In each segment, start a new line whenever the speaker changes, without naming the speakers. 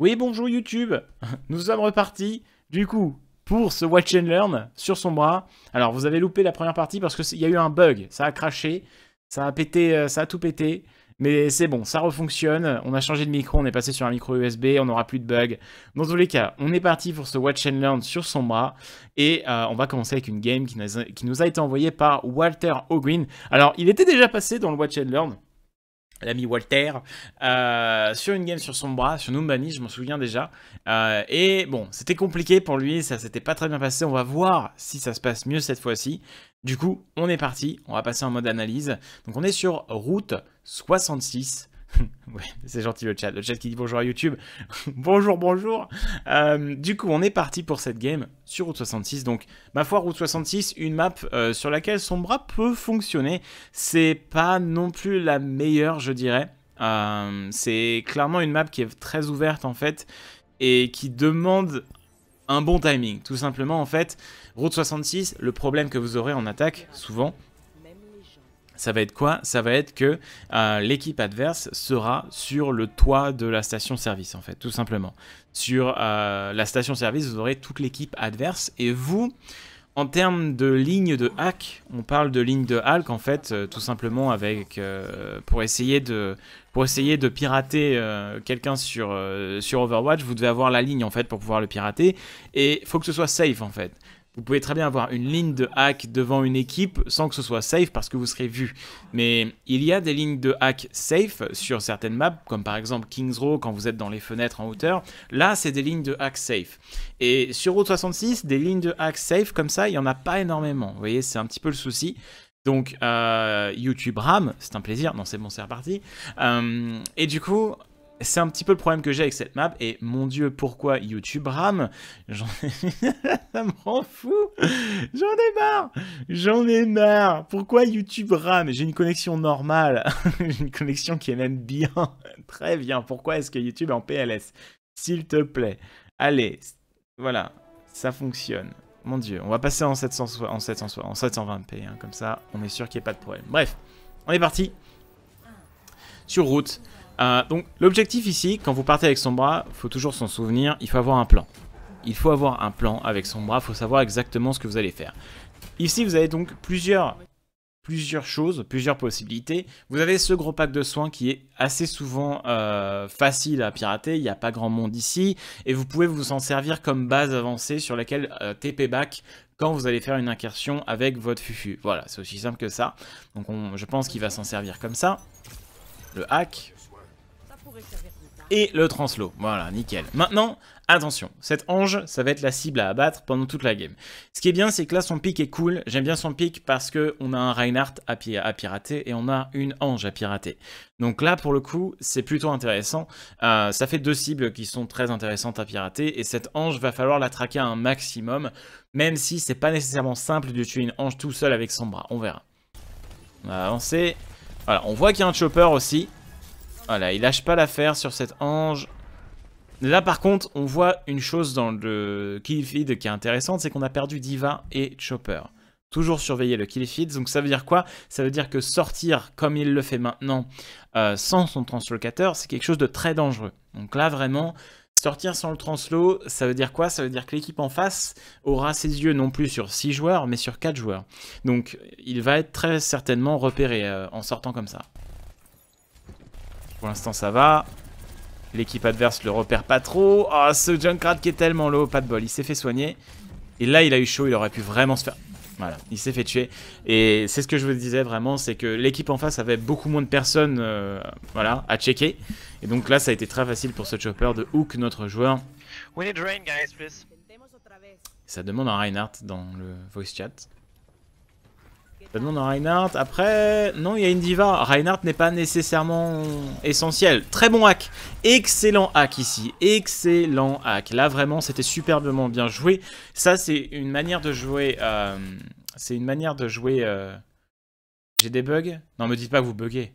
Oui, bonjour YouTube. Nous sommes repartis. Du coup, pour ce Watch and Learn sur son bras. Alors, vous avez loupé la première partie parce qu'il y a eu un bug. Ça a craché, ça a pété, euh, ça a tout pété. Mais c'est bon, ça refonctionne. On a changé de micro, on est passé sur un micro USB, on n'aura plus de bug. Dans tous les cas, on est parti pour ce Watch and Learn sur son bras. Et euh, on va commencer avec une game qui nous, a, été envoyée par Walter O'Green. Alors, il était déjà passé dans le Watch and Learn l'ami Walter, euh, sur une game sur son bras, sur Numbani, je m'en souviens déjà. Euh, et bon, c'était compliqué pour lui, ça s'était pas très bien passé, on va voir si ça se passe mieux cette fois-ci. Du coup, on est parti, on va passer en mode analyse. Donc on est sur route 66, ouais, c'est gentil le chat. Le chat qui dit bonjour à YouTube. bonjour, bonjour. Euh, du coup, on est parti pour cette game sur Route 66. Donc, ma foi, Route 66, une map euh, sur laquelle son bras peut fonctionner. C'est pas non plus la meilleure, je dirais. Euh, c'est clairement une map qui est très ouverte en fait et qui demande un bon timing. Tout simplement, en fait, Route 66, le problème que vous aurez en attaque, souvent, ça va être quoi Ça va être que euh, l'équipe adverse sera sur le toit de la station-service, en fait, tout simplement. Sur euh, la station-service, vous aurez toute l'équipe adverse et vous, en termes de ligne de hack, on parle de ligne de hack en fait, euh, tout simplement avec pour essayer de pour essayer de pirater quelqu'un sur sur Overwatch, vous devez avoir la ligne en fait pour pouvoir le pirater et il faut que ce soit safe en fait vous pouvez très bien avoir une ligne de hack devant une équipe sans que ce soit safe parce que vous serez vu. Mais il y a des lignes de hack safe sur certaines maps, comme par exemple Kings Row quand vous êtes dans les fenêtres en hauteur. Là, c'est des lignes de hack safe. Et sur Route 66, des lignes de hack safe comme ça, il n'y en a pas énormément. Vous voyez, c'est un petit peu le souci. Donc, euh, YouTube RAM, c'est un plaisir. Non, c'est bon, c'est reparti. Euh, et du coup, c'est un petit peu le problème que j'ai avec cette map. Et mon dieu, pourquoi YouTube rame J'en Ça me rend fou J'en ai marre J'en ai marre Pourquoi YouTube rame J'ai une connexion normale. j'ai une connexion qui est même bien. Très bien. Pourquoi est-ce que YouTube est en PLS S'il te plaît. Allez, voilà. Ça fonctionne. Mon dieu, on va passer en, 700, en, en 720p, hein. comme ça on est sûr qu'il n'y a pas de problème. Bref, on est parti sur route. Euh, donc l'objectif ici, quand vous partez avec son bras, faut toujours s'en souvenir, il faut avoir un plan. Il faut avoir un plan avec son bras, il faut savoir exactement ce que vous allez faire. Ici, vous avez donc plusieurs, plusieurs choses, plusieurs possibilités. Vous avez ce gros pack de soins qui est assez souvent euh, facile à pirater, il n'y a pas grand monde ici, et vous pouvez vous en servir comme base avancée sur laquelle euh, TP Back quand vous allez faire une incursion avec votre fufu. Voilà, c'est aussi simple que ça. Donc je pense qu'il va s'en servir comme ça. Le hack, et le translo. Voilà, nickel. Maintenant, attention, cette ange, ça va être la cible à abattre pendant toute la game. Ce qui est bien, c'est que là, son pic est cool. J'aime bien son pic parce qu'on a un Reinhardt à, pirater et on a une ange à pirater. Donc là, pour le coup, c'est plutôt intéressant. Euh, ça fait deux cibles qui sont très intéressantes à pirater et cette ange, va falloir la traquer à un maximum, même si c'est pas nécessairement simple de tuer une ange tout seul avec son bras. On verra. On va avancer. Voilà, on voit qu'il y a un chopper aussi. Voilà, il lâche pas l'affaire sur cet ange. Là, par contre, on voit une chose dans le kill feed qui est intéressante, c'est qu'on a perdu Diva et Chopper. Toujours surveiller le kill feed, donc ça veut dire quoi Ça veut dire que sortir comme il le fait maintenant euh, sans son translocateur, c'est quelque chose de très dangereux. Donc là, vraiment, Sortir sans le translo, ça veut dire quoi Ça veut dire que l'équipe en face aura ses yeux non plus sur 6 joueurs, mais sur 4 joueurs. Donc il va être très certainement repéré euh, en sortant comme ça. Pour l'instant, ça va. L'équipe adverse le repère pas trop. Oh, ce Junkrat qui est tellement low, pas de bol. Il s'est fait soigner. Et là, il a eu chaud, il aurait pu vraiment se faire... Voilà, il s'est fait tuer. Et c'est ce que je vous disais vraiment, c'est que l'équipe en face avait beaucoup moins de personnes euh, voilà, à checker. Et donc là, ça a été très facile pour ce chopper de hook notre joueur. Ça demande un Reinhardt dans le voice chat non non, Reinhardt. Après, non, il y a une Reinhardt n'est pas nécessairement essentiel. Très bon hack. Excellent hack ici. Excellent hack. Là, vraiment, c'était superbement bien joué. Ça, c'est une manière de
jouer... Euh, c'est une manière de jouer... Euh, j'ai des bugs Non, me dites pas que vous buguez.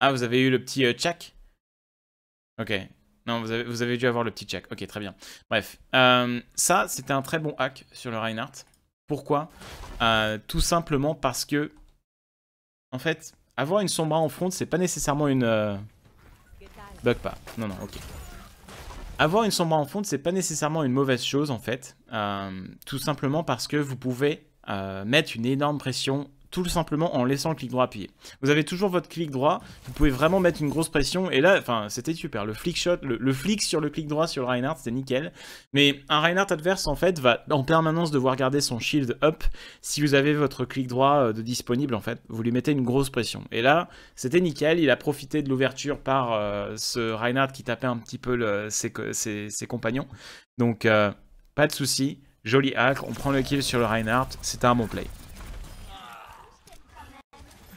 Ah, vous avez eu le petit euh, Ok. Non, vous avez, dû avoir le petit check. Ok, très bien. Bref,
euh, ça, c'était un très bon hack sur le Reinhardt. Pourquoi euh, Tout simplement parce que, en fait, avoir une sombra en front, c'est pas nécessairement une... Euh, bug pas. Non, non, ok. Avoir une sombra en front, c'est pas nécessairement une mauvaise chose, en fait. tout simplement parce que vous pouvez mettre une énorme pression tout simplement en laissant le clic droit appuyer. Vous avez toujours votre clic droit, vous pouvez vraiment mettre une grosse pression, et là, enfin, c'était super, le flick shot, le, flick sur le clic droit sur le Reinhardt, c'était nickel, mais un Reinhardt adverse, en fait, va en permanence devoir garder son shield up, si vous avez votre clic droit euh, de disponible, en fait, vous lui mettez une grosse pression, et là, c'était nickel, il a profité de l'ouverture par euh, ce Reinhardt qui tapait un petit peu ses, ses, compagnons, donc euh, pas de souci, joli hack, on prend le kill sur le Reinhardt, c'était un bon play.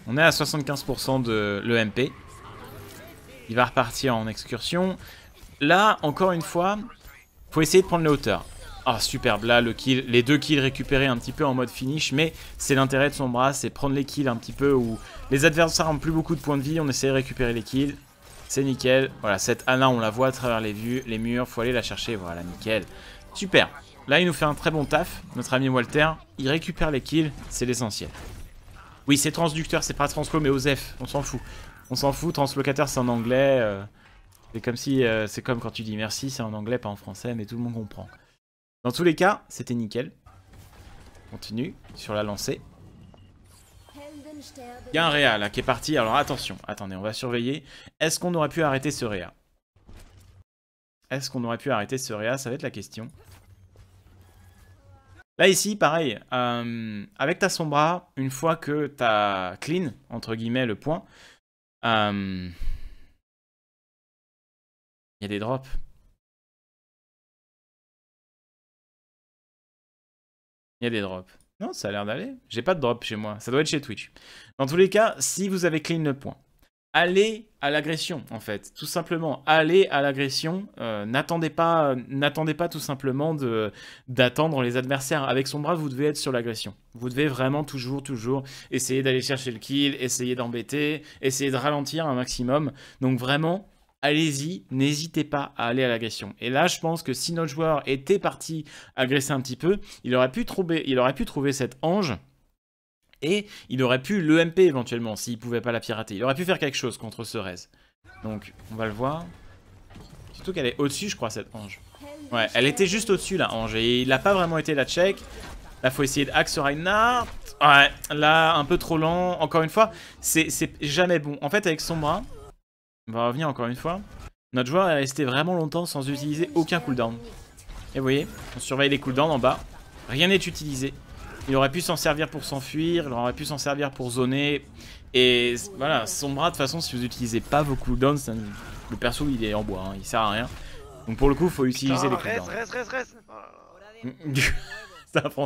On est à 75% de l'EMP. Il va repartir en excursion. Là, encore une fois, faut essayer de prendre les hauteurs. Ah, superbe, là, le kill, les deux kills récupérés un petit peu en mode finish, mais c'est l'intérêt de son bras, c'est prendre les kills un petit peu où les adversaires n'ont plus beaucoup de points de vie, on essaie de récupérer les kills. C'est nickel. Voilà, cette Anna, on la voit à travers les, vues, les murs, faut aller la chercher, voilà, nickel. Super. Là, il nous fait un très bon taf, notre ami Walter. Il récupère les kills, c'est l'essentiel. Oui, c'est transducteur, c'est pas translo, mais OSEF, on s'en fout. On s'en fout, translocateur c'est en anglais. Euh, c'est comme si, euh, c'est comme quand tu dis merci, c'est en anglais, pas en français, mais tout le monde comprend. Dans tous les cas, c'était nickel. Continue sur la lancée.
Il y a un Réa
là qui est parti, alors attention, attendez, on va surveiller. Est-ce qu'on aurait pu arrêter ce Réa Est-ce qu'on aurait pu arrêter ce Réa Ça va être la question. Là ici, pareil, euh, avec ta sombra,
une fois que tu as clean, entre guillemets, le point, il euh, y a des drops. Il y a des drops. Non, ça a l'air d'aller. J'ai pas de drop
chez moi. Ça doit être chez Twitch. Dans tous les cas, si vous avez clean le point, allez à l'agression en fait, tout simplement. Allez à l'agression. Euh, n'attendez pas, euh, n'attendez pas tout simplement de d'attendre les adversaires. Avec son bras, vous devez être sur l'agression. Vous devez vraiment toujours, toujours essayer d'aller chercher le kill, essayer d'embêter, essayer de ralentir un maximum. Donc vraiment. Allez-y, n'hésitez pas à aller à l'agression. Et là, je pense que si notre joueur était parti agresser un petit peu, il aurait pu trouver, il aurait pu trouver cette ange il aurait pu l'EMP éventuellement, s'il pouvait pas la pirater. Il aurait pu faire quelque chose contre ce Rez. Donc, on va le voir. Surtout qu'elle est au-dessus, je crois, cette ange. Ouais, elle était juste au-dessus, la ange. Et il n'a pas vraiment été la check. Là, faut essayer de axe sur Reinhardt. Ouais, là, un peu trop lent. Encore une fois, c'est jamais bon. En fait, avec son bras, on va revenir encore une fois. Notre joueur est resté vraiment longtemps sans utiliser aucun cooldown. Et vous voyez, on surveille les cooldowns en bas. Rien n'est utilisé. Il aurait pu s'en servir pour s'enfuir, il aurait pu s'en servir pour zoner. Et voilà, son bras, de toute façon, si vous n'utilisez pas vos cooldowns, le perso il est en bois, hein, il sert à rien. Donc pour le coup, faut utiliser les cooldowns. Reste,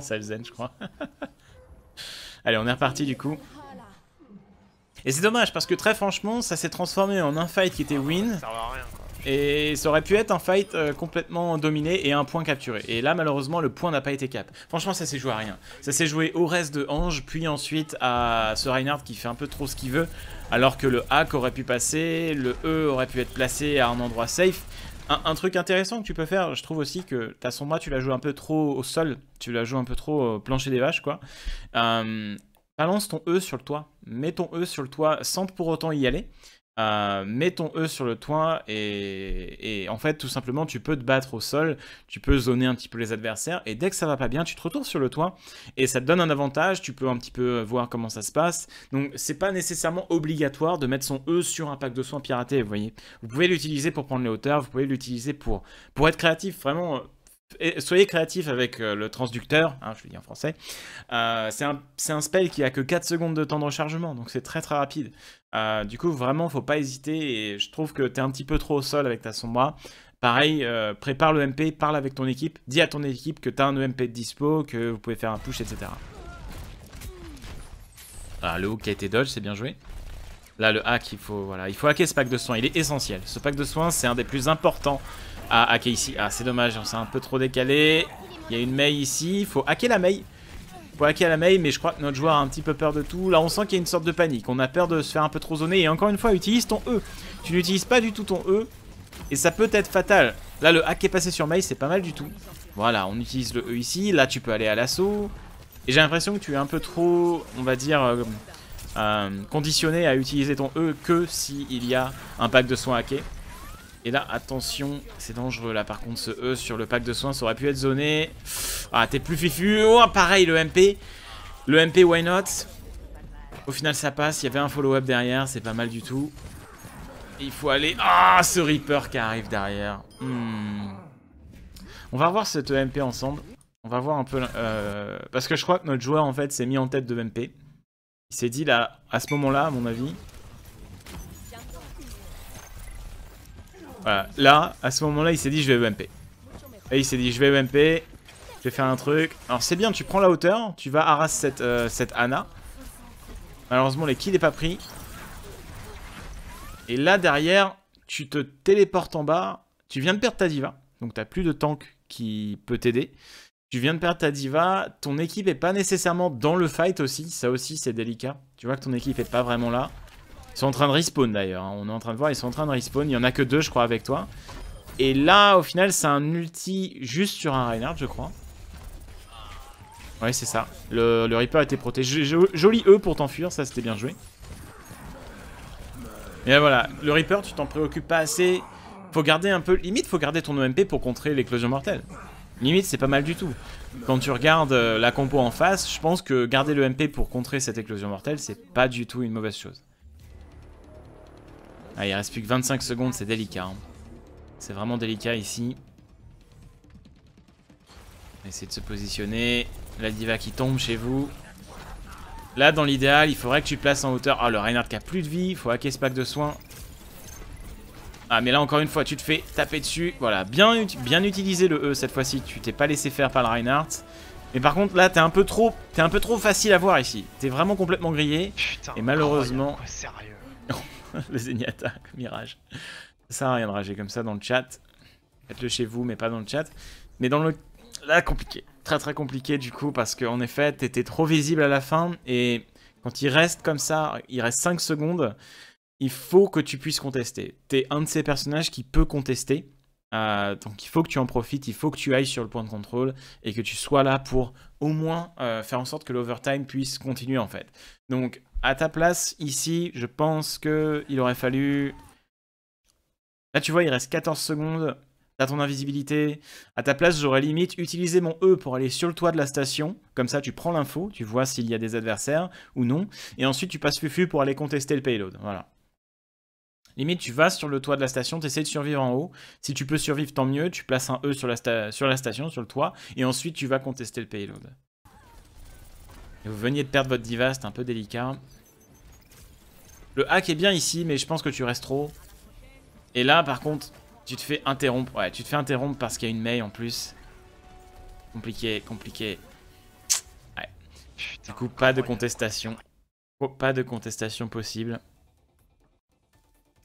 C'est je crois. Allez, on est reparti du coup. Et c'est dommage parce que très franchement, ça s'est transformé en un fight qui était win. Et ça aurait pu être un fight euh, complètement dominé et un point capturé. Et là, malheureusement, le point n'a pas été cap. Franchement, ça s'est joué à rien. Ça s'est joué au reste de Ange, puis ensuite à ce Reinhardt qui fait un peu trop ce qu'il veut, alors que le hack aurait pu passer, le E aurait pu être placé à un endroit safe. Un, truc intéressant que tu peux faire, je trouve aussi que ta sombra, tu la joues un peu trop au sol, tu la joues un peu trop au plancher des vaches, quoi. Euh, balance ton E sur le toit, mets ton E sur le toit sans pour autant y aller. Euh, mets ton E sur le toit et, en fait tout simplement tu peux te battre au sol, tu peux zoner un petit peu les adversaires et dès que ça va pas bien tu te retournes sur le toit et ça te donne un avantage, tu peux un petit peu euh, voir comment ça se passe. Donc c'est pas nécessairement obligatoire de mettre son E sur un pack de soins piraté, vous voyez. Vous pouvez l'utiliser pour prendre les hauteurs, vous pouvez l'utiliser pour, être créatif, vraiment euh, soyez créatif avec le transducteur, hein, je le dis en français. c'est un, un, spell qui a que 4 secondes de temps de rechargement, donc c'est très très rapide. Euh, du coup, vraiment, faut pas hésiter. Et je trouve que t'es un petit peu trop au sol avec ta sombra. Pareil, euh, prépare l'EMP, parle avec ton équipe, dis à ton équipe que t'as un EMP de dispo, que vous pouvez faire un push, etc. Ah, le hook qui a été dodge, c'est bien joué. Là, le hack, il faut, voilà, il faut hacker ce pack de soins, il est essentiel. Ce pack de soins, c'est un des plus importants à hacker ici. Ah, c'est dommage, on hein, s'est un peu trop décalé. Il y a une Mei ici, il faut hacker la Mei pour hacker à la mail, mais je crois que notre joueur a un petit peu peur de tout. Là, on sent qu'il y a une sorte de panique. On a peur de se faire un peu trop zoner. Et encore une fois, utilise ton E. Tu n'utilises pas du tout ton E. Et ça peut être fatal. Là, le hack est passé sur mail, c'est pas mal du tout. Voilà, on utilise le E ici. Là, tu peux aller à l'assaut. Et j'ai l'impression que tu es un peu trop, on va dire, euh, euh, conditionné à utiliser ton E que s'il il y a un pack de soins hackés. Et là, attention, c'est dangereux là par contre ce E sur le pack de soins, ça aurait pu être zoné. Ah, t'es plus fifu. Oh, pareil le MP. Le MP, why not Au final, ça passe. Il y avait un follow-up derrière, c'est pas mal du tout. il faut aller... Ah, ce Reaper qui arrive derrière.
Hmm.
On va voir cet e MP ensemble. On va voir un peu... Euh, parce que je crois que notre joueur, en fait, s'est mis en tête de MP. Il s'est dit, là, à ce moment-là, à mon avis, Voilà, là, à ce moment-là, il s'est dit je vais EMP. Et il s'est dit je vais EMP, je vais faire un truc. Alors c'est bien, tu prends la hauteur, tu vas harasser cette, Ana. Euh, cette Anna. Malheureusement, les kills n'est pas pris. Et là, derrière, tu te téléportes en bas. Tu viens de perdre ta diva, donc t'as plus de tank qui peut t'aider. Tu viens de perdre ta diva, ton équipe est pas nécessairement dans le fight aussi, ça aussi c'est délicat. Tu vois que ton équipe est pas vraiment là. Ils sont en train de respawn d'ailleurs. Hein. On est en train de voir, ils sont en train de respawn. Il y en a que deux, je crois, avec toi. Et là, au final, c'est un ulti juste sur un Reinhardt, je crois. Ouais, c'est ça. Le, Reaper a été protégé. Joli E pour t'enfuir, ça c'était bien joué. Et voilà, le Reaper, tu t'en préoccupes pas assez. Faut garder un peu... Limite, faut garder ton OMP pour contrer l'éclosion mortelle. Limite, c'est pas mal du tout. Quand tu regardes euh, la compo en face, je pense que garder le MP pour contrer cette éclosion mortelle, c'est pas du tout une mauvaise chose. Ah, il reste plus que 25 secondes, c'est délicat. Hein. C'est vraiment délicat ici. Essayez de se positionner. La diva qui tombe chez vous. Là, dans l'idéal, il faudrait que tu places en hauteur. Ah, le Reinhardt qui a plus de vie. Il faut hacker ce pack de soins. Ah, mais là, encore une fois, tu te fais taper dessus. Voilà, bien, bien utilisé le E cette fois-ci. Tu t'es pas laissé faire par le Reinhardt. Mais par contre, là, t'es un peu trop, es un peu trop facile à voir ici. T'es vraiment complètement grillé. et malheureusement, le Zenyatta, Mirage. Ça rien de comme ça dans le chat. Faites-le chez vous, mais pas dans le chat. Mais dans le... Là, compliqué. Très très compliqué du coup, parce qu'en effet, t'étais trop visible à la fin, et quand il reste comme ça, il reste 5 secondes, il faut que tu puisses contester. T'es un de ces personnages qui peut contester, euh, donc il faut que tu en profites, il faut que tu ailles sur le point de contrôle, et que tu sois là pour au moins euh, faire en sorte que l'overtime puisse continuer en fait. Donc à ta place, ici, je pense qu'il aurait fallu... Là, tu vois, il reste 14 secondes. T'as ton invisibilité. À ta place, j'aurais limite utilisé mon E pour aller sur le toit de la station. Comme ça, tu prends l'info, tu vois s'il y a des adversaires ou non. Et ensuite, tu passes Fufu pour aller contester le payload. Voilà. Limite, tu vas sur le toit de la station, tu essaies de survivre en haut. Si tu peux survivre, tant mieux. Tu places un E sur la station, sur le toit. Et ensuite, tu vas contester le payload. Vous veniez de perdre votre diva, c'est un peu délicat. Le hack est bien ici, mais je pense que tu restes trop. Et là, par contre, tu te fais interrompre. Ouais, tu te fais interrompre parce qu'il y a une maille en plus. Compliqué, compliqué. Ouais. du coup, pas de contestation. pas de contestation possible.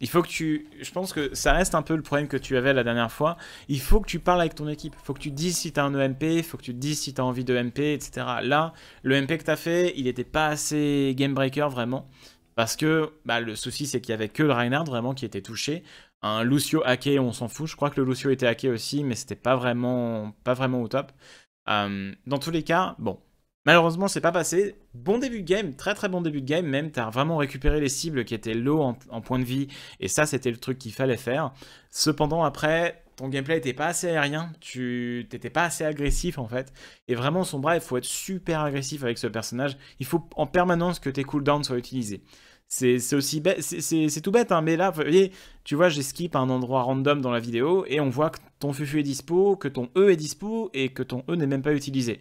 Il faut que tu. Je pense que ça reste un peu le problème que tu avais la dernière fois. Il faut que tu parles avec ton équipe. Il faut que tu dises si tu as un EMP, il faut que tu dises si tu as envie de e MP, etc. Là, le e MP que tu as fait, il n'était pas assez game breaker vraiment. Parce que bah, le souci, c'est qu'il y avait que le Reinhardt vraiment qui était touché. Un Lucio hacké, on s'en fout. Je crois que le Lucio était hacké aussi, mais c'était pas vraiment, pas vraiment au top. Euh, dans tous les cas, bon, Malheureusement, c'est pas passé. Bon début de game, très très bon début de game même. T'as vraiment récupéré les cibles qui étaient low en, point de vie. Et ça, c'était le truc qu'il fallait faire. Cependant, après, ton gameplay était pas assez aérien. Tu t'étais pas assez agressif en fait. Et vraiment, son bras, il faut être super agressif avec ce personnage. Il faut en permanence que tes cooldowns soient utilisés. C'est aussi c'est tout bête, hein, mais là, tu vois, j'ai skip un endroit random dans la vidéo et on voit que ton fufu est dispo, que ton E est dispo et que ton E n'est même pas utilisé.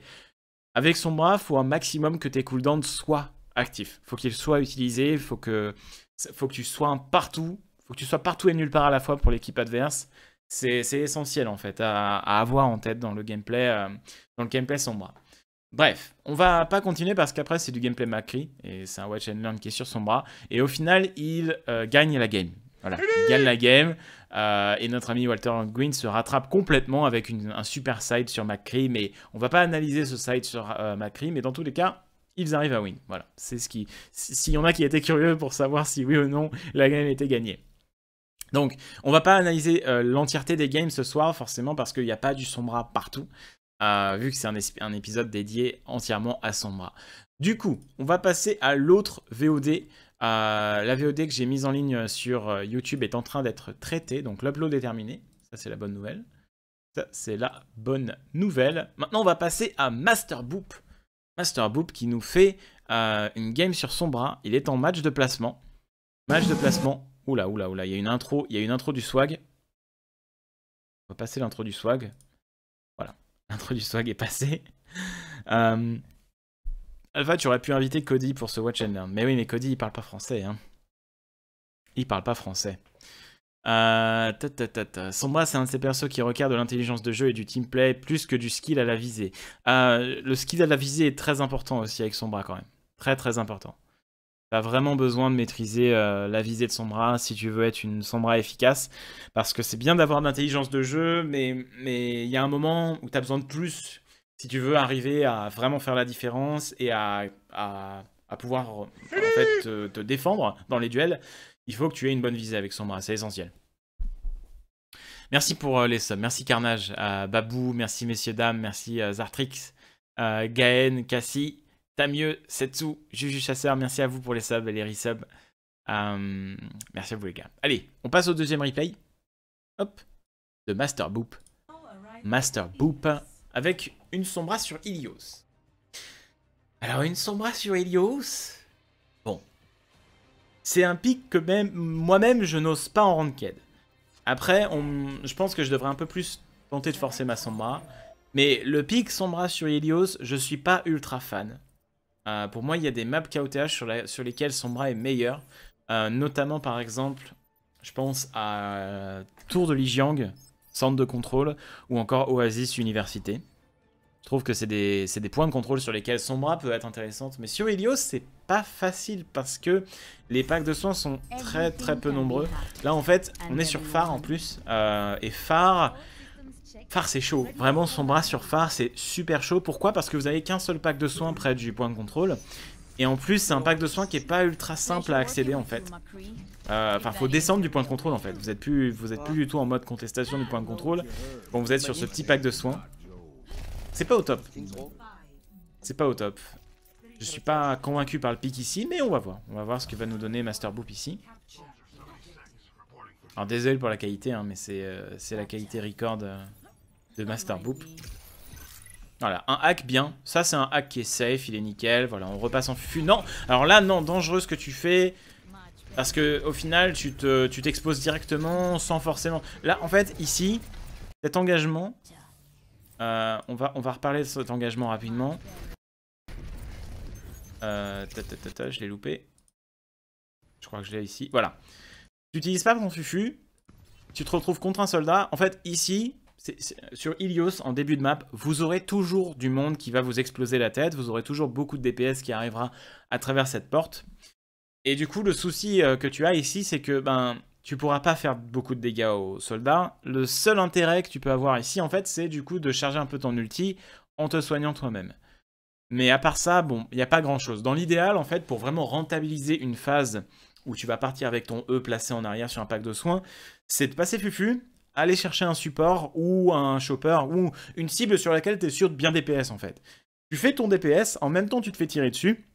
Avec son bras, faut un maximum que tes cooldowns soient actifs. Faut qu'ils soient utilisés, faut que, faut que tu sois partout, faut que tu sois partout et nulle part à la fois pour l'équipe adverse. C'est essentiel en fait à, avoir en tête dans le gameplay, euh, dans le gameplay son bras. Bref, on va pas continuer parce qu'après c'est du gameplay Macri et c'est un watch and learn qui est sur son bras et au final il euh, gagne la game. Voilà, il gagne la game. Euh, et notre ami Walter Green se rattrape complètement avec un super side sur McCree. Mais on va pas analyser ce side sur euh, mais dans tous les cas, ils arrivent à win. Voilà, c'est ce qui... S'il y en a qui étaient curieux pour savoir si oui ou non la game était gagnée. Donc, on va pas analyser euh, l'entièreté des games ce soir, forcément, parce qu'il n'y a pas du sombra partout, vu que c'est un, un, épisode dédié entièrement à sombra. Du coup, on va passer à l'autre VOD euh, la VOD que j'ai mise en ligne sur euh, YouTube est en train d'être traitée, donc l'upload est terminé. Ça, c'est la bonne nouvelle. Ça, c'est la bonne nouvelle. Maintenant, on va passer à Master Boop. Master Boop qui nous fait euh, une game sur son bras. Il est en match de placement. Match de placement. Oula, oula, oula. Il y a une intro, il y a une intro du swag. On va passer l'intro du swag. Voilà. L'intro du swag est passée. euh, Alpha, tu aurais pu inviter Cody pour ce Watch and Mais oui, mais Cody, il parle pas français. Hein. Il parle pas français. Euh, Sombra, c'est un de ces persos qui requiert de l'intelligence de jeu et du teamplay plus que du skill à la visée. Euh, le skill à la visée est très important aussi avec Sombra quand même. Très très important. Tu as vraiment besoin de maîtriser euh, la visée de Sombra si tu veux être une Sombra efficace. Parce que c'est bien d'avoir de l'intelligence de jeu, mais il y a un moment où tu as besoin de plus si tu veux arriver à vraiment faire la différence et à, pouvoir en fait, te, défendre dans les duels, il faut que tu aies une bonne visée avec son bras, c'est essentiel. Merci pour euh, les subs, merci Carnage, euh, Babou, merci messieurs dames, merci euh, Zartrix, Gaen, Cassie, Tamieux, Setsu, Juju Chasseur, merci à vous pour les subs et les resubs. merci à vous les gars. Allez, on passe au deuxième replay. Hop, de Master Boop. Oh, Master Boop avec une sombra sur Ilios. Alors une sombra sur Ilios, bon, c'est un pic que même moi-même je n'ose pas en ranked. Après, on, je pense que je devrais un peu plus tenter de forcer ma sombra, mais le pic sombra sur Ilios, je suis pas ultra fan. Euh, pour moi, il y a des maps KOTH sur, la, sur lesquelles sombra est meilleur, euh, notamment par exemple, je pense à euh, Tour de Lijiang, centre de contrôle, ou encore Oasis Université. Je trouve que c'est des, points de contrôle sur lesquels Sombra peut être intéressante. Mais sur Helios, c'est pas facile parce que les packs de soins sont très très peu nombreux. Là, en fait, on est sur Phare en plus. Euh, et Phare, Phare c'est chaud. Vraiment, Sombra sur Phare, c'est super chaud. Pourquoi Parce que vous n'avez qu'un seul pack de soins près du point de contrôle. Et en plus, c'est un pack de soins qui n'est pas ultra simple à accéder en fait. Euh, enfin, il faut descendre du point de contrôle en fait. Vous n'êtes plus, plus du tout en mode contestation du point de contrôle. Bon, vous êtes sur ce petit pack de soins. C'est pas au top. C'est pas au top. Je suis pas convaincu par le pic ici, mais on va voir. On va voir ce que va nous donner Master Boop ici. Alors désolé pour la qualité, hein, mais euh, c'est la qualité record euh, de Master Boop. Voilà, un hack bien. Ça, c'est un hack qui est safe, il est nickel. Voilà, on repasse en fufu. Non Alors là, non, dangereux ce que tu fais. Parce que au final, tu t'exposes directement sans forcément... Là, en fait, ici, cet engagement, euh, on, va, on va reparler de cet engagement rapidement. Euh, je l'ai loupé. Je crois que je l'ai ici. Voilà. Tu n'utilises pas ton fufu. Tu te retrouves contre un soldat. En fait, ici, sur Ilios, en début de map, vous aurez toujours du monde qui va vous exploser la tête. Vous aurez toujours beaucoup de DPS qui arrivera à travers cette porte. Et du coup, le souci euh, que tu as ici, c'est que ben, tu pourras pas faire beaucoup de dégâts aux soldats. Le seul intérêt que tu peux avoir ici, en fait, c'est du coup de charger un peu ton ulti en te soignant toi-même. Mais à part ça, bon, il n'y a pas grand-chose. Dans l'idéal, en fait, pour vraiment rentabiliser une phase où tu vas partir avec ton E placé en arrière sur un pack de soins, c'est de passer fufu, aller chercher un support ou un chopper ou une cible sur laquelle tu es sûr de bien DPS, en fait. Tu fais ton DPS, en même temps tu te fais tirer dessus,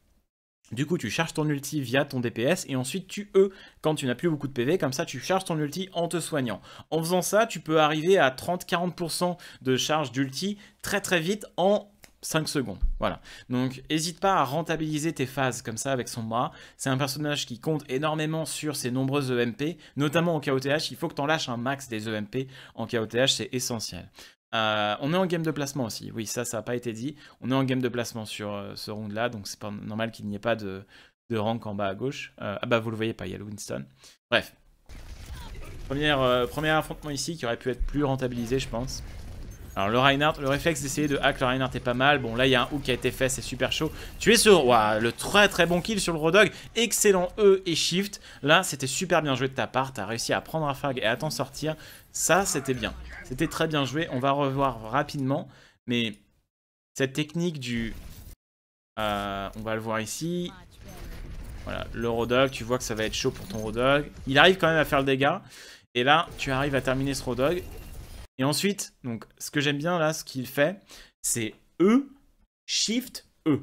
du coup, tu charges ton ulti via ton DPS et ensuite tu E quand tu n'as plus beaucoup de PV. Comme ça, tu charges ton ulti en te soignant. En faisant ça, tu peux arriver à 30-40% de charge d'ulti très très vite en 5 secondes. Voilà. Donc, n'hésite pas à rentabiliser tes phases comme ça avec son bras. C'est un personnage qui compte énormément sur ses nombreuses EMP, notamment en KOTH. Il faut que tu en lâches un max des EMP en KOTH, c'est essentiel. Euh, on est en game de placement aussi. Oui, ça, ça n'a pas été dit. On est en game de placement sur euh, ce round-là, donc c'est pas normal qu'il n'y ait pas de, rank en bas à gauche. Euh, ah bah, vous le voyez pas, il y a le Winston. Bref. Première, premier affrontement ici qui aurait pu être plus rentabilisé, je pense. Alors le Reinhardt, le réflexe d'essayer de hack le Reinhardt est pas mal. Bon là il y a un hook qui a été fait, c'est super chaud. Tu es sur le très très bon kill sur le Rodog. Excellent E et Shift. Là c'était super bien joué de ta part, t'as réussi à prendre un frag et à t'en sortir. Ça c'était bien, c'était très bien joué. On va revoir rapidement, mais cette technique du... Euh, on va le voir ici. Voilà, le Rodog, tu vois que ça va être chaud pour ton Rodog. Il arrive quand même à faire le dégât. Et là, tu arrives à terminer ce Rodog. Et ensuite, donc, ce que j'aime bien là, ce qu'il fait, c'est E, Shift, E.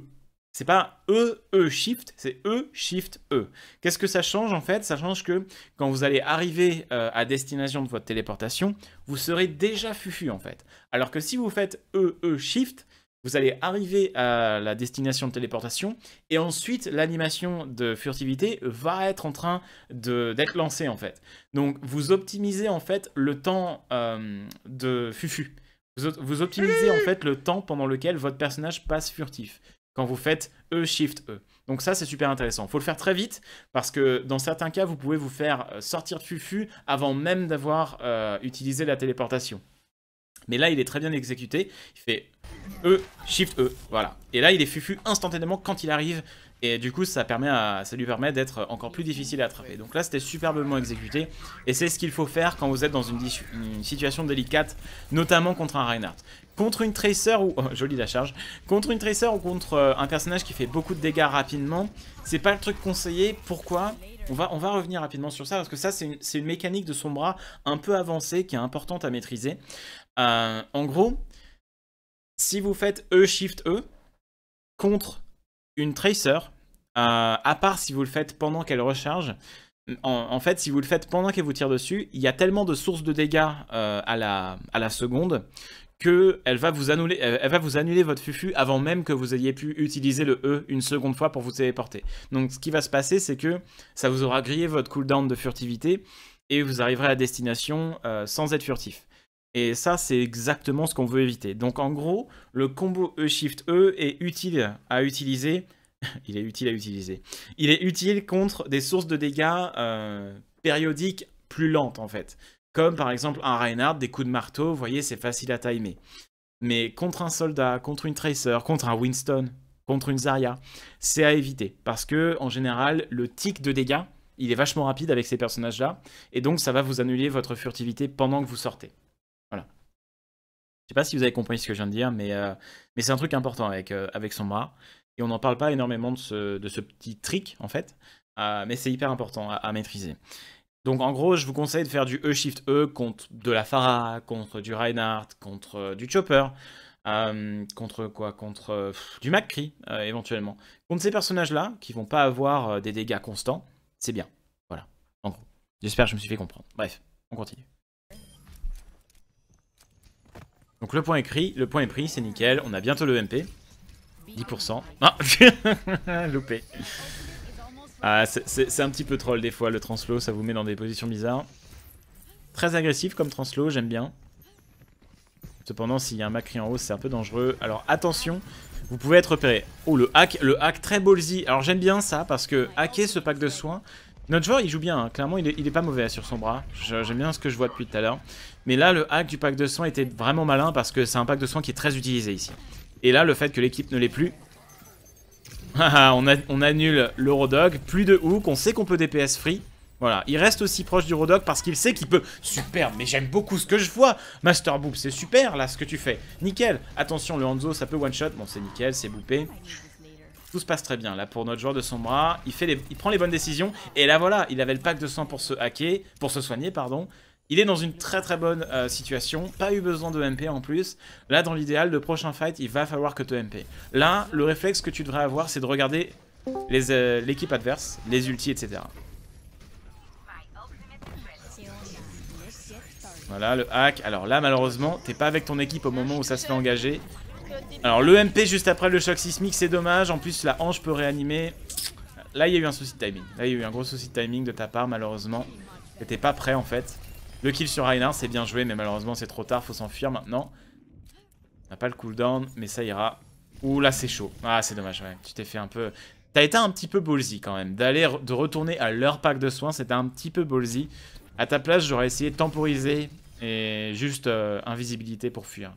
C'est pas E, E, Shift, c'est E, Shift, E. Qu'est-ce que ça change en fait Ça change que quand vous allez arriver euh, à destination de votre téléportation, vous serez déjà fufu en fait. Alors que si vous faites E, E, Shift, vous allez arriver à la destination de téléportation, et ensuite l'animation de furtivité va être en train d'être lancée en fait. Donc vous optimisez en fait le temps euh, de fufu. Vous, optimisez en fait le temps pendant lequel votre personnage passe furtif quand vous faites E Shift E. Donc ça c'est super intéressant. Faut le faire très vite parce que dans certains cas vous pouvez vous faire euh, sortir de fufu avant même d'avoir euh, utilisé la téléportation. Mais là, il est très bien exécuté. Il fait E, Shift E, voilà. Et là, il est fufu instantanément quand il arrive. Et du coup, ça, permet à, ça lui permet d'être encore plus difficile à attraper. Donc là, c'était superbement exécuté. Et c'est ce qu'il faut faire quand vous êtes dans une, situation délicate, notamment contre un Reinhardt. Contre une Tracer ou... Oh, jolie la charge. Contre une Tracer ou contre euh, un personnage qui fait beaucoup de dégâts rapidement, c'est pas le truc conseillé. Pourquoi on va, on va revenir rapidement sur ça, parce que ça, c'est une, une, mécanique de son bras un peu avancée qui est importante à maîtriser. Euh, en gros, si vous faites E Shift E contre une tracer, euh, à part si vous le faites pendant qu'elle recharge, en, fait, si vous le faites pendant qu'elle vous tire dessus, il y a tellement de sources de dégâts euh, à, la, à la seconde que elle va, vous annuler, elle va vous annuler votre fufu avant même que vous ayez pu utiliser le E une seconde fois pour vous téléporter. Donc ce qui va se passer, c'est que ça vous aura grillé votre cooldown de furtivité et vous arriverez à destination sans être furtif. Et ça, c'est exactement ce qu'on veut éviter. Donc en gros, le combo E-Shift-E est utile à utiliser. Il est utile à utiliser. Il est utile contre des sources de dégâts euh, périodiques plus lentes en fait. Comme par exemple un Reinhardt, des coups de marteau, vous voyez, c'est facile à timer. Mais contre un soldat, contre une Tracer, contre un Winston, contre une Zarya, c'est à éviter. Parce que en général, le tic de dégâts, il est vachement rapide avec ces personnages-là. Et donc ça va vous annuler votre furtivité pendant que vous sortez. Je sais pas si vous avez compris ce que je viens de dire, mais, euh, mais c'est un truc important avec, euh, avec son bras. Et on n'en parle pas énormément de ce, de ce petit trick, en fait, euh, mais c'est hyper important à, maîtriser. Donc en gros, je vous conseille de faire du E-Shift-E contre de la Farah, contre du Reinhardt, contre du Chopper, contre quoi Contre du McCree, éventuellement. Contre ces personnages-là, qui vont pas avoir des dégâts constants, c'est bien. Voilà, en gros. J'espère que je me suis fait comprendre. Bref, on continue. Donc le point est pris, le point est pris, c'est nickel. On a bientôt le MP. 10%. Ah Loupé. Ah, c'est un petit peu troll des fois le translo, ça vous met dans des positions bizarres. Très agressif comme translo, j'aime bien. Cependant, s'il y a un Macri en haut, c'est un peu dangereux. Alors attention, vous pouvez être repéré. Oh, le hack, le hack très ballsy. Alors j'aime bien ça parce que hacker ce pack de soins, notre joueur il joue bien, hein. clairement il est, pas mauvais sur son bras, j'aime bien ce que je vois depuis tout à l'heure. Mais là, le hack du pack de soins était vraiment malin parce que c'est un pack de soins qui est très utilisé ici. Et là, le fait que l'équipe ne l'ait plus... Ah, ah, on, on annule plus de hook, on sait qu'on peut DPS free. Voilà, il reste aussi proche du Rodog parce qu'il sait qu'il peut... Super, mais j'aime beaucoup ce que je vois Master Boop, c'est super là ce que tu fais. Nickel Attention, le Hanzo, ça peut one-shot. Bon, c'est nickel, c'est boupé. Tout se passe très bien là pour notre joueur de son bras. Il, fait il prend les bonnes décisions. Et là voilà, il avait le pack de soins pour se hacker, pour se soigner, pardon. Il est dans une très très bonne euh, situation, pas eu besoin de MP en plus. Là, dans l'idéal, le prochain fight, il va falloir que tu MP. Là, le réflexe que tu devrais avoir, c'est de regarder euh, l'équipe adverse, les ultis, etc. Voilà, le hack. Alors là, malheureusement, t'es pas avec ton équipe au moment où ça se fait engager. Alors le MP juste après le choc sismique, c'est dommage. En plus, la hanche peut réanimer. Là, il y a eu un souci de timing. Là, il y a eu un gros souci de timing de ta part, malheureusement. T'étais pas prêt, en fait. Le kill sur Reinhardt, c'est bien joué, mais malheureusement c'est trop tard, faut s'enfuir maintenant. On n'a pas le cooldown, mais ça ira. Ouh là c'est chaud. Ah c'est dommage, ouais. Tu t'es fait un peu... T'as été un petit peu ballsy quand même. D'aller, de retourner à leur pack de soins, c'était un petit peu ballsy. À ta place, j'aurais essayé de temporiser et juste euh, invisibilité pour fuir.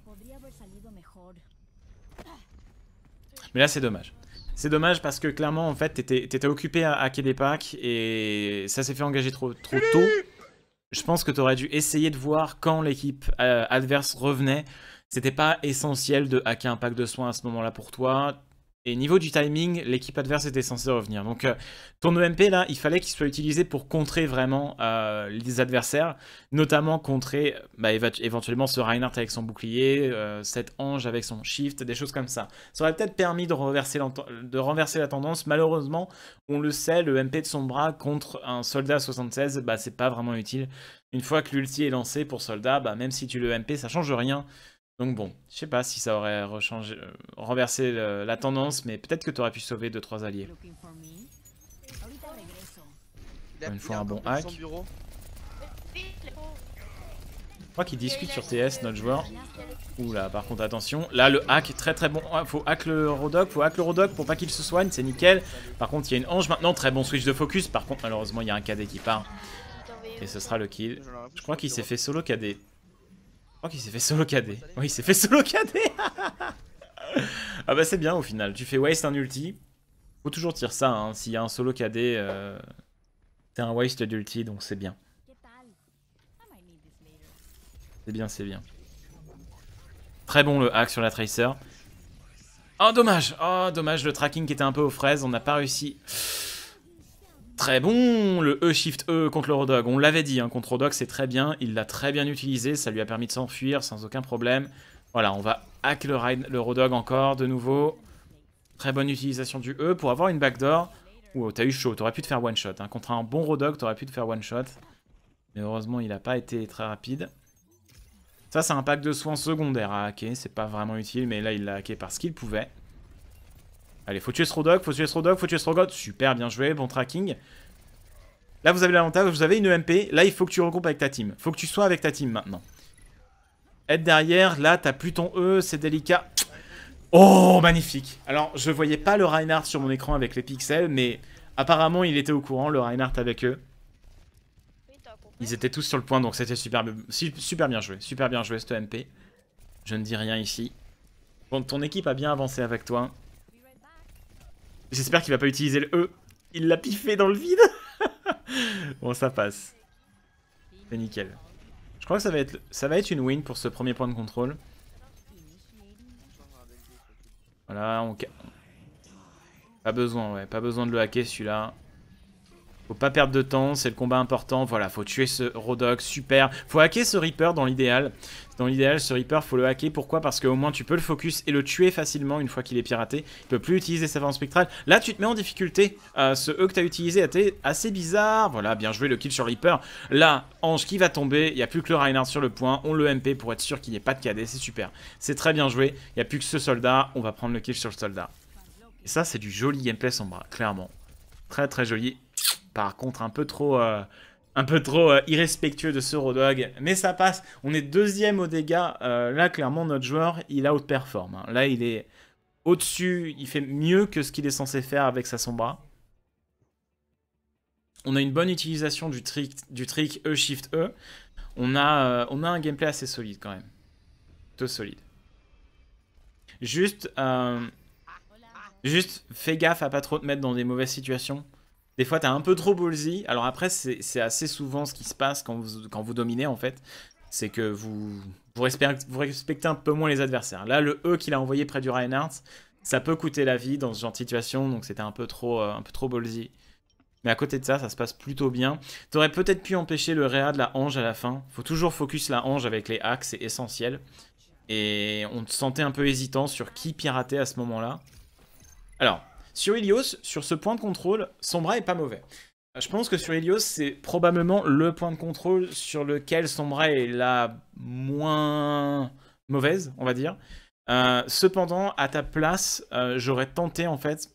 Mais là, c'est dommage. C'est dommage parce que clairement, en fait, t'étais occupé à hacker des packs et ça s'est fait engager trop, trop tôt je pense que tu aurais dû essayer de voir quand l'équipe euh, adverse revenait. C'était pas essentiel de hacker un pack de soins à ce moment-là pour toi. Et niveau du timing, l'équipe adverse était censée revenir. Donc ton euh, EMP là, il fallait qu'il soit utilisé pour contrer vraiment euh, les adversaires, notamment contrer bah, éventuellement ce Reinhardt avec son bouclier, euh, cet ange avec son shift, des choses comme ça. Ça aurait peut-être permis de renverser, la tendance. Malheureusement, on le sait, le MP de son bras contre un soldat 76, bah, c'est pas vraiment utile. Une fois que l'ulti est lancé pour soldat, bah, même si tu le MP, ça change rien donc bon, je sais pas si ça aurait euh, renversé la tendance, mais peut-être que tu aurais pu sauver 2-3 alliés.
Une fois un, bon hack. Je
crois qu'il discute sur TS, notre joueur. Oula, par contre, attention. Là, le hack très très bon. Ah, faut hack le Rodoc, faut hack le Rodoc pour pas qu'il se soigne, c'est nickel. Par contre, il y a une Ange maintenant. Très bon switch de focus. Par contre, malheureusement, il y a un KD qui part. Et ce sera le kill. Je crois qu'il s'est fait solo KD. Oh, qu'il s'est fait solo KD. Oui, il s'est fait solo KD oh, Ah bah c'est bien au final. Tu fais waste un ulti. Faut toujours tirer ça, hein. s'il y a un solo KD, c'est euh, un waste d'ulti, donc c'est bien. C'est bien, c'est bien. Très bon le hack sur la Tracer. Oh dommage, oh dommage, le tracking qui était un peu aux fraises, on n'a pas réussi très bon. Le E-Shift-E contre le Rodog, on l'avait dit, hein, contre Rodog c'est très bien, il l'a très bien utilisé, ça lui a permis de s'enfuir sans aucun problème. Voilà, on va hack le, ride, le Rodog encore de nouveau. Très bonne utilisation du E pour avoir une backdoor. Ouh, t'as eu chaud, t'aurais pu te faire one-shot. Hein. Contre un bon Rodog, t'aurais pu te faire one-shot. Mais heureusement, il n'a pas été très rapide. Ça, c'est un pack de soins secondaires à hacker. C'est pas vraiment utile, mais là, il l'a hacké parce qu'il pouvait. Allez, faut tuer ce Rodog, faut tuer ce Rodog, faut tuer ce Super, bien joué, bon tracking. Là, vous avez l'avantage, vous avez une EMP, Là, il faut que tu regroupes avec ta team. Faut que tu sois avec ta team maintenant. Être derrière, là, t'as plus ton E, c'est délicat. Oh, magnifique Alors, je voyais pas le Reinhardt sur mon écran avec les pixels, mais apparemment, il était au courant, le Reinhardt avec eux. Ils étaient tous sur le point, donc c'était super, super bien joué. Super bien joué, ce EMP. Je ne dis rien ici. Bon, ton équipe a bien avancé avec toi. J'espère qu'il va pas utiliser le E. Il l'a piffé dans le vide. bon, ça passe. C'est nickel. Je crois que ça va, être, ça va être une win pour ce premier point de contrôle. Voilà, on... Pas besoin, ouais. Pas besoin de le hacker, celui-là. Faut pas perdre de temps, c'est le combat important. Voilà, faut tuer ce Rodox, super. Faut hacker ce Reaper dans l'idéal. Dans l'idéal, ce Reaper, faut le hacker. Pourquoi Parce qu'au moins, tu peux le focus et le tuer facilement une fois qu'il est piraté. Il peut plus utiliser sa forme spectrale. Là, tu te mets en difficulté. Euh, ce E que t'as as utilisé était assez bizarre. Voilà, bien joué le kill sur Reaper. Là, Ange qui va tomber. Il n'y a plus que le Reinhardt sur le point. On le MP pour être sûr qu'il n'y ait pas de KD. C'est super. C'est très bien joué. Il n'y a plus que ce soldat. On va prendre le kill sur le soldat. Et ça, c'est du joli gameplay sombre, clairement. Très très joli. Par contre, un peu trop, euh, un peu trop euh, irrespectueux de ce Rodog. Mais ça passe. On est deuxième au dégât. Euh, là, clairement, notre joueur, il outperforme. Hein. Là, il est au-dessus. Il fait mieux que ce qu'il est censé faire avec sa sombra. On a une bonne utilisation du trick, du trick E Shift E. On a, on a un gameplay assez solide quand même. Plutôt solide. Juste, Juste, fais gaffe à pas trop te mettre dans des mauvaises situations. Des fois, t'as un peu trop ballsy. Alors après, c'est assez souvent ce qui se passe quand vous, quand vous dominez, en fait. C'est que vous, respectez, un peu moins les adversaires. Là, le E qu'il a envoyé près du Reinhardt, ça peut coûter la vie dans ce genre de situation. Donc c'était un peu trop, euh, trop ballsy. Mais à côté de ça, ça se passe plutôt bien. T'aurais peut-être pu empêcher le Réa de la Hange à la fin. Faut toujours focus la Hange avec les axes c'est essentiel. Et on te sentait un peu hésitant sur qui pirater à ce moment-là. Alors, sur Ilios, sur ce point de contrôle, son bras est pas mauvais. Euh, je pense que sur Ilios, c'est probablement le point de contrôle sur lequel son bras est la moins mauvaise, on va dire. Euh, cependant, à ta place, euh, j'aurais tenté en fait.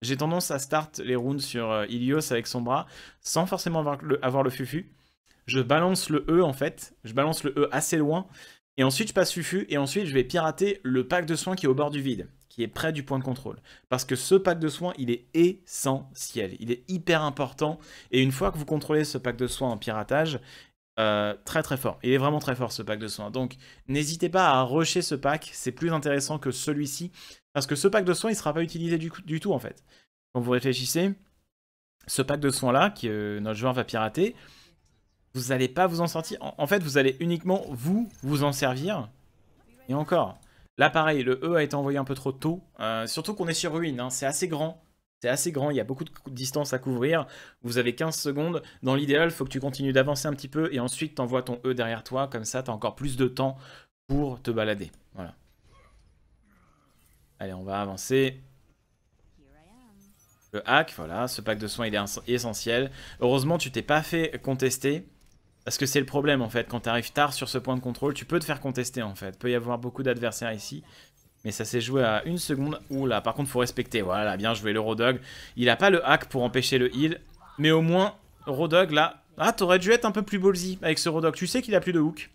J'ai tendance à start les rounds sur Ilios avec bras, sans forcément avoir le, fufu. Je balance le E en fait, je balance le E assez loin, et ensuite je passe fufu, et ensuite je vais pirater le pack de soins qui est au bord du vide est près du point de contrôle. Parce que ce pack de soins, il est essentiel, il est hyper important. Et une fois que vous contrôlez ce pack de soins en piratage, euh, très très fort. Il est vraiment très fort ce pack de soins. Donc n'hésitez pas à rusher ce pack, c'est plus intéressant que celui-ci. Parce que ce pack de soins, il sera pas utilisé du, tout en fait. Quand vous réfléchissez, ce pack de soins-là, que euh, notre joueur va pirater, vous allez pas vous en sortir. en fait, vous allez uniquement vous, vous en servir. Et encore. Là, pareil, le E a été envoyé un peu trop tôt. Euh, surtout qu'on est sur ruine, hein. c'est assez grand. C'est assez grand, il y a beaucoup de distance à couvrir. Vous avez 15 secondes. Dans l'idéal, il faut que tu continues d'avancer un petit peu et ensuite t'envoies ton E derrière toi. Comme ça, tu as encore plus de temps pour te balader. Voilà. Allez, on va avancer. Le hack, voilà, ce pack de soins il est essentiel. Heureusement, tu t'es pas fait contester. Parce que c'est le problème en fait, quand tu arrives tard sur ce point de contrôle, tu peux te faire contester en fait. peut y avoir beaucoup d'adversaires ici, mais ça s'est joué à une seconde. Oula, par contre, faut respecter. Voilà, bien joué le Rodog. Il a pas le hack pour empêcher le heal. Mais au moins, Rodog, là... Ah, t'aurais dû être un peu plus ballsy avec ce Rodog. Tu sais qu'il a plus de hook.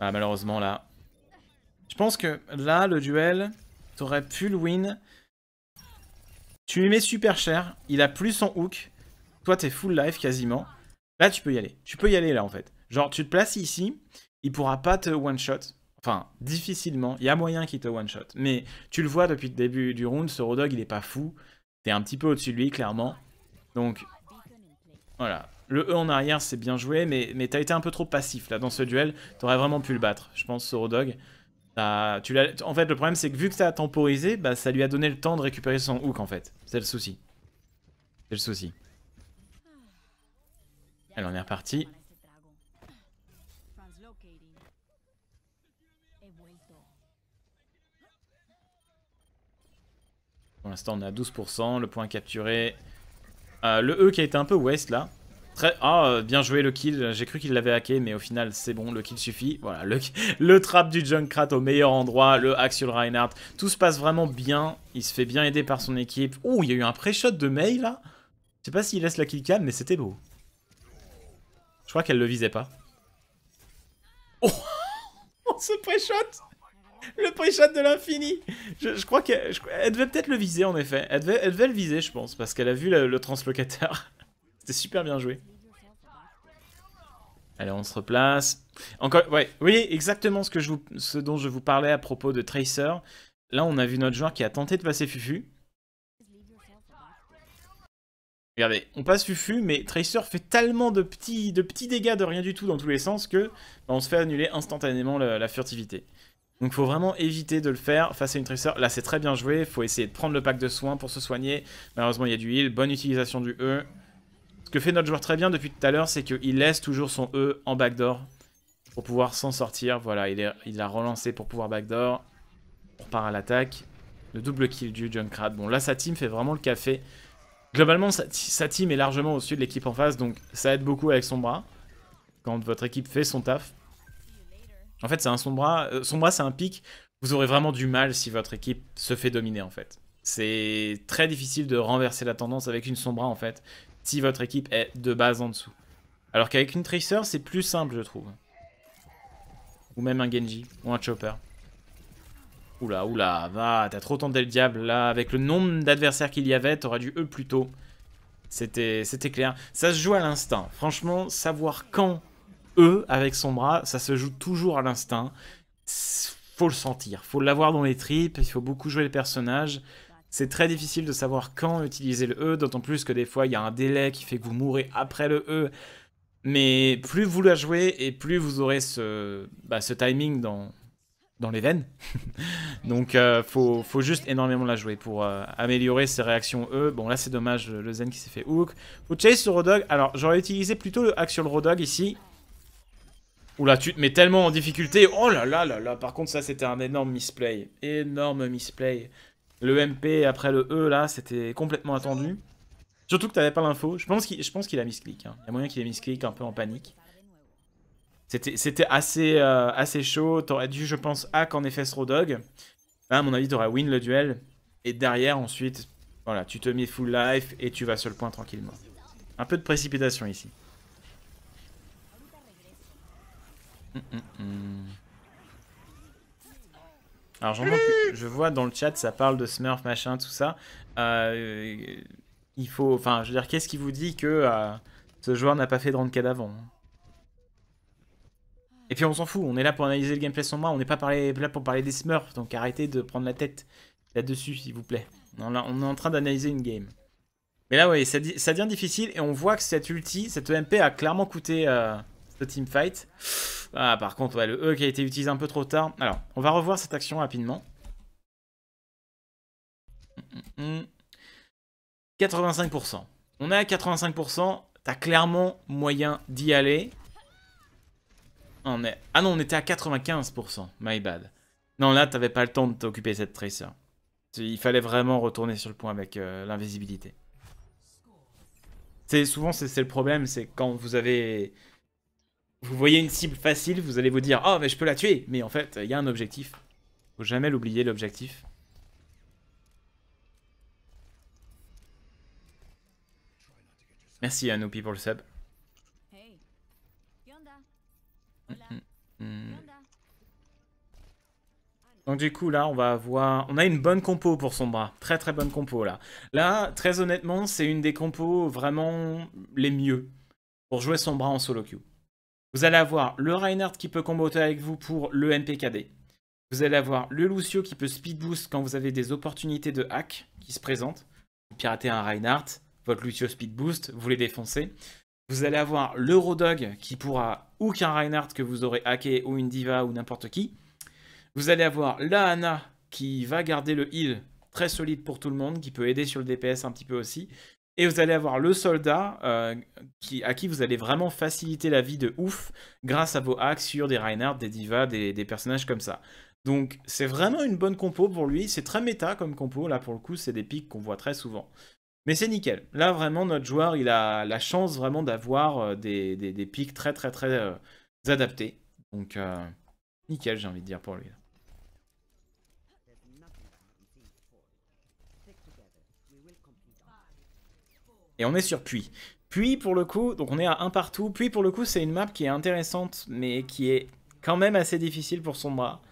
Ah, malheureusement, là... Je pense que là, le duel, t'aurais pu le win. Tu lui mets super cher. Il a plus son hook. Toi, t'es full life quasiment tu peux y aller. Tu peux y aller là, en fait. Genre, tu te places ici, il pourra pas te one-shot. Enfin, difficilement. Il y a moyen qu'il te one-shot. Mais tu le vois depuis le début du round, ce Rodog, il est pas fou. T'es un petit peu au-dessus de lui, clairement. Donc, voilà. Le E en arrière, c'est bien joué, mais, mais t'as été un peu trop passif, là, dans ce duel. T'aurais vraiment pu le battre, je pense, ce Rodog. Tu en fait, le problème, c'est que vu que t'as temporisé, bah, ça lui a donné le temps de récupérer son hook, en fait. C'est le souci. C'est le souci. Elle en est reparti. Pour l'instant, on est à 12%. Le point capturé. Euh, le E qui a été un peu waste là. Très... Ah, euh, bien joué le kill. J'ai cru qu'il l'avait hacké, mais au final, c'est bon. Le kill suffit. Voilà, le, trap du Junkrat au meilleur endroit. Le Axel Reinhardt. Tout se passe vraiment bien. Il se fait bien aider par son équipe. Ouh, il y a eu un pré-shot de Mei là. Je sais pas s'il laisse la kill cam, mais c'était beau. Je crois qu'elle le visait pas. Oh On oh, se pré-shot Le pré-shot de l'infini je, crois qu'elle devait peut-être le viser en effet. Elle devait, le viser, je pense, parce qu'elle a vu le, translocateur. C'était super bien joué. Allez, on se replace. Encore, ouais, oui, exactement ce, ce dont je vous parlais à propos de Tracer. Là, on a vu notre joueur qui a tenté de passer Fufu. Regardez, on passe Fufu, mais Tracer fait tellement de petits, de petits dégâts de rien du tout dans tous les sens que bah, on se fait annuler instantanément la, furtivité. Donc faut vraiment éviter de le faire face à une Tracer. Là c'est très bien joué, faut essayer de prendre le pack de soins pour se soigner. Malheureusement il y a du heal, bonne utilisation du E. Ce que fait notre joueur très bien depuis tout à l'heure, c'est qu'il laisse toujours son E en backdoor pour pouvoir s'en sortir. Voilà, il, l'a relancé pour pouvoir backdoor. On part à l'attaque. Le double kill du Junkrat. Bon là sa team fait vraiment le café. Globalement, sa, team est largement au-dessus de l'équipe en face, donc ça aide beaucoup avec son bras. Quand votre équipe fait son taf. En fait, c'est un bras. Euh, son bras, c'est un pic. Vous aurez vraiment du mal si votre équipe se fait dominer, en fait. C'est très difficile de renverser la tendance avec une sombra, en fait, si votre équipe est de base en dessous. Alors qu'avec une Tracer, c'est plus simple, je trouve. Ou même un Genji, ou un Chopper. Oula, oula, va, t'as trop tenté le diable là. Avec le nombre d'adversaires qu'il y avait, t'aurais dû E plus tôt. C'était clair. Ça se joue à l'instinct. Franchement, savoir quand E avec son bras, ça se joue toujours à l'instinct. Faut le sentir, faut l'avoir dans les tripes, il faut beaucoup jouer les personnages. C'est très difficile de savoir quand utiliser le E, d'autant plus que des fois il y a un délai qui fait que vous mourrez après le E. Mais plus vous la jouez et plus vous aurez ce, bah, ce timing dans, dans les veines. Donc euh, faut, juste énormément la jouer pour euh, améliorer ses réactions E. Bon là c'est dommage le Zen qui s'est fait hook. Faut chase sur Rodog. Alors j'aurais utilisé plutôt le hack sur le Rodog ici. Oula tu te mets tellement en difficulté. Oh là là là là. Par contre ça c'était un énorme misplay. Énorme misplay. Le MP après le E là c'était complètement attendu. Surtout que t'avais pas l'info. Je pense qu'il a mis clic. Hein. Il y a moyen qu'il ait mis un peu en panique. C'était assez, euh, assez chaud. T'aurais dû, je pense, hack en effet ce Dog. à mon avis, t'aurais win le duel. Et derrière, ensuite, voilà, tu te mets full life et tu vas sur le point tranquillement. Un peu de précipitation ici. Hum, hum, hum. Alors je vois dans le chat ça parle de Smurf machin tout ça. Euh, il faut, enfin je veux dire qu'est-ce qui vous dit que euh, ce joueur n'a pas fait de ranked avant hein et puis on s'en fout, on est là pour analyser le gameplay sans moi, on n'est pas là pour parler des smurfs, donc arrêtez de prendre la tête là-dessus, s'il vous plaît. On, est en train d'analyser une game. Mais là, oui, ça, ça, devient difficile et on voit que cette ulti, cette EMP a clairement coûté euh, ce teamfight. Ah, par contre, ouais, le E qui a été utilisé un peu trop tard. Alors, on va revoir cette action rapidement. 85%. On est à 85%, t'as clairement moyen d'y aller. Ah non, on était à 95%. My bad. Non, là, t'avais pas le temps de t'occuper de cette Tracer. Il fallait vraiment retourner sur le point avec euh, l'invisibilité. C'est souvent c'est le problème, c'est quand vous avez vous voyez une cible facile, vous allez vous dire "Oh, mais je peux la tuer." Mais en fait, il y a un objectif. Faut jamais l'oublier l'objectif. Merci à pour le sub. Donc du coup là on va avoir... On a une bonne compo pour son bras. Très très bonne compo là. Là très honnêtement c'est une des compos vraiment les mieux pour jouer son bras en solo queue. Vous allez avoir le Reinhardt qui peut comboter avec vous pour le MPKD. Vous allez avoir le Lucio qui peut speed boost quand vous avez des opportunités de hack qui se présentent. Vous piratez un Reinhardt, votre Lucio speed boost, vous les défoncez. Vous allez avoir l'Eurodog qui pourra, ou qu'un Reinhardt que vous aurez hacké, ou une Diva, ou n'importe qui. Vous allez avoir la qui va garder le heal très solide pour tout le monde, qui peut aider sur le DPS un petit peu aussi. Et vous allez avoir le soldat euh, qui, à qui vous allez vraiment faciliter la vie de ouf grâce à vos hacks sur des Reinhardt, des Divas, des, des personnages comme ça. Donc c'est vraiment une bonne compo pour lui, c'est très méta comme compo, là pour le coup c'est des pics qu'on voit très souvent. Mais c'est nickel. Là, vraiment, notre joueur, il a la chance vraiment d'avoir euh, des, des, pics très, très, très euh, adaptés. Donc, euh, nickel, j'ai envie de dire pour lui. Et on est sur Puy. Puy, pour le coup, donc on est à un partout. Puy, pour le coup, c'est une map qui est intéressante, mais qui est quand même assez difficile pour son bras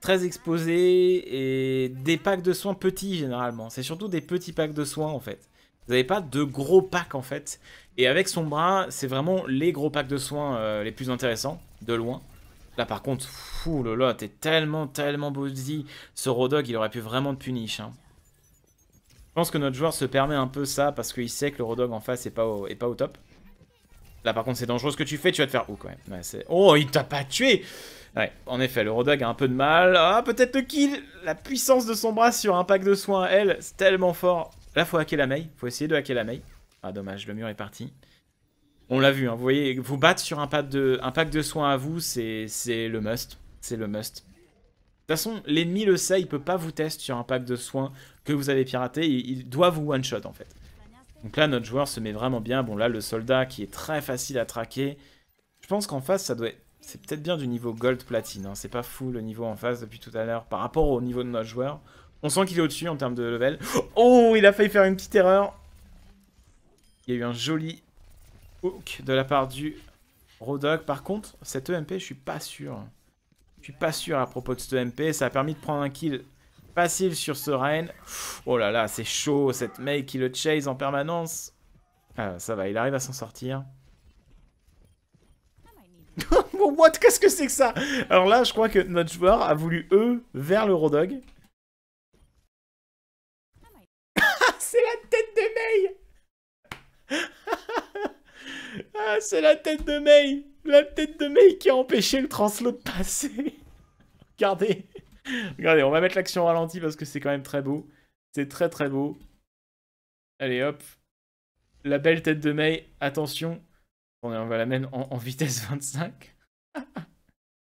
très exposé et des packs de soins petits généralement. C'est surtout des petits packs de soins en fait. Vous n'avez pas de gros packs en fait. Et avec son bras, c'est vraiment les gros packs de soins euh, les plus intéressants, de loin. Là par contre, fou le lot, t'es tellement tellement bossy. Ce Rodog, il aurait pu vraiment te punir, hein. Je pense que notre joueur se permet un peu ça parce qu'il sait que le Rodog en face est pas au, pas au top. Là par contre c'est dangereux ce que tu fais, tu vas te faire quand même ouais oh il t'a pas tué Ouais, en effet, le Rodog a un peu de mal. Ah, peut-être le kill La puissance de son bras sur un pack de soins, elle, c'est tellement fort. Là, faut hacker la Il Faut essayer de hacker la meille. Ah, dommage, le mur est parti. On l'a vu, hein, vous voyez, vous battre sur un pack de, de soins à vous, c'est le must. C'est le must. De toute façon, l'ennemi le sait, il peut pas vous tester sur un pack de soins que vous avez piraté. Il, il doit vous one-shot, en fait. Donc là, notre joueur se met vraiment bien. Bon, là, le soldat qui est très facile à traquer. Je pense qu'en face, ça doit être c'est peut-être bien du niveau gold platine, hein. c'est pas fou le niveau en face depuis tout à l'heure par rapport au niveau de notre joueur. On sent qu'il est au-dessus en termes de level. Oh, il a failli faire une petite erreur. Il y a eu un joli hook de la part du Rodog. Par contre, cet EMP, je suis pas sûr. Je suis pas sûr à propos de cette EMP. Ça a permis de prendre un kill facile sur ce Rain. Oh là là, c'est chaud, cette mec qui le chase en permanence. Ah, ça va, il arrive à s'en sortir. bon, what Qu'est-ce que c'est que ça Alors là, je crois que notre joueur a voulu E vers le Rodog.
c'est la tête de May Ah, c'est la tête de May La tête de
May qui a empêché le translot de passer Regardez Regardez, on va mettre l'action ralenti parce que c'est quand même très beau. C'est très très beau. Allez, hop. La belle tête de May, attention, on va la mettre en, vitesse 25.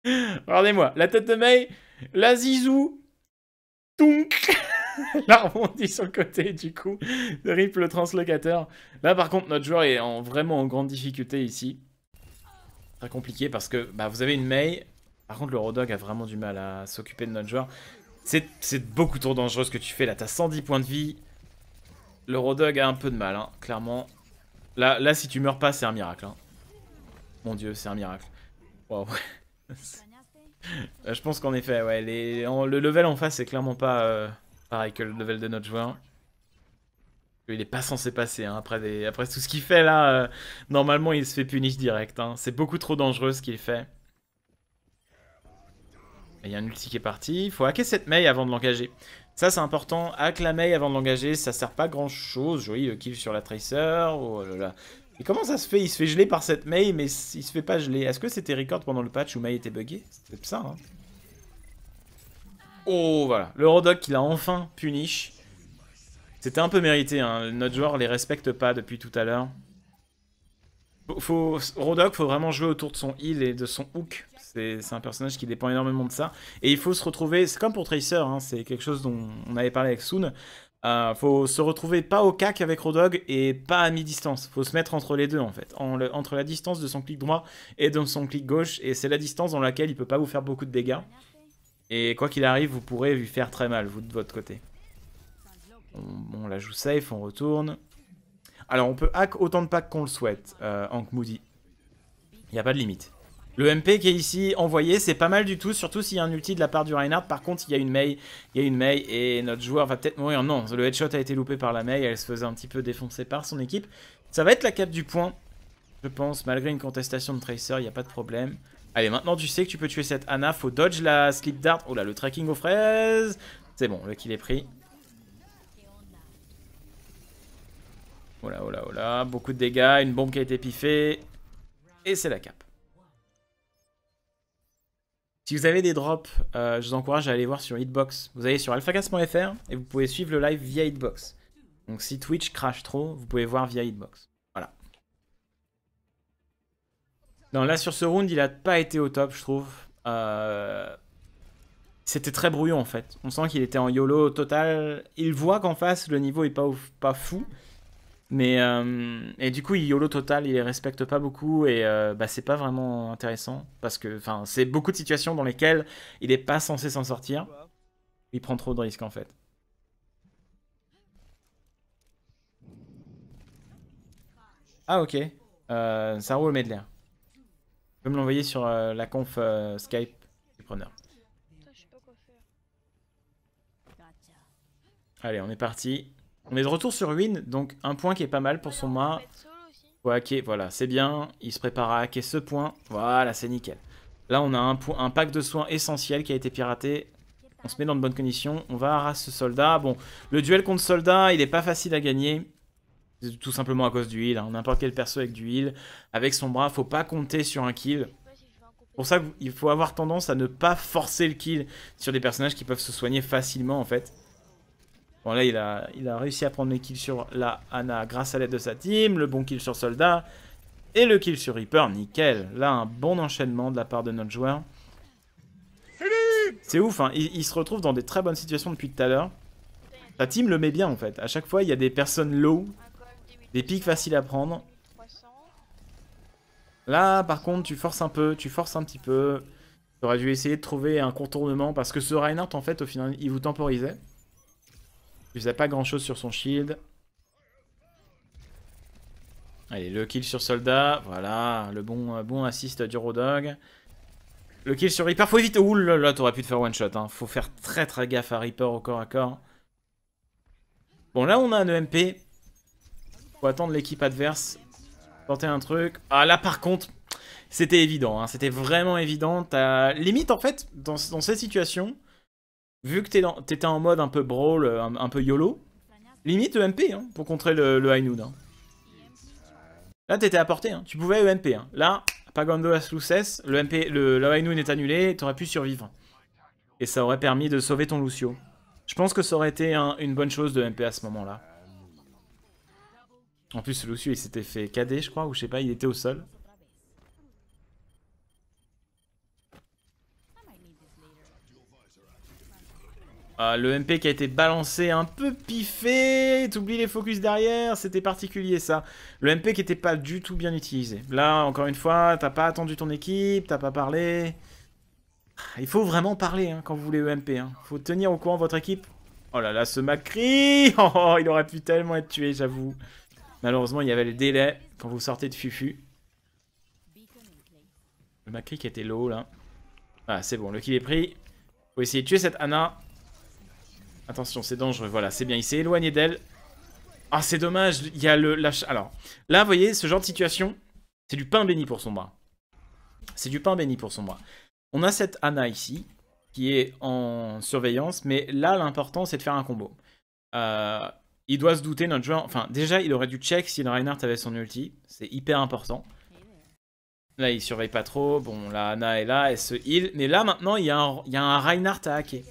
Regardez-moi, la tête de May, la zizou, donc la rebondit sur le côté du coup, rip le translocateur. Là par contre, notre joueur est en, vraiment en grande difficulté ici. Très compliqué parce que bah, vous avez une May. par contre le Rodog a vraiment du mal à s'occuper de notre joueur. C'est beaucoup trop dangereux ce que tu fais là, t'as 110 points de vie. Le Rodog a un peu de mal, hein, clairement. Là, là, si tu meurs pas, c'est un miracle. Hein. Mon dieu, c'est un miracle. Euh, je pense qu'en effet, ouais, le level en face c'est clairement pas euh, pareil que le level de notre joueur. Il est pas censé passer hein, après, tout ce qu'il fait là. Euh, normalement, il se fait punir direct. Hein. C'est beaucoup trop dangereux ce qu'il fait. Il y a un ulti qui est parti. Il faut hacker cette Mei avant de l'engager. Ça, c'est important. Hacker la Mei avant de l'engager. Ça sert pas grand chose. Joey qu'il kill sur la Tracer. Oh là là. Et comment ça se fait Il se fait geler par cette Mei, mais il se fait pas geler. Est-ce que c'était record pendant le patch où Mei était buggé C'est ça, hein. Oh, voilà. Le Rodok qu'il a enfin punish. C'était un peu mérité, hein. Notre joueur les respecte pas depuis tout à l'heure. Faut, Rodok, faut vraiment jouer autour de son heal et de son hook. C'est un personnage qui dépend énormément de ça. Et il faut se retrouver, c'est comme pour Tracer, hein, c'est quelque chose dont on avait parlé avec Soon. Euh, faut se retrouver pas au cac avec Rodog et pas à mi-distance. Faut se mettre entre les deux en fait, entre la distance de son clic droit et de son clic gauche, et c'est la distance dans laquelle il peut pas vous faire beaucoup de dégâts. Et quoi qu'il arrive, vous pourrez lui faire très mal, vous de votre côté. On, on la joue safe, on retourne. Alors on peut hack autant de packs qu'on le souhaite, euh, Hank Moody. Il n'y a pas de limite. Le MP qui est ici envoyé, c'est pas mal du tout, surtout s'il y a un ulti de la part du Reinhardt. Par contre, il y a une Mei, il y a une May, et notre joueur va peut-être mourir. Non, le headshot a été loupé par la Mei, elle se faisait un petit peu défoncer par son équipe. Ça va être la cap du point, je pense, malgré une contestation de Tracer, il n'y a pas de problème. Allez, maintenant tu sais que tu peux tuer cette Anna, faut dodge la Slip Dart. Oh là, le tracking aux fraises C'est bon, le kill est pris. Oh là, oh là, oh là, beaucoup de dégâts, une bombe qui a été piffée. Et c'est la cape. Si vous avez des drops, euh, je vous encourage à aller voir sur Hitbox. Vous allez sur alphacast.fr et vous pouvez suivre le live via Hitbox. Donc si Twitch crash trop, vous pouvez voir via Hitbox. Voilà. Non, là sur ce round, il a pas été au top, je trouve. Euh, c'était très brouillon en fait. On sent qu'il était en YOLO total. Il voit qu'en face, le niveau est pas fou. Mais euh, et du coup, il YOLO total, il les respecte pas beaucoup et euh, bah, c'est pas vraiment intéressant parce que enfin, c'est beaucoup de situations dans lesquelles il est pas censé s'en sortir. Il prend trop de risques en fait. Ah ok, euh, ça roule Medler. Je peux me l'envoyer sur euh, la conf Skype du preneur. Allez, on est parti. On est de retour sur Ruin, donc un point qui est pas mal pour son main. ok, voilà, c'est bien. Il se prépare à hacker ce point. Voilà, c'est nickel. Là, on a un, pack de soins essentiel qui a été piraté. On se met dans de bonnes conditions. On va à ce soldat. Bon, le duel contre soldat, il n'est pas facile à gagner. Tout simplement à cause du heal. Hein. N'importe quel perso avec du heal. Avec son bras, faut pas compter sur un kill. pour ça il faut avoir tendance à ne pas forcer le kill sur des personnages qui peuvent se soigner facilement en fait. Bon, là, il a, il a réussi à prendre les kills sur la Ana grâce à l'aide de sa team, le bon kill sur Soldat et le kill sur Reaper. Nickel. Là, un bon enchaînement de la part de notre joueur. C'est ouf, hein. il, se retrouve dans des très bonnes situations depuis tout à l'heure. Sa team le met bien en fait. À chaque fois, il y a des personnes low, des pics faciles à prendre. Là, par contre, tu forces un peu, tu forces un petit peu. Tu aurais dû essayer de trouver un contournement parce que ce Reinhardt, en fait, au final, il vous temporisait. Il faisait pas grand chose sur son shield. Allez, le kill sur soldat. Voilà, le bon, euh, bon assist du Rodog. Le kill sur Reaper. Faut éviter. Ouh là t'aurais pu te faire one shot. Hein. Faut faire très très gaffe à Reaper au corps à corps. Bon, là on a un EMP. Faut attendre l'équipe adverse. Tenter un truc. Ah là par contre, c'était évident. Hein. C'était vraiment évident. Limite en fait, dans, dans cette situation, vu que t'étais en mode un peu brawl, euh, un, peu YOLO, limite EMP hein, pour contrer le, le High hein. Là, t'étais à portée, hein. tu pouvais EMP. Là, Pagando à le, MP, le, le est annulé, t'aurais pu survivre. Et ça aurait permis de sauver ton Lucio. Je pense que ça aurait été une bonne chose de e MP à ce moment-là. En plus, Lucio, il s'était fait cadet je crois, ou je sais pas, il était au sol. Ah, le MP qui a été balancé un peu piffé, t'oublies les focus derrière, c'était particulier ça. Le MP qui n'était pas du tout bien utilisé. Là, encore une fois, t'as pas attendu ton équipe, t'as pas parlé. Il faut vraiment parler hein, quand vous voulez EMP. il hein. Faut tenir au courant votre équipe. Oh là là, ce Macri oh, oh, Il aurait pu tellement être tué, j'avoue. Malheureusement, il y avait le délai quand vous sortez de Fufu. Le Macri qui était low, là. Ah, c'est bon, le kill est pris. Faut essayer de tuer cette Anna. Attention, c'est dangereux. Voilà, c'est bien. Il s'est éloigné d'elle. Ah, c'est dommage. Il y a le... Alors, là, vous voyez, ce genre de situation, c'est du pain béni pour son bras. C'est du pain béni pour son bras. On a cette Anna ici, qui est en surveillance. Mais là, l'important, c'est de faire un combo. Euh, il doit se douter, notre joueur... Enfin, déjà, il aurait dû check si le Reinhardt avait son ulti. C'est hyper important. Là, il surveille pas trop. Bon, la Anna est là, elle se heal. Mais là, maintenant, il y a il y a un Reinhardt à hacker.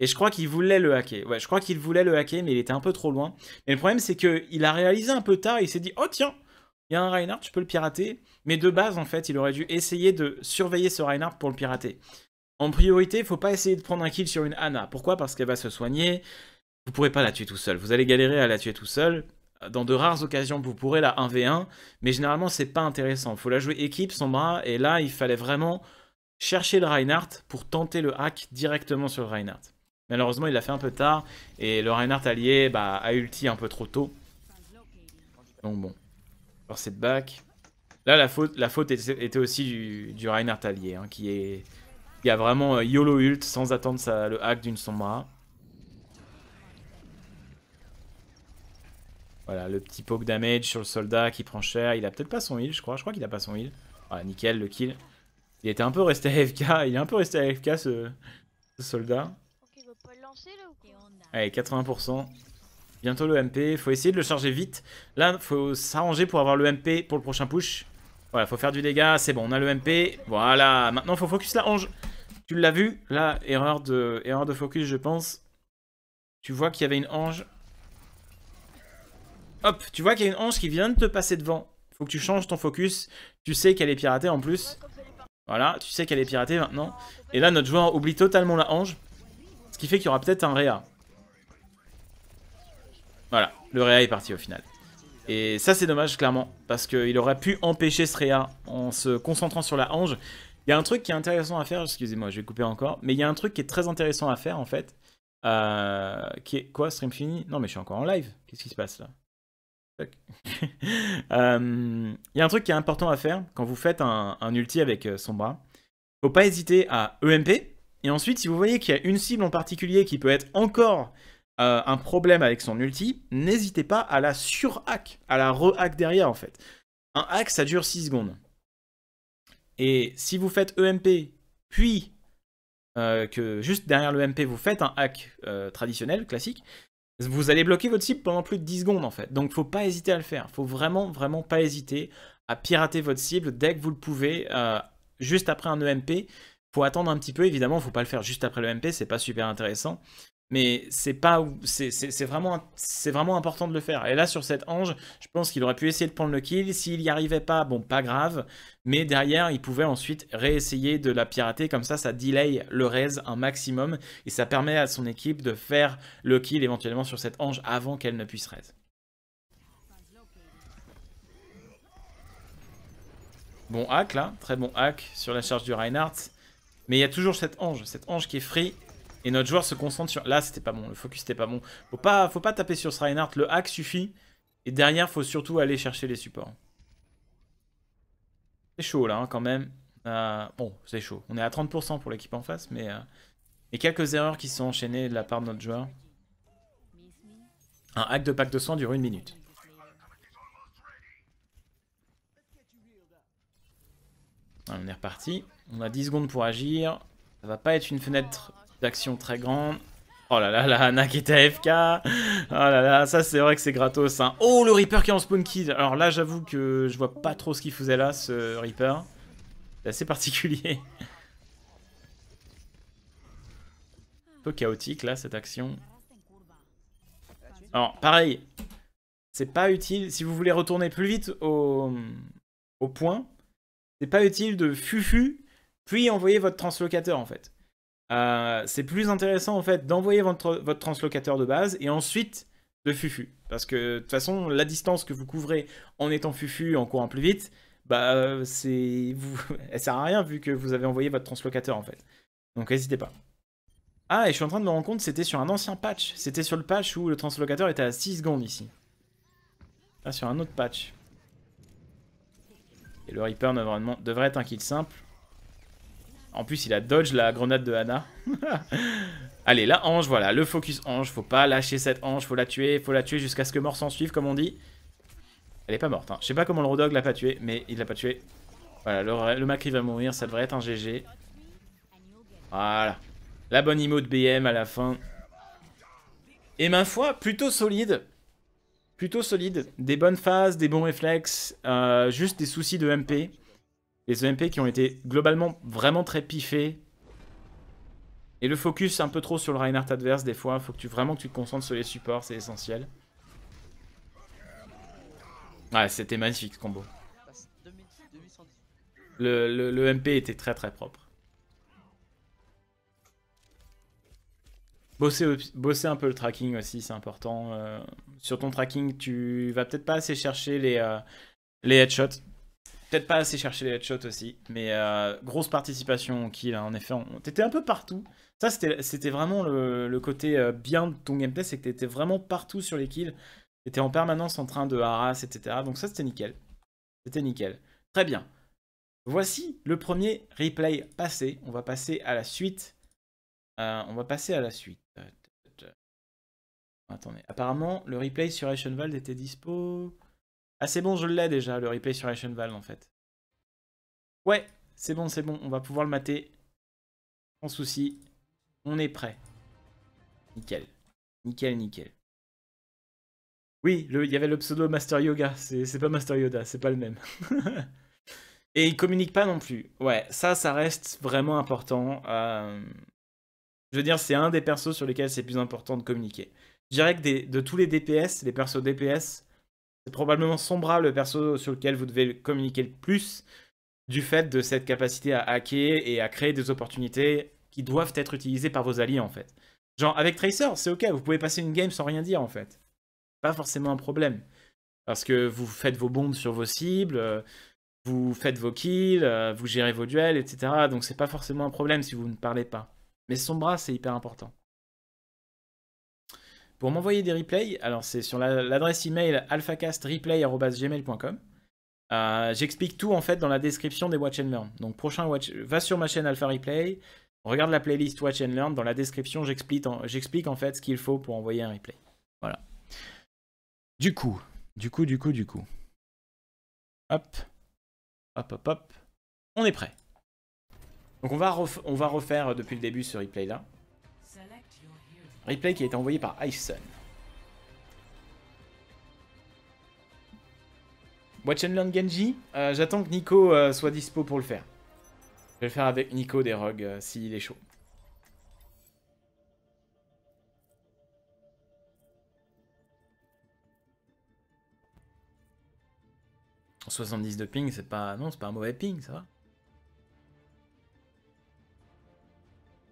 Et je crois qu'il voulait le hacker. Ouais, je crois qu'il voulait le hacker, mais il était un peu trop loin. Mais le problème, c'est qu'il a réalisé un peu tard. Il s'est dit Oh, tiens, il y a un Reinhardt, tu peux le pirater. Mais de base, en fait, il aurait dû essayer de surveiller ce Reinhardt pour le pirater. En priorité, il faut pas essayer de prendre un kill sur une Anna. Pourquoi Parce qu'elle va se soigner. Vous ne pourrez pas la tuer tout seul. Vous allez galérer à la tuer tout seul. Dans de rares occasions, vous pourrez la 1v1. Mais généralement, c'est pas intéressant. Faut la jouer équipe, son bras. Et là, il fallait vraiment chercher le Reinhardt pour tenter le hack directement sur le Reinhardt. Malheureusement, il a fait un peu tard. Et le Reinhardt allié bah, a ulti un peu trop tôt. Donc bon. Force de back. Là, la faute, la faute était aussi du, du Reinhardt allié. Hein, qui, est, a vraiment euh, YOLO ult sans attendre le hack d'une sombra. Voilà, le petit poke damage sur le soldat qui prend cher. Il a peut-être pas son heal, je crois. Je crois qu'il a pas son heal. Voilà, nickel, le kill. Il était un peu resté AFK. Il est un peu resté AFK, ce soldat. Allez, 80%. Bientôt le MP. Faut essayer de le charger vite. Là, faut s'arranger pour avoir le MP pour le prochain push. Voilà, faut faire du dégât. C'est bon, on a le MP. Voilà, maintenant faut focus la ange Tu l'as vu Là, erreur de, erreur de focus, je pense. Tu vois qu'il y avait une ange Hop, tu vois qu'il y a une ange qui vient de te passer devant. Faut que tu changes ton focus. Tu sais qu'elle est piratée en plus. Voilà, tu sais qu'elle est piratée maintenant. Et là, notre joueur oublie totalement la ange ce qui fait qu'il y aura peut-être un Réa. Voilà, le Réa est parti au final. Et ça c'est dommage clairement, parce qu'il aurait pu empêcher ce Réa en se concentrant sur la Hange. Il y a un truc qui est intéressant à faire, excusez-moi, je vais couper encore, mais il y a un truc qui est très intéressant à faire en fait, euh, qui est quoi, stream fini Non mais je suis encore en live, qu'est-ce qui se passe là euh, Il y a un truc qui est important à faire quand vous faites un, un ulti avec euh, son bras. Faut pas hésiter à EMP, et ensuite, si vous voyez qu'il y a une cible en particulier qui peut être encore euh, un problème avec son ulti, n'hésitez pas à la surhack, à la rehack derrière en fait. Un hack, ça dure 6 secondes. Et si vous faites EMP, puis euh, que juste derrière l'EMP, e vous faites un hack euh, traditionnel, classique, vous allez bloquer votre cible pendant plus de 10 secondes en fait. Donc faut pas hésiter à le faire. Faut vraiment, vraiment pas hésiter à pirater votre cible dès que vous le pouvez, juste après un EMP faut attendre un petit peu, évidemment, faut pas le faire juste après le MP, c'est pas super intéressant. Mais c'est pas c'est vraiment c'est vraiment important de le faire. Et là sur cet ange, je pense qu'il aurait pu essayer de prendre le kill. S'il n'y arrivait pas, bon pas grave. Mais derrière, il pouvait ensuite réessayer de la pirater. Comme ça, ça delay le raise un maximum et ça permet à son équipe de faire le kill éventuellement sur cette ange avant qu'elle ne puisse raise. Bon hack là, très bon hack sur la charge du Reinhardt. Mais il y a toujours cette ange, cette ange qui est free. Et notre joueur se concentre sur... Là, c'était pas bon, le focus était pas bon. Faut pas, faut pas taper sur ce Reinhardt, le hack suffit. Et derrière, faut surtout aller chercher les supports. C'est chaud là, hein, quand même. Euh, bon, c'est chaud. On est à 30% pour l'équipe en face, mais... et euh, quelques erreurs qui sont enchaînées de la part de notre joueur. Un hack de pack de soins dure une minute. on est reparti. On a 10 secondes pour agir. Ça va pas être une fenêtre d'action très grande. Oh là là, la Hana qui est Oh là là, ça c'est vrai que c'est gratos. Hein. Oh, le Reaper qui est en spawn Kid. Alors là, j'avoue que je vois pas trop ce qu'il faisait là, ce Reaper. C'est assez particulier. Un peu chaotique là, cette action. Alors, pareil, c'est pas utile. Si vous voulez retourner plus vite au, au point, c'est pas utile de fufu puis envoyez votre translocateur en fait. Euh, c'est plus intéressant en fait d'envoyer votre, votre, translocateur de base et ensuite de fufu. Parce que de toute façon, la distance que vous couvrez en étant fufu, en courant plus vite, bah euh, c'est vous, elle sert à rien vu que vous avez envoyé votre translocateur en fait. Donc n'hésitez pas. Ah, et je suis en train de me rendre compte, c'était sur un ancien patch. C'était sur le patch où le translocateur était à 6 secondes ici. Ah sur un autre patch. Et le Reaper devrait être un kill simple. En plus, il a dodge la grenade de Hannah. Allez, la hanche, voilà, le focus Ange. Faut pas lâcher cette hanche, faut la tuer, faut la tuer jusqu'à ce que mort s'en suive, comme on dit. Elle est pas morte, hein. Je sais pas comment le Rodog l'a pas tué, mais il l'a pas tué. Voilà, le, le Macri va mourir, ça devrait être un GG. Voilà. La bonne emo de BM à la fin. Et ma foi, plutôt solide. Plutôt solide. Des bonnes phases, des bons réflexes, euh, juste des soucis de MP. Les EMP qui ont été globalement vraiment très piffés. Et le focus un peu trop sur le Reinhardt adverse des fois. Faut que tu vraiment que tu te concentres sur les supports, c'est essentiel. Ouais, c'était magnifique ce combo. Le, e MP était très très propre. Bosser, bosser un peu le tracking aussi, c'est important. Euh, sur ton tracking, tu vas peut-être pas assez chercher les, euh, les headshots peut pas assez chercher les headshots aussi, mais euh, grosse participation au kill, hein, en effet. On... T'étais un peu partout. Ça, c'était vraiment le, côté euh, bien de ton gameplay, c'est que t'étais vraiment partout sur les kills. T'étais en permanence en train de harass, etc. Donc ça, c'était nickel. C'était nickel. Très bien. Voici le premier replay passé. On va passer à la suite. Euh, on va passer à la suite. Attendez. Apparemment, le replay sur Eichenwald était dispo. Ah c'est bon, je l'ai déjà, le replay sur Valve en fait. Ouais, c'est bon, c'est bon, on va pouvoir le mater. Sans souci, on est prêt.
Nickel, nickel, nickel.
Oui, il y avait le pseudo Master Yoga, c'est pas Master Yoda, c'est pas le même. Et il communique pas non plus. Ouais, ça, ça reste vraiment important. Euh, je veux dire, c'est un des persos sur lesquels c'est plus important de communiquer. Je dirais que de tous les DPS, les persos DPS, c'est probablement Sombra le perso sur lequel vous devez communiquer le plus du fait de cette capacité à hacker et à créer des opportunités qui doivent être utilisées par vos alliés en fait. Genre avec Tracer, c'est ok, vous pouvez passer une game sans rien dire en fait. Pas forcément un problème. Parce que vous faites vos bombes sur vos cibles, euh, vous faites vos kills, euh, vous gérez vos duels, etc. Donc c'est pas forcément un problème si vous ne parlez pas. Mais Sombra c'est hyper important. Pour m'envoyer des replays, alors c'est sur l'adresse email alphacastreplay.gmail.com. Euh, j'explique tout en fait dans la description des Watch and Learn. Donc prochain watch, va sur ma chaîne Alpha Replay, regarde la playlist Watch and Learn. Dans la description, j'explique en, en fait ce qu'il faut pour envoyer un replay.
Voilà. Du coup, du coup, du coup, du coup. Hop, hop, hop, hop. On est prêt.
Donc on va, on va refaire euh, depuis le début ce replay là. Replay qui a été envoyé par Sun. Watch and Learn Genji, euh, j'attends que Nico euh, soit dispo pour le faire. Je vais faire avec Nico des rogues euh, s'il est chaud. 70 de ping, c'est pas... Non, c'est pas un mauvais ping, ça va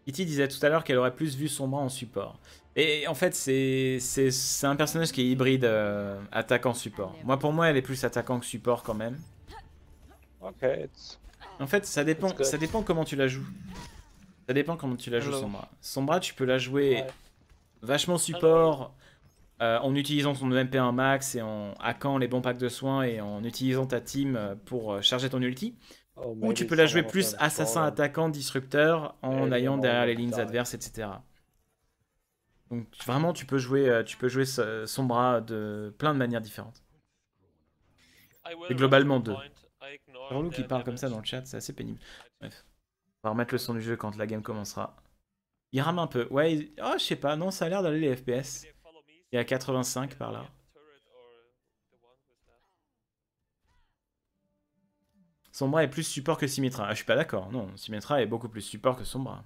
Kitty e disait tout à l'heure qu'elle aurait plus vu son bras en support. Et en fait, c'est un personnage qui est hybride euh, attaquant-support. Moi, pour moi, elle est plus attaquant que support quand même. En fait, ça dépend, ça dépend comment tu la joues. Ça dépend comment tu la joues, son bras. Son bras, tu peux la jouer vachement support, euh, en utilisant son MP1 max et en hackant les bons packs de soins et en utilisant ta team euh, pour charger ton ulti.
Oh, Ou tu peux la jouer plus assassin,
attaquant, disrupteur en ayant derrière les lignes adverses, etc. Donc vraiment, tu peux jouer, euh, tu peux jouer bras de plein de manières différentes. Et globalement deux. Relou qui parle comme ça dans le chat, c'est assez pénible. Bref. On va remettre le son du jeu quand la game commencera. Il rame un peu. Ouais, oh, je sais pas. Non, ça a l'air d'aller les FPS. Il est à 85 par là. bras est plus support que Symmetra. Ah, je suis pas d'accord. Non, Symmetra est beaucoup plus support que son bras.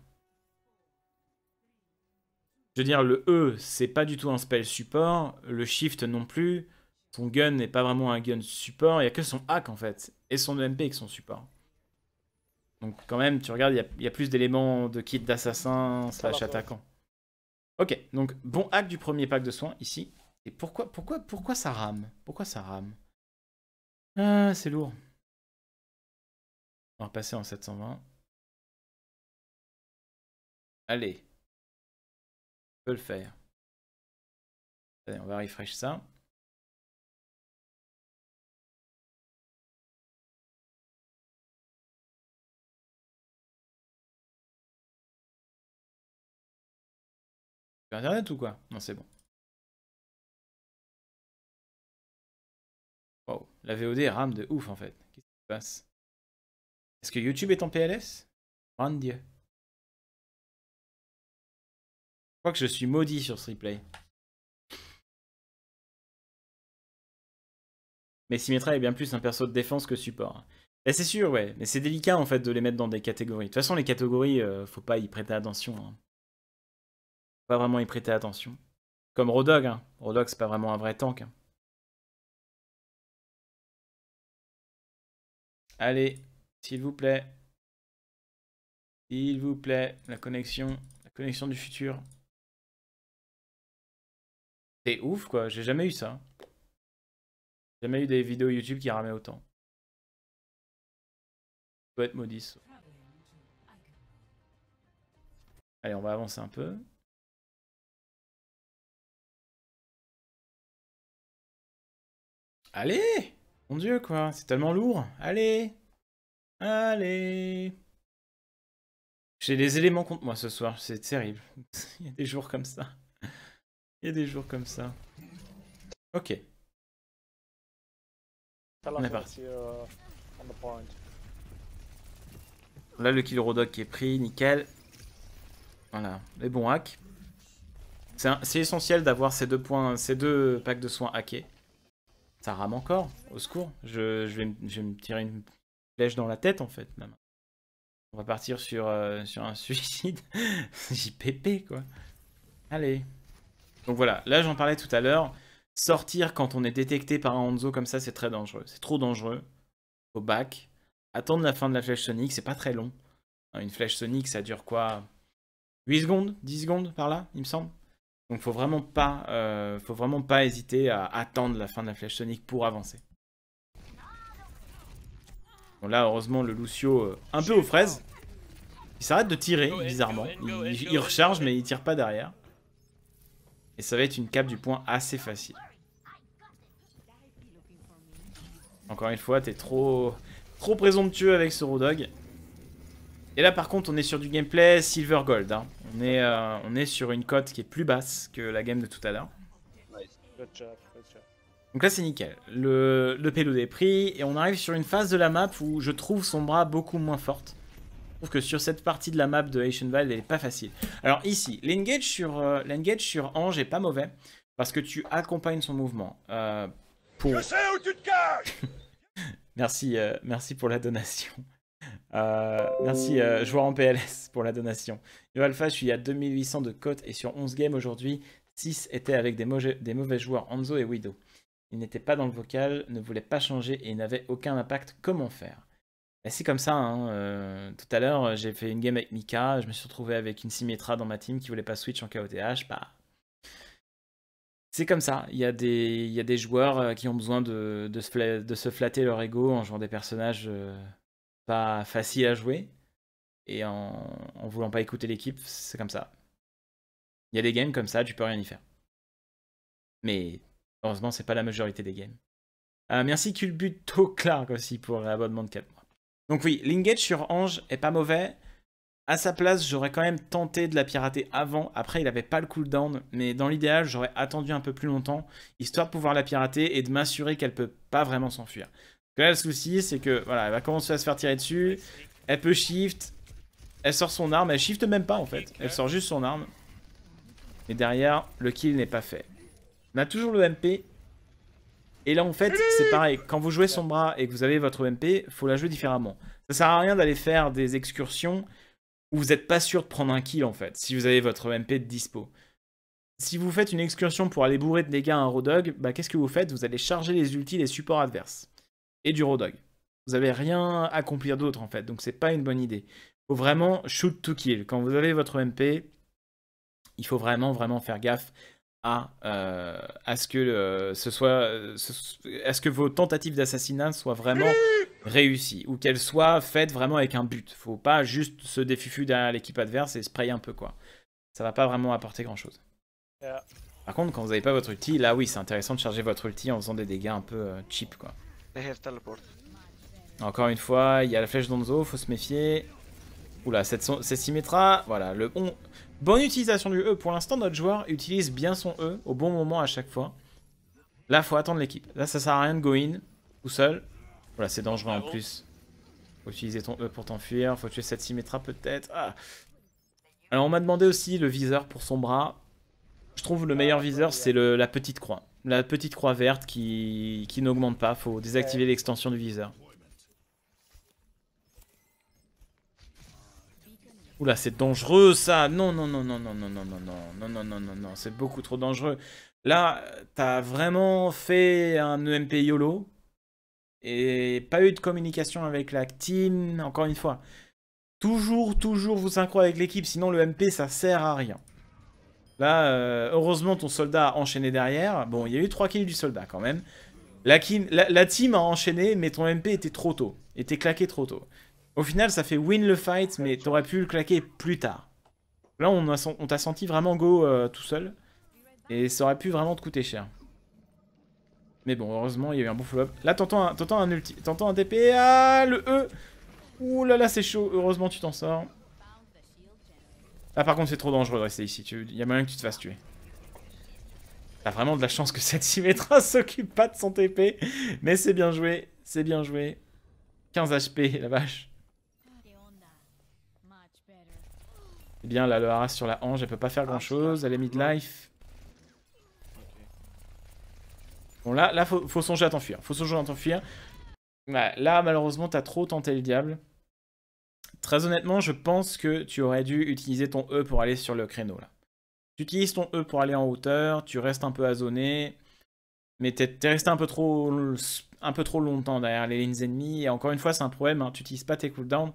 Je veux dire, le E, c'est pas du tout un spell support. Le Shift non plus. Son gun n'est pas vraiment un gun support. Il n'y a que son hack, en fait. Et son MP qui sont support. Donc, quand même, tu regardes, il y, a plus d'éléments de kit d'assassin slash attaquant. Ok, donc bon hack du premier pack de soins ici. Et pourquoi, pourquoi, pourquoi ça rame Pourquoi ça rame
Ah, c'est lourd. On va repasser en 720. Allez. On peut le faire. Allez, on va refresh ça. Internet ou quoi Non, c'est bon. Wow, la VOD rame de ouf en fait. Qu'est-ce qui se passe est-ce que YouTube est en PLS Grand Dieu. Je crois que je suis maudit sur ce replay. Mais
Symmetra est bien plus un perso de défense que support. Eh, c'est sûr, ouais. Mais c'est délicat, en fait, de les mettre dans des catégories. De toute façon, les catégories, euh, faut pas y prêter attention. Hein. Faut pas vraiment y prêter attention.
Comme Rodog. Hein. Rodog, c'est pas vraiment un vrai tank. Hein. Allez, s'il vous plaît. S'il vous plaît. La connexion. La connexion du futur. C'est ouf, quoi. J'ai jamais eu ça. jamais eu des vidéos YouTube qui ramènent autant. Ça être maudit. Allez, on va avancer un peu. Allez Mon dieu, quoi, c'est tellement lourd. Allez Allez
J'ai des éléments contre moi ce soir, c'est terrible. Il y a des jours comme ça. Il y a des jours comme ça. Ok.
On est parti. Uh,
Là, le kill est pris, nickel. Voilà, les bons hacks. C'est essentiel d'avoir ces deux points, ces deux packs de soins hackés. Ça rame encore, au secours. je vais me tirer une flèche dans la tête en fait. Même. On va partir sur, euh, sur un suicide. JPP quoi. Allez. Donc voilà, là j'en parlais tout à l'heure. Sortir quand on est détecté par un Hanzo comme ça, c'est très dangereux. C'est trop dangereux. Au bac. Attendre la fin de la flèche sonique, c'est pas très long. Hein, une flèche sonique ça dure quoi 8 secondes 10 secondes par là, il me semble. Donc faut vraiment pas, euh, faut vraiment pas hésiter à attendre la fin de la flèche sonique pour avancer là, heureusement, le Lucio, euh, un peu aux fraises. Il s'arrête de tirer, bizarrement. Il, recharge, mais il tire pas derrière. Et ça va être une cape du point assez facile. Encore une fois, t'es trop, trop présomptueux avec ce Roodog. Et là, par contre, on est sur du gameplay Silver Gold. Hein. On, est, euh, on est sur une cote qui est plus basse que la game de tout à l'heure. Donc là c'est nickel, le, le des est pris et on arrive sur une phase de la map où je trouve son bras beaucoup moins fort. Je trouve que sur cette partie de la map de Ashenvald elle n'est pas facile. Alors ici, l'engage sur, euh, sur Ange est pas mauvais parce que tu accompagnes son mouvement. Euh, je sais
où tu te caches
merci, euh, merci pour la donation. merci, joueur en PLS, pour la donation. Yo Alpha, je suis à 2800 de cote et sur 11 games aujourd'hui, 6 étaient avec des, des mauvais joueurs, Anzo et Widow. Il n'était pas dans le vocal, ne voulait pas changer et n'avait aucun impact. Comment faire bah, C'est comme ça. Hein, euh, tout à l'heure, j'ai fait une game avec Mika. Je me suis retrouvé avec une Symmetra dans ma team qui voulait pas switch en KOTH. Bah, c'est comme ça. Il y, a des, joueurs euh, qui ont besoin de, se, flatter leur ego en jouant des personnages euh, pas faciles à jouer et en, en voulant pas écouter l'équipe. C'est comme ça. Il y a des games comme ça, tu peux rien y faire. Mais Heureusement, c'est pas la majorité des games. Euh, merci Culbuto Clark aussi pour l'abonnement de 4 mois. Donc oui, Lingage sur Ange est pas mauvais. À sa place, j'aurais quand même tenté de la pirater avant. Après, il n'avait pas le cooldown, mais dans l'idéal, j'aurais attendu un peu plus longtemps, histoire de pouvoir la pirater et de m'assurer qu'elle peut pas vraiment s'enfuir. Là, le souci, c'est que voilà, elle va commencer à se faire tirer dessus. Elle peut shift. Elle sort son arme. Elle shift même pas en fait. Elle sort juste son arme. Et derrière, le kill n'est pas fait. On a toujours le MP. Et là, en fait, c'est pareil. Quand vous jouez son bras et que vous avez votre MP, faut la jouer différemment. Ça sert à rien d'aller faire des excursions où vous n'êtes pas sûr de prendre un kill, en fait, si vous avez votre MP de dispo. Si vous faites une excursion pour aller bourrer de dégâts à un Rodog, bah, qu'est-ce que vous faites Vous allez charger les ultis des supports adverses. Et du Rodog. Vous n'avez rien à accomplir d'autre, en fait, donc c'est pas une bonne idée. Faut vraiment shoot to kill. Quand vous avez votre MP, il faut vraiment, vraiment faire gaffe à, euh, à ce que euh, ce soit euh, ce que vos tentatives d'assassinat soient vraiment réussies ou qu'elles soient faites vraiment avec un but. Faut pas juste se défufu derrière l'équipe adverse et spray un peu quoi. Ça va pas vraiment apporter grand chose. Par contre, quand vous n'avez pas votre ulti, là oui, c'est intéressant de charger votre ulti en faisant des dégâts un peu cheap quoi. Encore une fois, il y a la flèche d'Onzo, faut se méfier. Oula, c'est cette voilà, le, on, Bonne utilisation du E. Pour l'instant, notre joueur utilise bien son E au bon moment à chaque fois. Là, faut attendre l'équipe. Là, ça sert à rien de go in tout seul. Voilà, c'est dangereux en ah plus. Faut utiliser ton E pour t'enfuir. Faut tuer cette Symmetra peut-être. Ah. Alors, on m'a demandé aussi le viseur pour son bras. Je trouve le ah, meilleur viseur, c'est la petite croix. La petite croix verte qui, qui n'augmente pas. Faut désactiver l'extension du viseur. là, c'est dangereux ça Non, non, non, non, non, non, non, non, non, non, non, non, non, non, c'est beaucoup trop dangereux. Là, t'as vraiment fait un EMP YOLO et pas eu de communication avec la team, encore une fois. Toujours, toujours vous synchro avec l'équipe, sinon le MP ça sert à rien. Là, heureusement ton soldat a enchaîné derrière. Bon, il y a eu 3 kills du soldat quand même. la team a enchaîné, mais ton MP était trop tôt, était claqué trop tôt. Au final, ça fait win le fight, mais t'aurais pu le claquer plus tard. Là, on t'a senti vraiment go euh, tout seul. Et ça aurait pu vraiment te coûter cher. Mais bon, heureusement, il y a eu un bon flop. Là, t'entends un, un un Ah, le E Ouh là là, c'est chaud. Heureusement, tu t'en sors. Là, ah, par contre, c'est trop dangereux de rester ici. Il y a moyen que tu te fasses tuer. T'as vraiment de la chance que cette ne s'occupe pas de son TP. Mais c'est bien joué. C'est bien joué. 15 HP, la vache. Eh bien là, le Haras sur la hanche, elle peut pas faire ah, grand chose. Elle est mid-life. Bon là, là faut, songer à t'enfuir. Faut songer à t'enfuir. Là, malheureusement, t'as trop tenté le diable. Très honnêtement, je pense que tu aurais dû utiliser ton E pour aller sur le créneau. Là. Tu utilises ton E pour aller en hauteur, tu restes un peu azonné, mais t'es resté un peu, trop, un peu trop longtemps derrière les lignes ennemies. Et encore une fois, c'est un problème, hein. tu utilises pas tes cooldowns.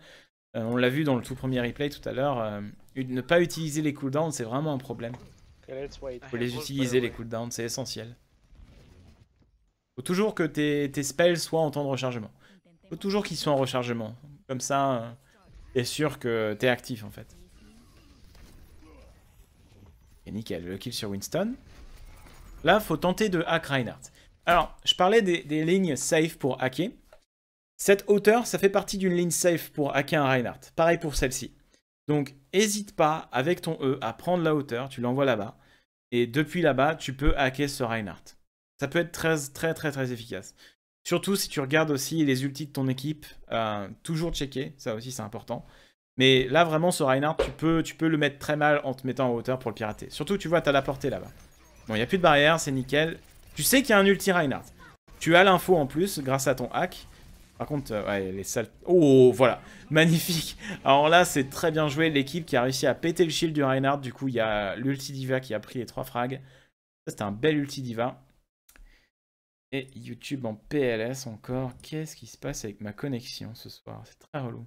Euh, on l'a vu dans le tout premier replay tout à l'heure, euh, ne pas utiliser les cooldowns, c'est vraiment un problème. Il faut les utiliser les cooldowns, c'est essentiel. faut toujours que tes, tes, spells soient en temps de rechargement. faut toujours qu'ils soient en rechargement. Comme ça, euh, t'es sûr que t'es actif en fait. Et nickel, le kill sur Winston. Là, faut tenter de hack Reinhardt. Alors, je parlais des, des lignes safe pour hacker. Cette hauteur, ça fait partie d'une ligne safe pour hacker un Reinhardt. Pareil pour celle-ci. Donc, n'hésite pas, avec ton E, à prendre la hauteur, tu l'envoies là-bas, et depuis là-bas, tu peux hacker ce Reinhardt. Ça peut être très, très, très, très efficace. Surtout si tu regardes aussi les ultis de ton équipe, euh, toujours checker, ça aussi c'est important. Mais là vraiment ce Reinhardt, tu peux, tu peux le mettre très mal en te mettant en hauteur pour le pirater. Surtout tu vois, as la portée là-bas. Bon, il n'y a plus de barrière, c'est nickel. Tu sais qu'il y a un ulti Reinhardt. Tu as l'info en plus grâce à ton hack. Par contre, euh, les sales... Oh, voilà Magnifique Alors là, c'est très bien joué. L'équipe qui a réussi à péter le shield du Reinhardt. Du coup, il y a l'ulti-diva qui a pris les trois frags. Ça, c'était un bel ulti-diva. Et YouTube en PLS encore. Qu'est-ce qui se passe avec ma connexion ce soir C'est très relou.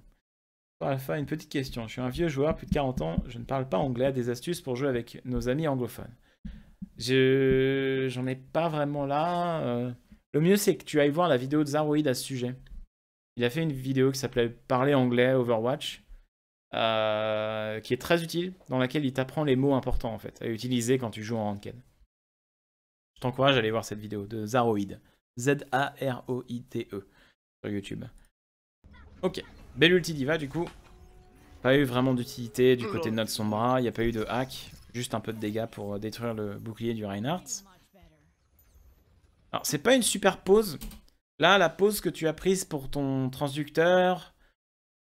Alpha, une petite question. Je suis un vieux joueur, plus de 40 ans. Je ne parle pas anglais. Des astuces pour jouer avec nos amis anglophones. Je... J'en ai pas vraiment là. Euh. Le mieux, c'est que tu ailles voir la vidéo de Zaroid à ce sujet. Il a fait une vidéo qui s'appelait Parler anglais Overwatch, euh, qui est très utile, dans laquelle il t'apprend les mots importants en fait, à utiliser quand tu joues en ranked. Je t'encourage à aller voir cette vidéo de Zaroid. Z-A-R-O-I-T-E sur YouTube. Ok, belle ulti diva du coup. Pas eu vraiment d'utilité du côté de notre Sombra, il n'y a pas eu de hack, juste un peu de dégâts pour euh, détruire le bouclier du Reinhardt. Alors c'est pas une super pause, Là, la pause que tu as prise pour ton transducteur,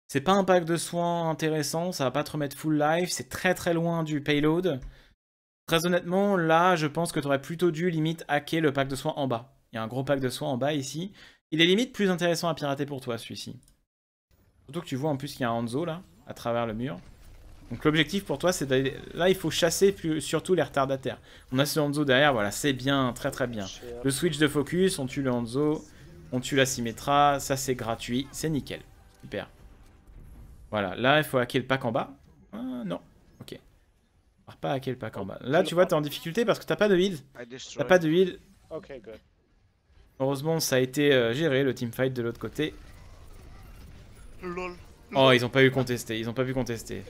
c'est pas un pack de soins intéressant, ça va pas te remettre full life, c'est très très loin du payload. Très honnêtement, là, je pense que tu aurais plutôt dû limite hacker le pack de soins en bas. Il y a un gros pack de soins en bas ici. Il est limite plus intéressant à pirater pour toi, celui-ci. Surtout que tu vois en plus qu'il y a un Hanzo là, à travers le mur. Donc l'objectif pour toi, c'est d'aller... Là, il faut chasser surtout les retardataires. On a ce Hanzo derrière, voilà, c'est bien, très très bien. Le switch de focus, on tue le Hanzo. On tue la ça c'est gratuit, c'est nickel. Super. Voilà, là il faut hacker le pack en bas. Ah non, ok. On pas hacker le pack en oh, bas. Là tu vois t'es en difficulté parce que t'as pas de heal. T'as pas de heal. Heureusement ça a été euh, géré le fight de l'autre côté. Oh, ils ont pas eu contesté, ils ont pas vu contester.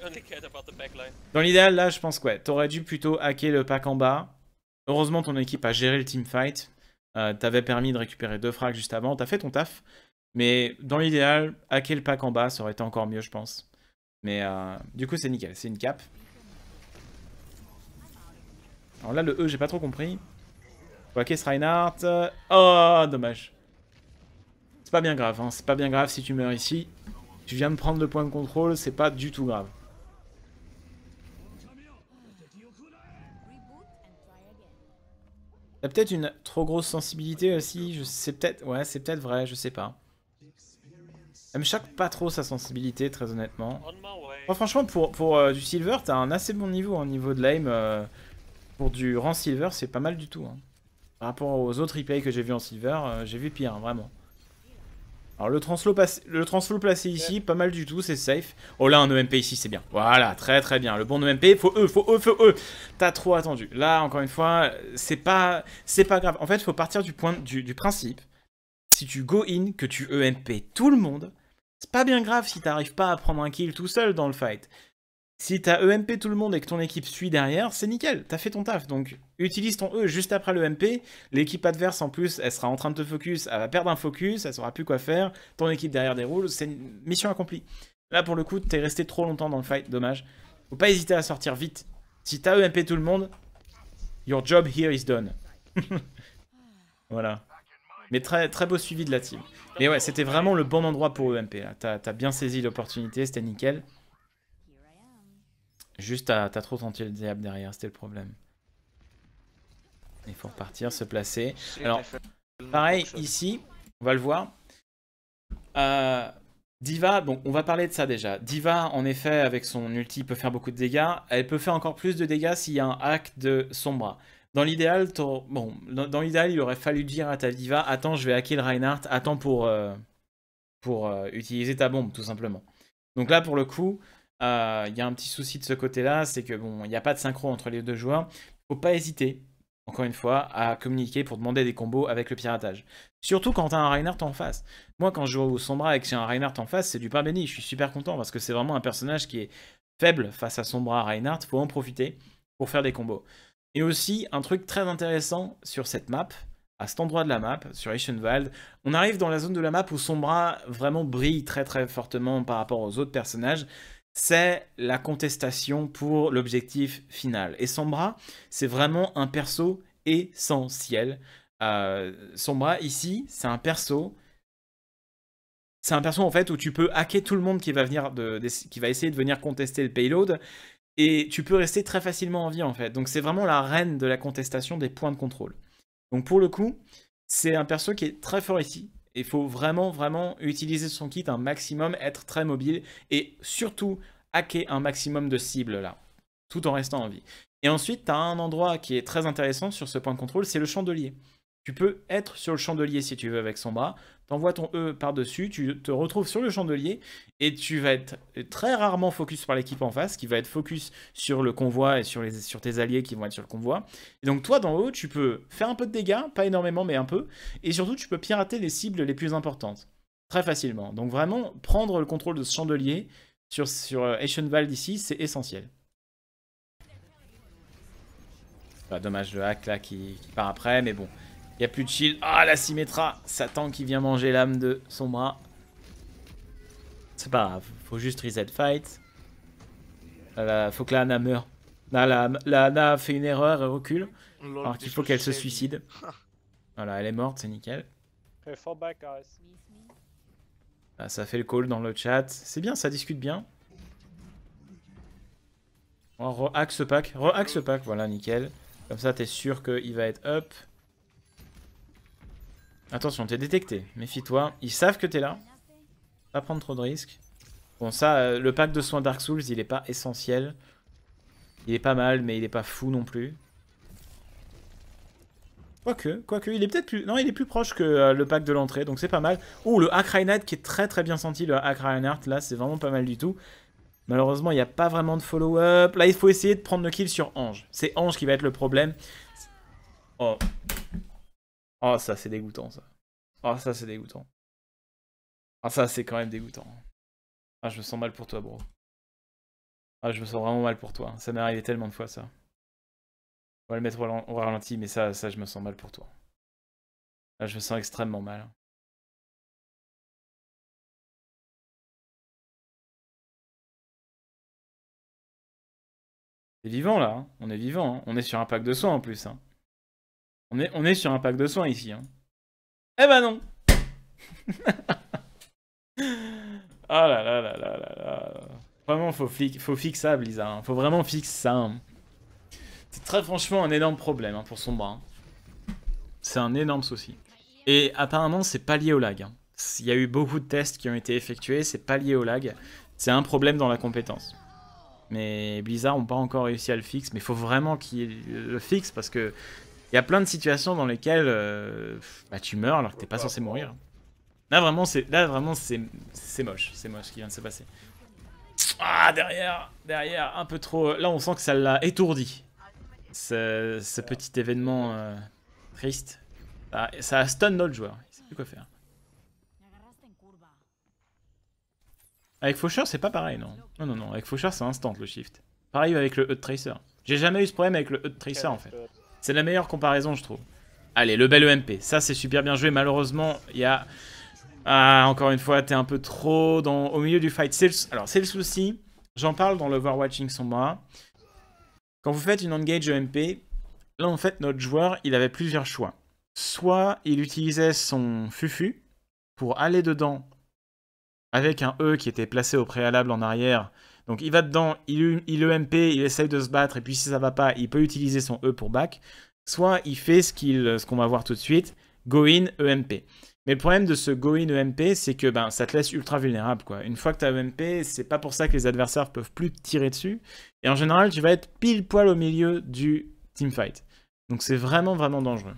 Dans l'idéal, là, je pense que ouais, t'aurais dû plutôt hacker le pack en bas. Heureusement, ton équipe a géré le team fight. Euh, t'avais permis de récupérer deux frags juste avant, t'as fait ton taf. Mais dans l'idéal, hacker le pack en bas, ça aurait été encore mieux, je pense. Mais euh, du coup, c'est nickel, c'est une cape. Alors là, le E, j'ai pas trop compris. Ok, Reinhardt. Oh, dommage. C'est pas bien grave, hein. c'est pas bien grave si tu meurs ici. Tu viens de prendre le point de contrôle, c'est pas du tout grave. T'as peut-être une trop grosse sensibilité aussi, je sais peut-être, ouais, c'est peut-être vrai, je sais pas. Elle me choque pas trop sa sensibilité, très honnêtement. Enfin, franchement, pour, euh, du silver, t'as un assez bon niveau en hein, niveau de lame. Euh, pour du rang silver, c'est pas mal du tout. Hein. Par rapport aux autres replays que j'ai vu en silver, euh, j'ai vu pire, hein, vraiment. Alors le translo placé ici, pas mal du tout, c'est safe. Oh là, un EMP ici, c'est bien. Voilà, très très bien. Le bon EMP, faut E, faut E, faut e, e. T'as trop attendu. Là, encore une fois, c'est pas, c'est pas grave. En fait, faut partir du, point, du, du principe, si tu go in, que tu EMP tout le monde, c'est pas bien grave si t'arrives pas à prendre un kill tout seul dans le fight. Si t'as EMP tout le monde et que ton équipe suit derrière, c'est nickel, t'as fait ton taf. Donc utilise ton E juste après l'EMP, l'équipe adverse en plus, elle sera en train de te focus, elle va perdre un focus, elle saura plus quoi faire, ton équipe derrière déroule, c'est mission accomplie. Là pour le coup, t'es resté trop longtemps dans le fight, dommage. Faut pas hésiter à sortir vite. Si t'as EMP tout le monde, your job here is done. voilà. Mais très, très beau suivi de la team. Mais ouais, c'était vraiment le bon endroit pour EMP. T'as as bien saisi l'opportunité, c'était nickel. Juste, t'as trop tenté le diable derrière, c'était le problème. Il faut repartir, se placer. Alors, pareil, ici, on va le voir. Euh, Diva, bon, on va parler de ça déjà. Diva, en effet, avec son ulti, peut faire beaucoup de dégâts. Elle peut faire encore plus de dégâts s'il y a un hack de Sombra. Dans l'idéal, bon, dans l'idéal, il aurait fallu dire à ta Diva, attends, je vais hacker le Reinhardt, attends pour, euh, pour euh, utiliser ta bombe, tout simplement. Donc là, pour le coup, il euh, y a un petit souci de ce côté-là, c'est que bon, il n'y a pas de synchro entre les deux joueurs. il Faut pas hésiter, encore une fois, à communiquer pour demander des combos avec le piratage. Surtout quand tu as un Reinhardt en face. Moi, quand je joue au Sombra et que j'ai un Reinhardt en face, c'est du pain béni. Je suis super content parce que c'est vraiment un personnage qui est faible face à Sombra Reinhardt. Faut en profiter pour faire des combos. Et aussi, un truc très intéressant sur cette map, à cet endroit de la map, sur Eichenwald, on arrive dans la zone de la map où Sombra vraiment brille très très fortement par rapport aux autres personnages c'est la contestation pour l'objectif final. Et Sombra, c'est vraiment un perso essentiel. Euh, Sombra, ici, c'est un perso. C'est un perso en fait où tu peux hacker tout le monde qui va, venir qui va essayer de venir contester le payload et tu peux rester très facilement en vie en fait. Donc c'est vraiment la reine de la contestation des points de contrôle. Donc pour le coup, c'est un perso qui est très fort ici, il faut vraiment, vraiment utiliser son kit un maximum, être très mobile et surtout hacker un maximum de cibles là, tout en restant en vie. Et ensuite, tu as un endroit qui est très intéressant sur ce point de contrôle, c'est le chandelier. Tu peux être sur le chandelier si tu veux avec son bras, t'envoies ton E par-dessus, tu te retrouves sur le chandelier et tu vas être très rarement focus par l'équipe en face, qui va être focus sur le convoi et sur, les, sur tes alliés qui vont être sur le convoi. donc toi, d'en haut, tu peux faire un peu de dégâts, pas énormément, mais un peu, et surtout, tu peux pirater les cibles les plus importantes, très facilement. Donc vraiment, prendre le contrôle de ce chandelier sur, sur Eschenwald euh, ici, c'est essentiel. pas bah, dommage le hack là qui part après, mais bon. Il a plus de shield. Ah, la Symmetra Satan qui vient manger l'âme de son bras. C'est pas grave. Faut juste reset fight. Voilà, faut que la Hana meure. La, la, fait une erreur, et recule. Alors qu'il faut qu'elle se suicide. Voilà, elle est morte, c'est nickel. ça fait le call dans le chat. C'est bien, ça discute bien. On re ce pack. re ce pack, voilà, nickel. Comme ça, t'es sûr qu'il va être up. Attention, t'es détecté. Méfie-toi. Ils savent que t'es là. Pas prendre trop de risques. Bon, ça, euh, le pack de soins Dark Souls, il est pas essentiel. Il est pas mal, mais il est pas fou non plus. Quoique, quoique, il est peut-être plus... Non, il est plus proche que euh, le pack de l'entrée, donc c'est pas mal. Ouh, le Hack qui est très très bien senti, le Hack là, c'est vraiment pas mal du tout. Malheureusement, il n'y a pas vraiment de follow-up. Là, il faut essayer de prendre le kill sur Ange. C'est Ange qui va être le problème.
Oh, Oh, ça, c'est dégoûtant, ça. Oh, ça, c'est dégoûtant. Ah, ça, c'est quand même dégoûtant. Ah, je me sens mal pour toi, bro. Ah, je me sens vraiment mal pour toi. Ça m'est arrivé tellement de fois, ça. On va le mettre au ralenti, mais ça, ça, je me sens mal pour toi. Là, je me sens extrêmement mal. C'est vivant, là. Hein. On est vivant. Hein. On est sur un pack de soins, en plus. Hein.
On est, sur un pack de soins ici. Hein. Eh ben non Oh là là là là là Vraiment, faut, faut fixer ça, Blizzard. Hein. Faut vraiment fixer ça. Hein. C'est très franchement un énorme problème pour son bras. C'est un énorme souci. Et apparemment, c'est pas lié au lag. Il y a eu beaucoup de tests qui ont été effectués, c'est pas lié au lag. C'est un problème dans la compétence. Mais Blizzard ont pas encore réussi à le fixer, mais il faut vraiment qu'il le fixe parce que il y a plein de situations dans lesquelles euh, bah, tu meurs alors que t'es pas censé mourir. Là vraiment c'est là vraiment c'est moche, c'est moche ce qui vient de se passer. Ah derrière, derrière, un peu trop. Euh, là on sent que ça l'a étourdi. Ce, petit événement euh, triste. Ça, ça stun notre joueur, il sait plus quoi faire. Avec Faucheur c'est pas pareil non. Non non non, avec Faucheur c'est instant le shift. Pareil avec le E Tracer. J'ai jamais eu ce problème avec le E Tracer en fait. C'est la meilleure comparaison, je trouve. Allez, le bel EMP. Ça, c'est super bien joué. Malheureusement, il y a... Ah, encore une fois, t'es un peu trop dans... au milieu du fight. Alors, c'est le souci. J'en parle dans le l'Overwatching son moi. Quand vous faites une engage EMP, là, en fait, notre joueur, il avait plusieurs choix. Soit il utilisait son fufu pour aller dedans avec un E qui était placé au préalable en arrière donc il va dedans, il, il EMP, il essaye de se battre, et puis si ça va pas, il peut utiliser son E pour back. Soit il fait ce qu'on va voir tout de suite, go in EMP. Mais le problème de ce go in EMP, c'est que ben, ça te laisse ultra vulnérable. Quoi. Une fois que tu as EMP, c'est pas pour ça que les adversaires peuvent plus te tirer dessus. Et en général, tu vas être pile poil au milieu du teamfight. Donc c'est vraiment, vraiment dangereux.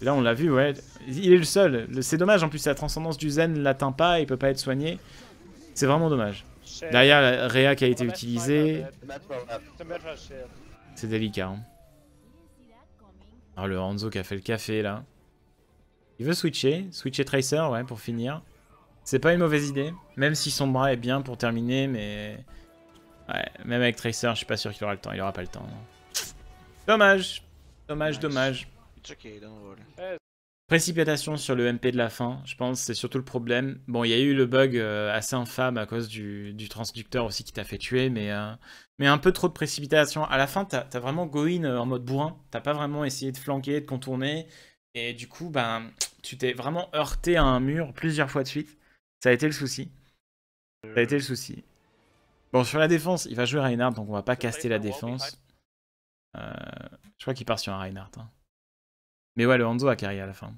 là, on l'a vu, ouais. Il est le seul. C'est dommage, en plus, la transcendance du Zen ne l'atteint pas, il peut pas être soigné. C'est vraiment dommage. Derrière, la Réa qui a été utilisée. C'est délicat. Hein. le Hanzo qui a fait le café là. Il veut switcher. Switcher Tracer, ouais, pour finir. C'est pas une mauvaise idée. Même si son bras est bien pour terminer, mais... Ouais, même avec Tracer, je suis pas sûr qu'il aura le temps. Il aura pas le temps. Dommage. Dommage, dommage. Précipitation sur le MP de la fin, je pense, c'est surtout le problème. Bon, il y a eu le bug euh, assez infâme à cause du, du transducteur aussi qui t'a fait tuer, mais, euh, mais un peu trop de précipitation. À la fin, t'as as vraiment go in euh, en mode bourrin, t'as pas vraiment essayé de flanquer, de contourner, et du coup, ben, tu t'es vraiment heurté à un mur plusieurs fois de suite. Ça a été le souci. Ça a été le souci. Bon, sur la défense, il va jouer Reinhardt, donc on va pas caster la défense. je crois qu'il
part sur un Reinhardt. Hein. Mais ouais, le Hanzo a carré à la fin.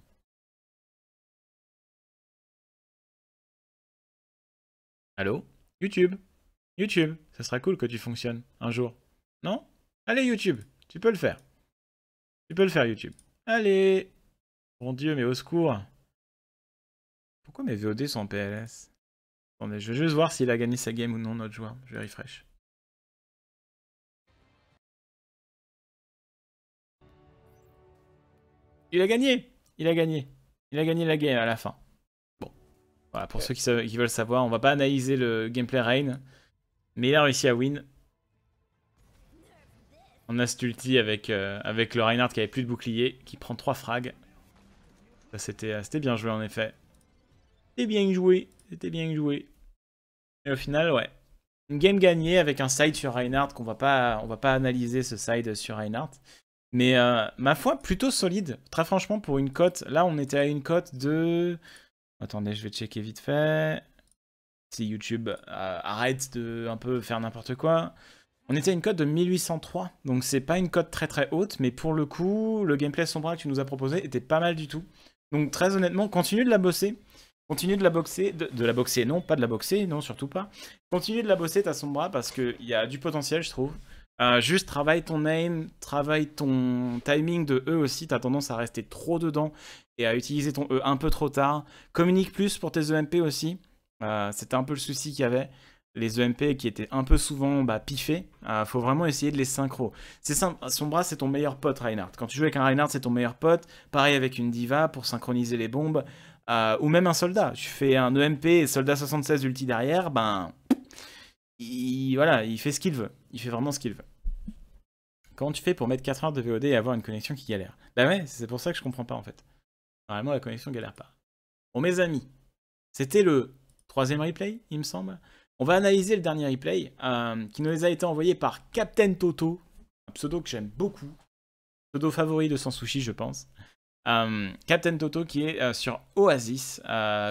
Allô YouTube YouTube, ça sera cool que tu fonctionnes un jour. Non Allez YouTube, tu peux le faire.
Tu peux le faire YouTube. Allez Bon Dieu, mais au secours
Pourquoi mes VOD sont en PLS Bon, mais je vais juste voir s'il a gagné sa game ou non, notre joueur. Je vais refresh. Il a gagné Il a gagné Il a gagné la game à la fin.
Voilà, pour ceux qui, veulent savoir, on va pas analyser le gameplay Rain, mais il a réussi à win. On a Stulti avec, euh, avec le Reinhardt qui avait plus de bouclier, qui prend 3 frags. Euh, c'était bien joué en effet. C'était bien joué, c'était bien joué. Et au final, ouais. Une game gagnée avec un side sur Reinhardt qu'on va va pas analyser ce side sur Reinhardt. Mais euh, ma foi, plutôt solide. Très franchement, pour une cote, là on était à une cote de Attendez, je vais checker vite fait. Si YouTube euh, arrête de un peu faire n'importe quoi. On était à une cote de 1803, donc c'est pas une cote très très haute, mais pour le coup, le gameplay Sombra que tu nous as proposé était pas mal du tout. Donc très honnêtement, continue de la bosser. Continue de la boxer, de, de, la boxer, non, pas de la boxer, non, surtout pas. Continue de la bosser ta sombra parce qu'il y a du potentiel, je trouve. Euh, juste travaille ton aim, travaille ton timing de E aussi, t'as tendance à rester trop dedans et à utiliser ton E un peu trop tard. Communique plus pour tes EMP aussi, euh, c'était un peu le souci qu'il y avait. Les EMP qui étaient un peu souvent bah, piffés, euh, faut vraiment essayer de les synchro. C'est simple, son bras c'est ton meilleur pote Reinhardt. Quand tu joues avec un Reinhardt c'est ton meilleur pote, pareil avec une diva pour synchroniser les bombes, ou même un soldat. Tu fais un EMP et soldat 76 ulti derrière, ben il, voilà, il fait ce qu'il veut. Il fait vraiment ce qu'il veut. Comment tu fais pour mettre 4 heures de VOD et avoir une connexion qui galère Bah ouais, c'est pour ça que je comprends pas en fait. Normalement, la connexion galère pas. Bon, mes amis, c'était le troisième replay, il me semble. On va analyser le dernier replay euh, qui nous a été envoyé par Captain Toto, un pseudo que j'aime beaucoup, pseudo favori de Sushi je pense. Euh, Captain Toto qui est euh, sur Oasis,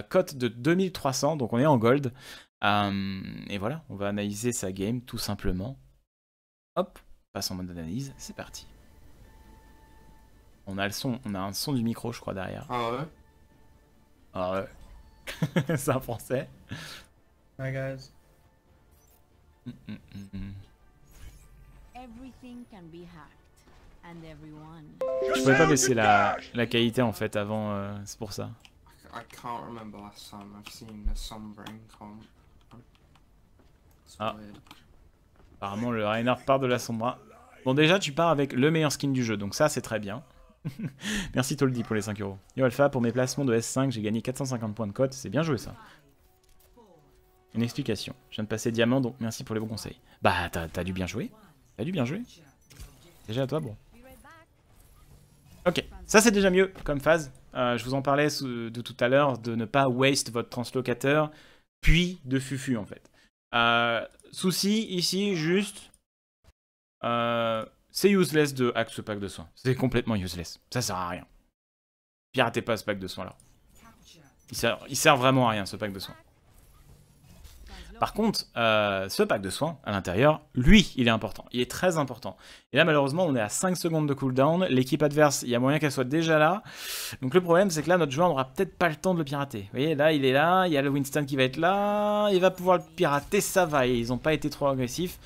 cote de 2300, donc on est en gold. Euh, et voilà, on va analyser sa game tout simplement. Hop, passe en mode analyse, c'est parti. On a le son, on a un son du micro, je crois, derrière. Ah ouais Ah ouais. c'est un français. Hi guys. Mm, mm, mm, Everything Can be hacked, and je pouvais pas baisser la, qualité en fait avant, euh, c'est pour ça. I can't remember last time I've seen a sombring comp. Ah. ah. Apparemment, le Reinhardt part de la sombra. Bon, déjà, tu pars avec le meilleur skin du jeu, donc ça, c'est très bien. Merci Toldi pour les 5 euros. Yo Alpha, pour mes placements de S5, j'ai gagné 450 points de cote. C'est bien joué, ça. Une explication. Je viens de passer diamant, donc merci pour les bons conseils. Bah, t'as dû bien jouer. T'as dû bien jouer. Déjà à toi, bon. Ok, ça c'est déjà mieux comme phase. Euh, je vous en parlais de tout à l'heure, de ne pas waste votre translocateur, puis de fufu en fait. Euh, souci ici, juste. Euh, c'est useless de hack ce pack de soins. C'est complètement useless. Ça sert à rien. Piratez pas ce pack de soins là. Il sert, il sert vraiment à rien ce pack de soins. Par contre, euh, ce pack de soins à l'intérieur, lui, il est important. Il est très important. Et là, malheureusement, on est à 5 secondes de cooldown. L'équipe adverse, il y a moyen qu'elle soit déjà là. Donc le problème, c'est que là, notre joueur n'aura peut-être pas le temps de le pirater. Vous voyez, là, il est là. Il y a le Winston qui va être là. Il va pouvoir le pirater. Ça va. Ils n'ont pas été trop agressifs.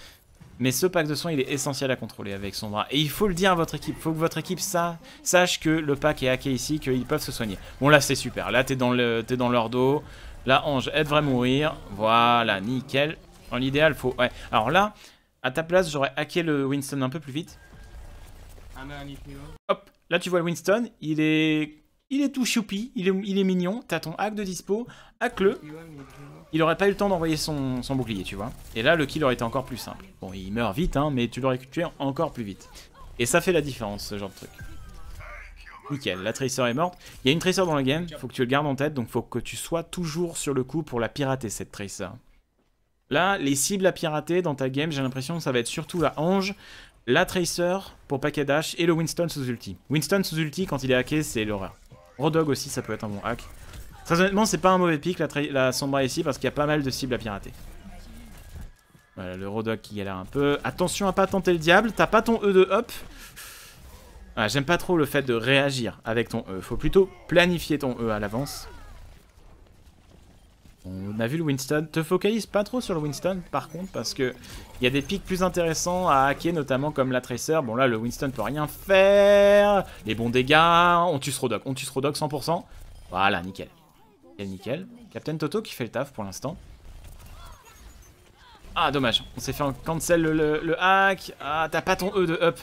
Mais ce pack de soins, il est essentiel à contrôler avec son bras. Et il faut le dire à votre équipe. Il faut que votre équipe sache que le pack est hacké ici, qu'ils peuvent se soigner. Bon, là, c'est super. Là, t'es dans, le, es dans leur dos. Là, Ange, elle devrait mourir. Voilà, nickel. En l'idéal, faut... Ouais. Alors là, à ta place, j'aurais hacké le Winston un peu plus vite. Hop, là tu vois le Winston, il est... Il est tout choupi, il est, il est mignon, t'as ton hack de dispo, hack-le. Il aurait pas eu le temps d'envoyer son, son, bouclier, tu vois. Et là, le kill aurait été encore plus simple. Bon, il meurt vite, hein, mais tu l'aurais tué encore plus vite. Et ça fait la différence, ce genre de truc. Nickel, la Tracer est morte. Il y a une Tracer dans la game, faut que tu le gardes en tête, donc faut que tu sois toujours sur le coup pour la pirater, cette Tracer. Là, les cibles à pirater dans ta game, j'ai l'impression que ça va être surtout la Ange, la Tracer pour paquet dash et le Winston sous ulti. Winston sous ulti, quand il est hacké, c'est l'horreur. Rodog aussi, ça peut être un bon hack. Très honnêtement, c'est pas un mauvais pic la, Sombra ici, parce qu'il y a pas mal de cibles à pirater. Voilà, le Rodog qui galère un peu. Attention à pas tenter le diable, t'as pas ton E de hop. Ah, j'aime pas trop le fait de réagir avec ton E. Faut plutôt planifier ton E à l'avance. On a vu le Winston. Te focalise pas trop sur le Winston par contre parce que il y a des pics plus intéressants à hacker notamment comme la Tracer. Bon là le Winston peut rien faire. Les bons dégâts. On tue ce Rodok. On tue ce Rodok 100%. Voilà nickel. Nickel nickel. Captain Toto qui fait le taf pour l'instant. Ah dommage. On s'est fait un cancel le, le hack. Ah t'as pas ton E de up.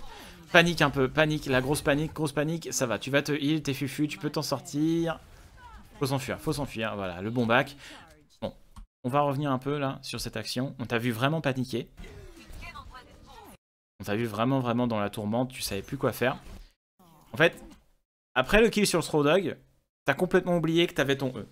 Panique un peu, panique, la grosse panique, grosse panique, ça va, tu vas te heal, t'es fufu, tu peux t'en sortir. Faut s'enfuir, faut s'enfuir, voilà, le bon bac. Bon, on va revenir un peu là sur cette action, on t'a vu vraiment paniquer. On t'a vu vraiment vraiment dans la tourmente, tu savais plus quoi faire. En fait, après le kill sur Straw Dog, t'as complètement oublié que t'avais ton E.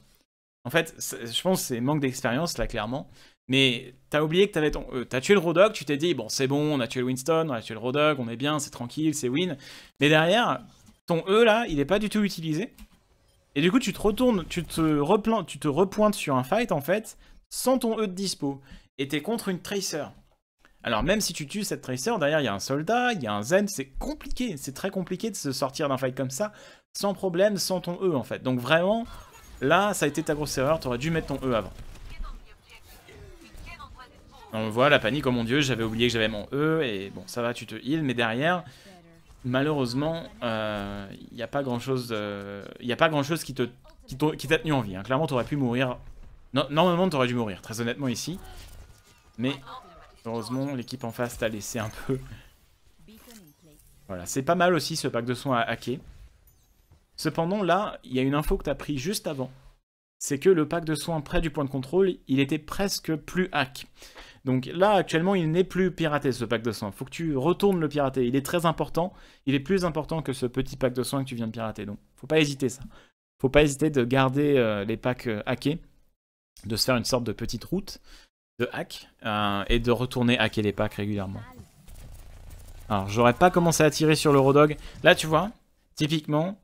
En fait, je pense que c'est manque d'expérience là clairement. Mais t'as oublié que t'avais ton. E t'as tué le Rodog, tu t'es dit, bon, c'est bon, on a tué le Winston, on a tué le Rodog, on est bien, c'est tranquille, c'est win. Mais derrière, ton E là, il est pas du tout utilisé. Et du coup, tu te retournes, tu te, replantes, tu te repointes sur un fight en fait, sans ton E de dispo. Et t'es contre une Tracer. Alors même si tu tues cette Tracer, derrière il y a un soldat, il y a un Zen, c'est compliqué, c'est très compliqué de se sortir d'un fight comme ça, sans problème, sans ton E en fait. Donc vraiment, là ça a été ta grosse erreur, t'aurais dû mettre ton E avant. On voit la panique, oh mon dieu, j'avais oublié que j'avais mon E, et bon, ça va, tu te heal, mais derrière, malheureusement, il euh, n'y a pas grand chose, il a pas grand qui te, qui t'a tenu en vie. Hein. Clairement, Clairement, aurais pu mourir. normalement tu aurais dû mourir, très honnêtement ici. Mais heureusement, l'équipe en face t'a laissé un peu. Voilà, c'est pas mal aussi ce pack de soins à hacker. Cependant, là, il y a une info que t'as pris juste avant. C'est que le pack de soins près du point de contrôle, il était presque plus hack. Donc là, actuellement, il n'est plus piraté ce pack de Il Faut que tu retournes le pirater. Il est très important. Il est plus important que ce petit pack de soins que tu viens de pirater. Donc faut pas hésiter ça. Faut pas hésiter de garder euh, les packs euh, hackés, de se faire une sorte de petite route de hack euh, et de retourner hacker les packs régulièrement. Alors j'aurais pas commencé à tirer sur le Rodog. Là tu vois, typiquement,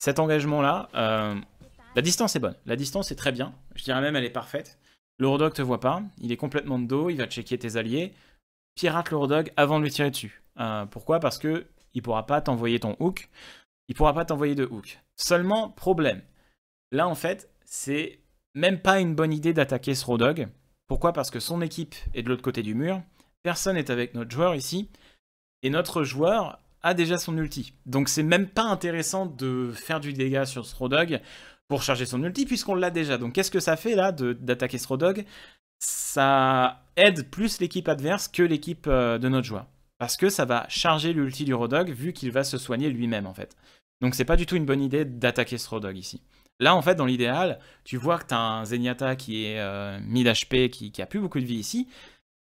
cet engagement là, la distance est bonne. La distance est très bien. Je dirais même elle est parfaite. Le Rodog te voit pas, il est complètement de dos, il va checker tes alliés. Pirate le Rodog avant de lui tirer dessus. Euh, pourquoi Parce que il pourra pas t'envoyer ton hook, il pourra pas t'envoyer de hook. Seulement, problème. Là, en fait, c'est même pas une bonne idée d'attaquer ce Rodog. Pourquoi Parce que son équipe est de l'autre côté du mur, personne n'est avec notre joueur ici, et notre joueur a déjà son ulti. Donc c'est même pas intéressant de faire du dégât sur ce Rodog pour charger son ulti puisqu'on l'a déjà. Donc qu'est-ce que ça fait là d'attaquer Strodog Ça aide plus l'équipe adverse que l'équipe euh, de notre joueur. Parce que ça va charger l'ulti du Rodog vu qu'il va se soigner lui-même en fait. Donc c'est pas du tout une bonne idée d'attaquer Strodog ici. Là en fait dans l'idéal, tu vois que t'as un Zenyatta qui est 1000 euh, HP, qui, a plus beaucoup de vie ici.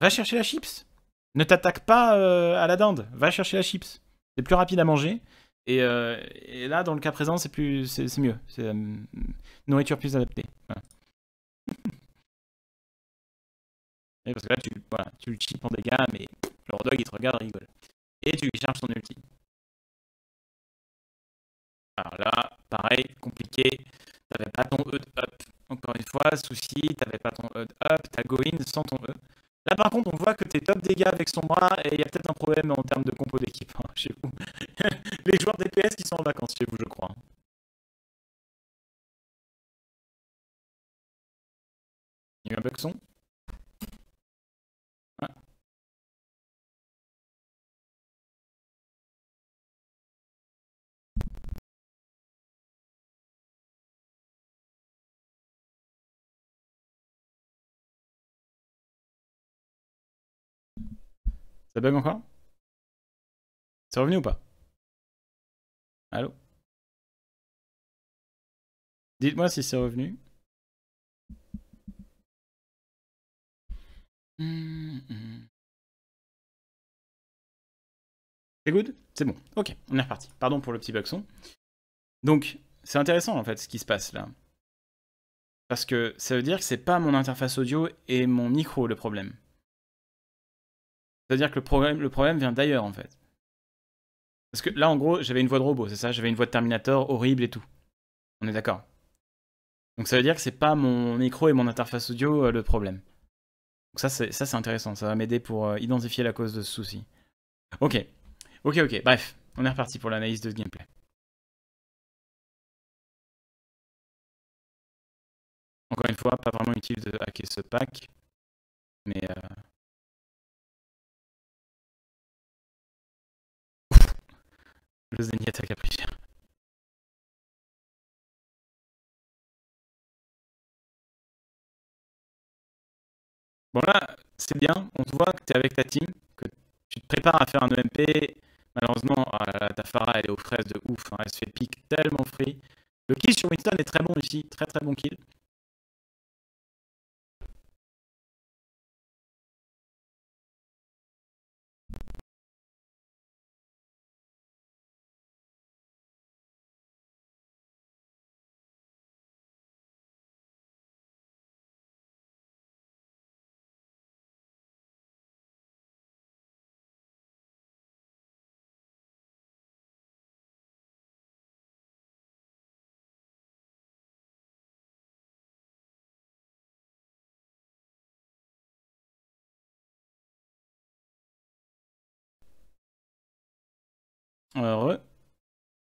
Va chercher la chips. Ne t'attaque pas euh, à la dinde. Va chercher la chips. C'est plus rapide à manger. Euh, et, là, dans le cas présent, c'est plus, c'est, mieux. C'est euh,
nourriture plus adaptée. parce que là, tu, le chips en dégâts, mais le dog il te regarde, rigole. Et tu lui charges ton ulti. Alors là, pareil, compliqué. T'avais pas ton E de up. Encore une fois, souci, t'avais pas ton E de up. T'as go in sans ton E
par contre, on voit que tu es top dégâts avec son bras et il y a peut-être un problème en termes de compo d'équipe hein, chez vous.
Les joueurs DPS qui sont en vacances chez vous, je crois. Il y a un bug son Ça bug encore C'est revenu ou pas Allô Dites-moi si c'est revenu. Hmm. C'est good C'est bon. Ok, on est reparti. Pardon pour le petit bug son. Donc, c'est intéressant en fait ce qui se passe là. Parce que ça veut dire que c'est pas mon interface audio et mon micro le problème. C'est-à-dire que le problème, vient d'ailleurs, en fait. Parce
que là, en gros, j'avais une voix de robot, c'est ça J'avais une voix de Terminator horrible et tout. On est d'accord. Donc ça veut dire que c'est pas mon micro et mon interface audio euh, le problème. Donc ça, c'est intéressant. Ça va m'aider pour euh, identifier la cause de ce souci. Ok. Ok, ok. Bref, on
est reparti pour l'analyse de ce gameplay. Encore une fois, pas vraiment utile de hacker ce pack, mais... Euh, Le à Bon là, c'est bien, on te voit que tu es avec ta team, que tu te prépares à faire un EMP. Malheureusement, ah ta Farah, elle est aux fraises de ouf, hein. elle se fait pique tellement free. Le kill sur Winston est très bon ici, très très bon kill. Heureux.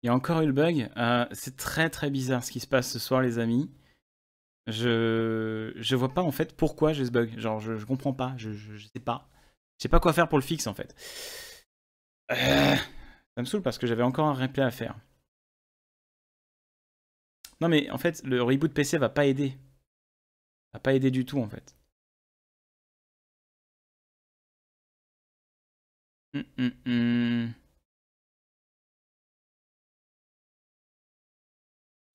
Il y a encore eu le bug. Euh, c'est très très bizarre ce qui se passe ce soir, les amis.
Je je vois pas en fait pourquoi j'ai ce bug. Genre je, comprends pas. Je, je, sais pas. Je sais pas quoi faire pour le fixe en fait. Euh, ça me saoule
parce que j'avais encore un replay à faire. Non mais en fait le reboot PC va pas aider. Va pas aider du tout en fait. Hum, hum, hum.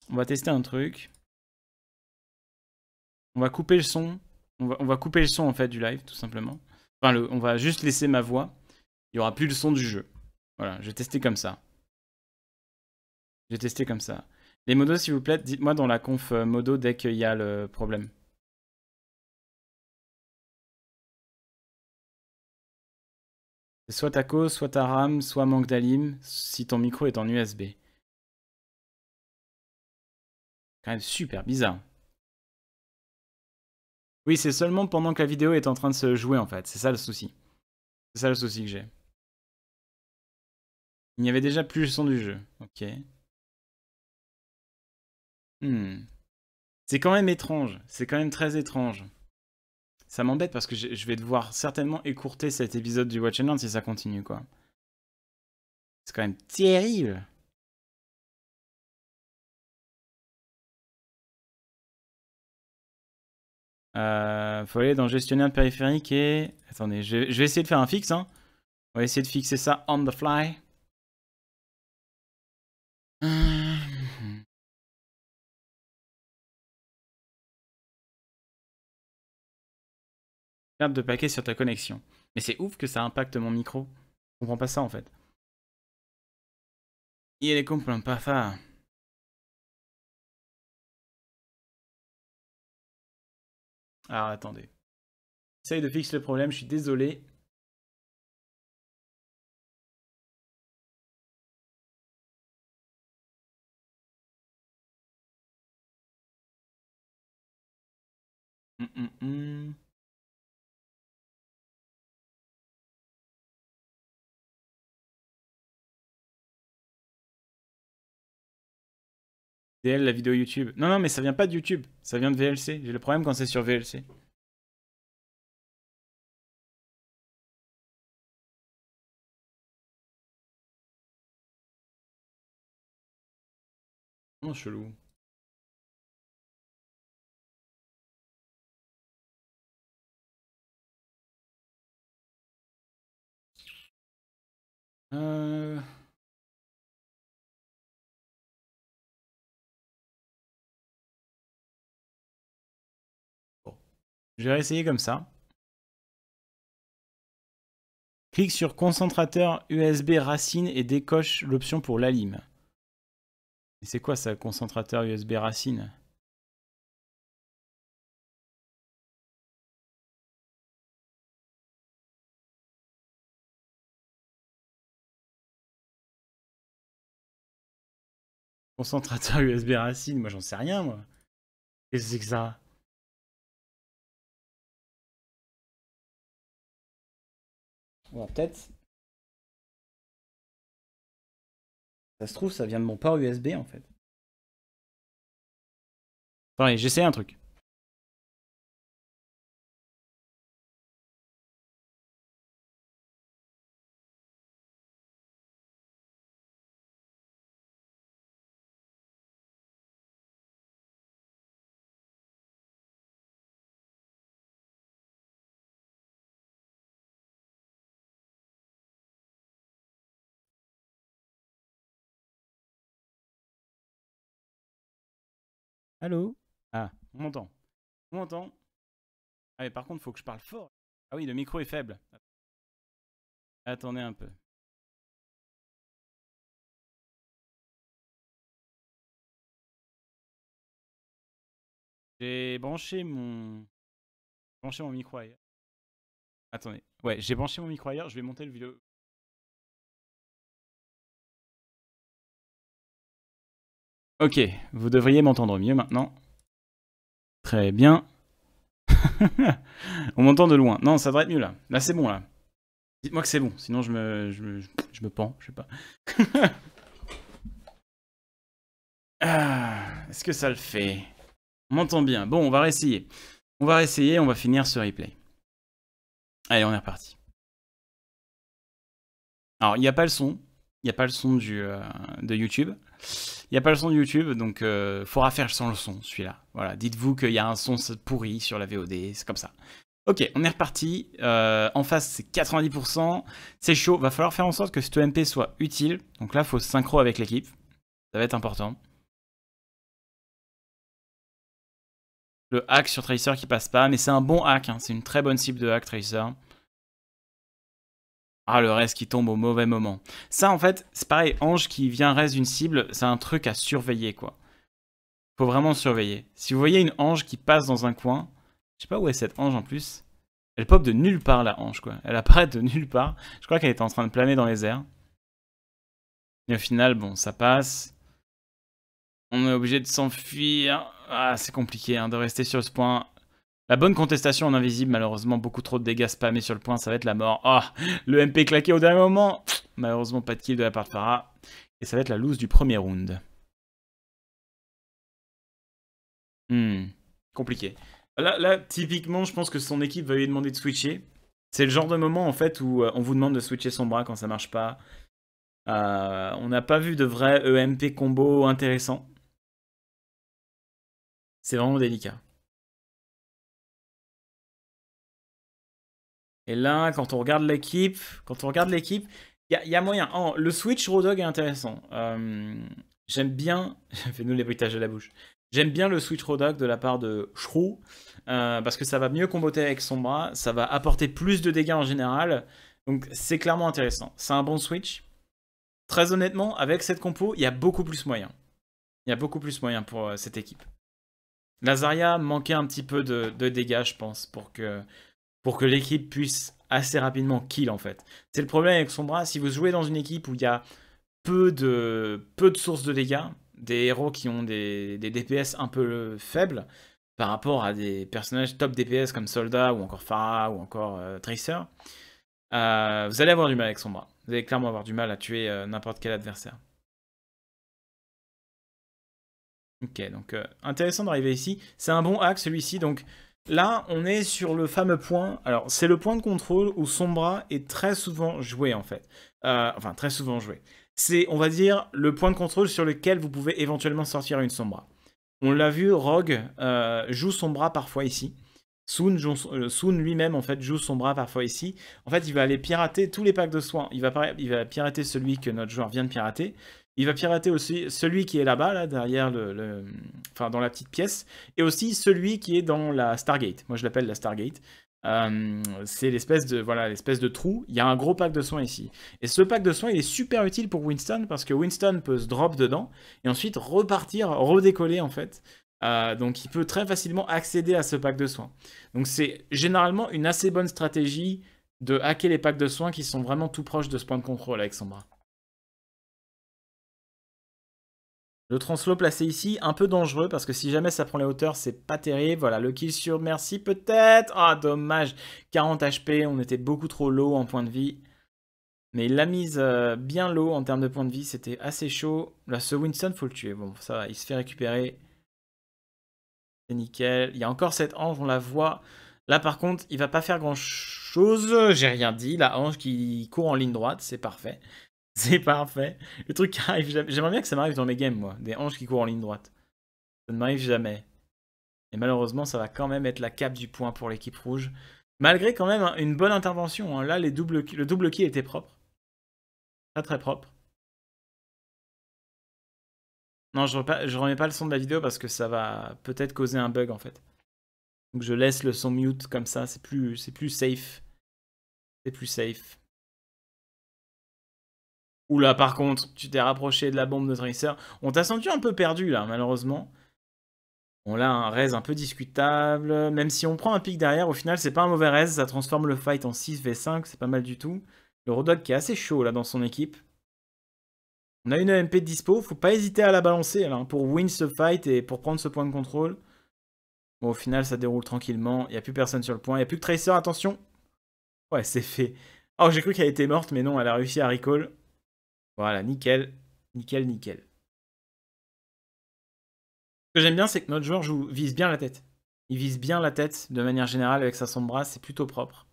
On va tester un truc. On va couper le son. On va, on va couper le son en fait du live, tout simplement.
Enfin, le, on va juste laisser ma voix. Il n'y aura plus le son du jeu. Voilà, je vais tester comme ça.
Je testé comme ça. Les modos, s'il vous plaît, dites-moi dans la conf euh, modo dès qu'il y a le problème. soit ta cause, soit ta RAM, soit manque d'alim, si ton micro est en USB quand même super bizarre. Oui, c'est seulement pendant que la vidéo est en train de se jouer, en fait. C'est ça le souci. C'est ça le souci que j'ai. Il n'y avait déjà plus le son du jeu. Ok. Hmm.
C'est quand même étrange. C'est quand même très étrange. Ça m'embête parce que je vais devoir
certainement écourter cet épisode du Watch and si ça continue, quoi. C'est quand même terrible. Il euh, faut aller dans gestionnaire de périphérique et... Attendez, je, vais essayer de faire un fixe. Hein. On va essayer de fixer ça on the fly. Perte de paquet sur ta connexion. Mais c'est ouf que ça impacte mon micro. Je comprends pas ça en fait. Il est comprend pas ça. Alors ah, attendez. Essaye de fixer le problème, je suis désolé. la vidéo YouTube. Non, non, mais ça vient pas de YouTube. Ça vient de VLC. J'ai le problème quand c'est sur VLC. chelou. Euh, Je vais réessayer comme ça. Clique sur concentrateur USB racine et décoche l'option pour l'alime. C'est quoi ça, concentrateur USB racine Concentrateur USB racine, moi j'en sais rien moi. Qu'est-ce que c'est que ça peut-être... Ça se trouve, ça vient de mon port USB en fait. allez, j'essaie un truc. Allô Ah, on m'entend. On m'entend. Ah mais par contre, faut que je parle fort. Ah oui, le micro est faible. Attendez un peu. J'ai branché mon branché mon micro ailleurs. Attendez. Ouais, j'ai branché mon micro ailleurs, je vais monter le vidéo Ok, vous devriez m'entendre mieux maintenant. Très bien. On m'entend de loin. Non, ça devrait être mieux
là. Là, c'est bon là. Dites-moi que c'est bon, sinon je me, je me, je me pends, je sais pas. Ah, est-ce que ça le fait
On m'entend bien. Bon, on va réessayer. On va réessayer, on va finir ce replay. Allez, on est reparti. Alors, il n'y a pas le son. Il n'y a pas le son
du, euh, de YouTube. Il n'y a pas le son de YouTube, donc il euh, faudra faire sans le son, celui-là. Voilà, dites-vous qu'il y a un son pourri sur la VOD, c'est comme ça. Ok, on est reparti. Euh, en face, c'est 90%. C'est chaud. Va falloir faire en sorte que cet EMP soit utile. Donc là, faut synchro avec l'équipe. Ça va être important. Le hack sur Tracer qui passe pas, mais c'est un bon hack. Hein. C'est une très bonne cible de hack Tracer. Ah, le reste qui tombe au mauvais moment. Ça, en fait, c'est pareil. Ange qui vient reste une cible, c'est un truc à surveiller, quoi. Faut vraiment surveiller. Si vous voyez une ange qui passe dans un coin, je sais pas où est cette ange en plus. Elle pop de nulle part, la ange, quoi. Elle apparaît de nulle part. Je crois qu'elle était en train de planer dans les airs. Et au final, bon, ça passe. On est obligé de
s'enfuir. Ah,
c'est compliqué hein, de rester sur ce point. La bonne contestation en invisible, malheureusement, beaucoup trop de dégâts spammés sur le point, ça va être la mort. Oh, le MP claqué au dernier moment Malheureusement, pas de kill de la part de Farah. Et ça va être la loose du premier round. Hmm, compliqué. Là, typiquement, je pense que son équipe va lui demander de switcher. C'est le genre de moment, en fait, où euh, on vous demande de switcher son bras quand ça marche pas. Euh, on
n'a pas vu de vrai EMP combo intéressant. C'est vraiment délicat. Et là, quand on regarde l'équipe, quand on regarde l'équipe, il y, a moyen. Oh, le switch Rodog est
intéressant. Euh, j'aime bien. Fais-nous les bruitages à la bouche. J'aime bien le switch Rodog de la part de Shrew, euh, parce que ça va mieux comboter avec son bras, ça va apporter plus de dégâts en général. Donc c'est clairement intéressant. C'est un bon switch. Très honnêtement, avec cette compo, il y a beaucoup plus moyen. Il y a beaucoup plus moyen pour euh, cette équipe. Lazaria manquait un petit peu de dégâts, je pense, pour que pour que l'équipe puisse assez rapidement kill en fait. C'est le problème avec son bras. si vous jouez dans une équipe où il y a peu de, sources de dégâts, des héros qui ont des, DPS un peu euh, faibles par rapport à des personnages top DPS comme Soldat ou encore Farah ou encore euh, Tracer, euh, vous allez avoir du mal avec son bras. Vous allez clairement avoir du mal à tuer n'importe quel adversaire. Ok, donc intéressant d'arriver ici. C'est un bon hack celui-ci, donc Là, on est sur le fameux point. Alors, c'est le point de contrôle où Sombra est très souvent joué, en fait. Euh, enfin, très souvent joué. C'est, on va dire, le point de contrôle sur lequel vous pouvez éventuellement sortir une Sombra. On l'a vu, Rogue joue euh, joue Sombra parfois ici. Euh, Soon, lui-même, en fait, joue Sombra parfois ici. En fait, il va aller pirater tous les packs de soins. il va pirater celui que notre joueur vient de pirater. Il va pirater aussi celui qui est là-bas, là, derrière le, Enfin, dans la petite pièce. Et aussi celui qui est dans la Stargate. Moi, je l'appelle la Stargate. Euh, c'est l'espèce de voilà l'espèce de trou. Il y a un gros pack de soins ici. Et ce pack de soins, il est super utile pour Winston parce que Winston peut se drop dedans et ensuite repartir, redécoller en fait. Euh, donc il peut très facilement accéder à ce pack de soins. Donc c'est généralement une assez bonne stratégie de hacker les packs de soins qui sont vraiment tout proches de ce point de contrôle avec son bras. Le translo placé ici, un peu dangereux parce que si jamais ça prend les hauteurs, c'est pas terrible. Voilà, le kill sur Merci peut-être. Ah, dommage. 40 HP, on était beaucoup trop low en point de vie. Mais il l'a mise euh, bien low en termes de points de vie, c'était assez chaud. Là, ce Winston, faut le tuer. Bon, ça va, il se fait récupérer. C'est nickel. Il y a encore cette ange, on la voit. Là, par contre, il va pas faire grand-chose. J'ai rien dit. La ange qui court en ligne droite, c'est parfait. C'est parfait. Le truc qui arrive jamais. J'aimerais bien que ça m'arrive dans mes games, moi. Des hanches qui courent en ligne droite. Ça ne m'arrive jamais. Et malheureusement, ça va quand même être la cape du point pour l'équipe rouge. Malgré quand même hein, une bonne intervention. Hein. Là, le double kill était propre. Pas très propre. Non, je, remets pas le son de la vidéo parce que ça va peut-être causer
un bug en fait. Donc je laisse le son mute comme ça, c'est plus safe. C'est plus safe. Oula, par contre, tu t'es
rapproché de la bombe de Tracer. On t'a senti un peu perdu, là, malheureusement. On a un raise un peu discutable. Même si on prend un pic derrière, au final, c'est pas un mauvais raise. Ça transforme le fight en 6v5, c'est pas mal du tout. Le Rodog qui est assez chaud, là, dans son équipe. On a une e MP de dispo, faut pas hésiter à la balancer, là, pour win ce fight et pour prendre ce point de contrôle. Bon, au final, ça déroule tranquillement. Il n'y a plus personne sur le point. Il n'y a plus que Tracer, attention. Ouais, c'est fait. Oh, j'ai cru qu'elle était morte, mais non, elle a réussi à recall. Voilà, nickel, nickel, nickel. Ce que j'aime bien, c'est que notre joueur vise bien la tête. Il vise bien la tête de manière générale avec sa bras, c'est plutôt propre.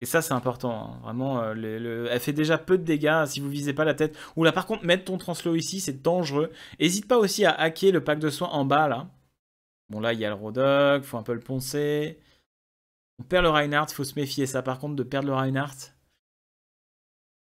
Et ça, c'est important. Hein. Vraiment, euh, elle fait déjà peu de dégâts si vous visez pas la tête. Ou par contre, mettre ton translo ici, c'est dangereux. N'hésite pas aussi à hacker le pack de soins en bas, là. Bon, là, il y a le Rodog, faut un peu le poncer. On perd le Reinhardt, faut se méfier, ça, par contre, de perdre le Reinhardt.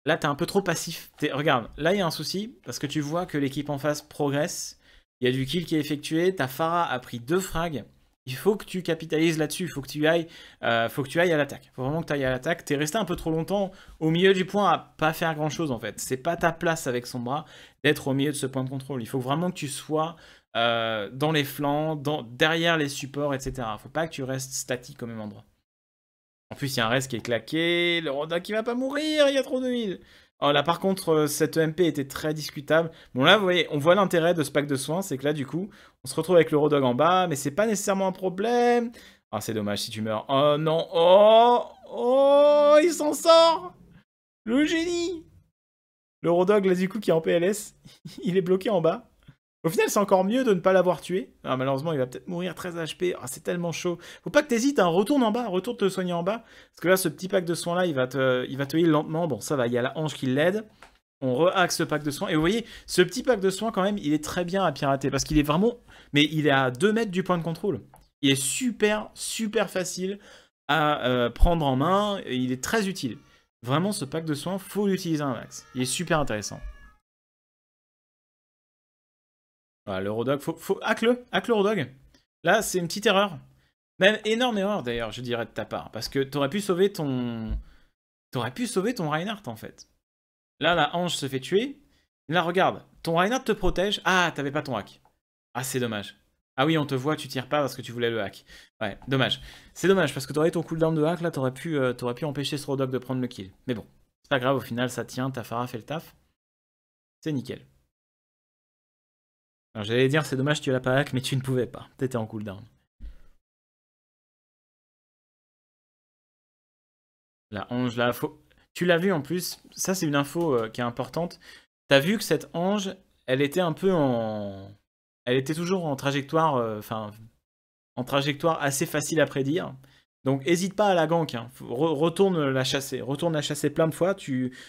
Là, t'es un peu trop passif. Regarde, là, il y a un souci, parce que tu vois que l'équipe en face progresse. Il y a du kill qui est effectué. Ta Farah a pris deux frags. Il faut que tu capitalises là-dessus. Il faut que tu ailles, euh, faut que tu ailles à l'attaque. Il faut vraiment que tu ailles à l'attaque. es resté un peu trop longtemps au milieu du point à pas faire grand-chose, en fait. C'est pas ta place avec son bras d'être au milieu de ce point de contrôle. Il faut vraiment que tu sois euh, dans les flancs, derrière les supports, etc. Faut pas que tu restes statique au même endroit. En plus, il y a un reste qui est claqué. Le Rodog qui va pas mourir, il y a trop de heal. Oh là, par contre, euh, cette EMP était très discutable. Bon, là, vous voyez, on voit l'intérêt de ce pack de soins, c'est que là, du coup, on se retrouve avec le Rodog en bas, mais c'est pas nécessairement un problème. Ah, c'est dommage si tu meurs. Oh non, oh, oh, il s'en sort Le génie Le Rodog, là, du coup, qui est en PLS, il est bloqué en bas. Au final, c'est encore mieux de ne pas l'avoir tué. Ah, malheureusement, il va peut-être mourir très HP. Ah, c'est tellement chaud. Faut pas que t'hésites, hein. retourne en bas, retourne te soigner en bas. Parce que là, ce petit pack de soins-là, il va te il va te lentement. Bon, ça va, il y a la hanche qui l'aide. On rehaxe ce pack de soins. Et vous voyez, ce petit pack de soins, quand même, il est très bien à pirater. Parce qu'il est vraiment... Mais il est à 2 mètres du point de contrôle. Il est super, super facile à euh, prendre en main. Il est très utile. Vraiment, ce pack de soins, faut l'utiliser un max. Il est super intéressant. Voilà, l'Eurodog, faut, faut hack-le, hack Rodog. Là, c'est une petite erreur. Même énorme erreur d'ailleurs, je dirais de ta part. Parce que t'aurais pu sauver ton. T'aurais pu sauver ton Reinhardt en fait. Là, la hanche se fait tuer. Là, regarde, ton Reinhardt te protège. Ah, t'avais pas ton hack. Ah, c'est dommage. Ah oui, on te voit, tu tires pas parce que tu voulais le hack. Ouais, dommage. C'est dommage parce que t'aurais ton cooldown de hack, là, t'aurais pu, euh, pu empêcher ce Rodog de prendre le kill. Mais bon, c'est pas grave, au final, ça tient, ta Fara fait le taf.
C'est nickel. J'allais dire, c'est dommage, tu l'as pas hack, mais tu ne pouvais pas. T'étais en cooldown. La ange, la Tu l'as vu en plus, ça c'est une info euh, qui est importante.
T'as vu que cette ange, elle était un peu en... Elle était toujours en trajectoire, euh, enfin, en trajectoire assez facile à prédire. Donc hésite pas à la gank, hein. retourne la chasser, retourne la chasser plein de fois,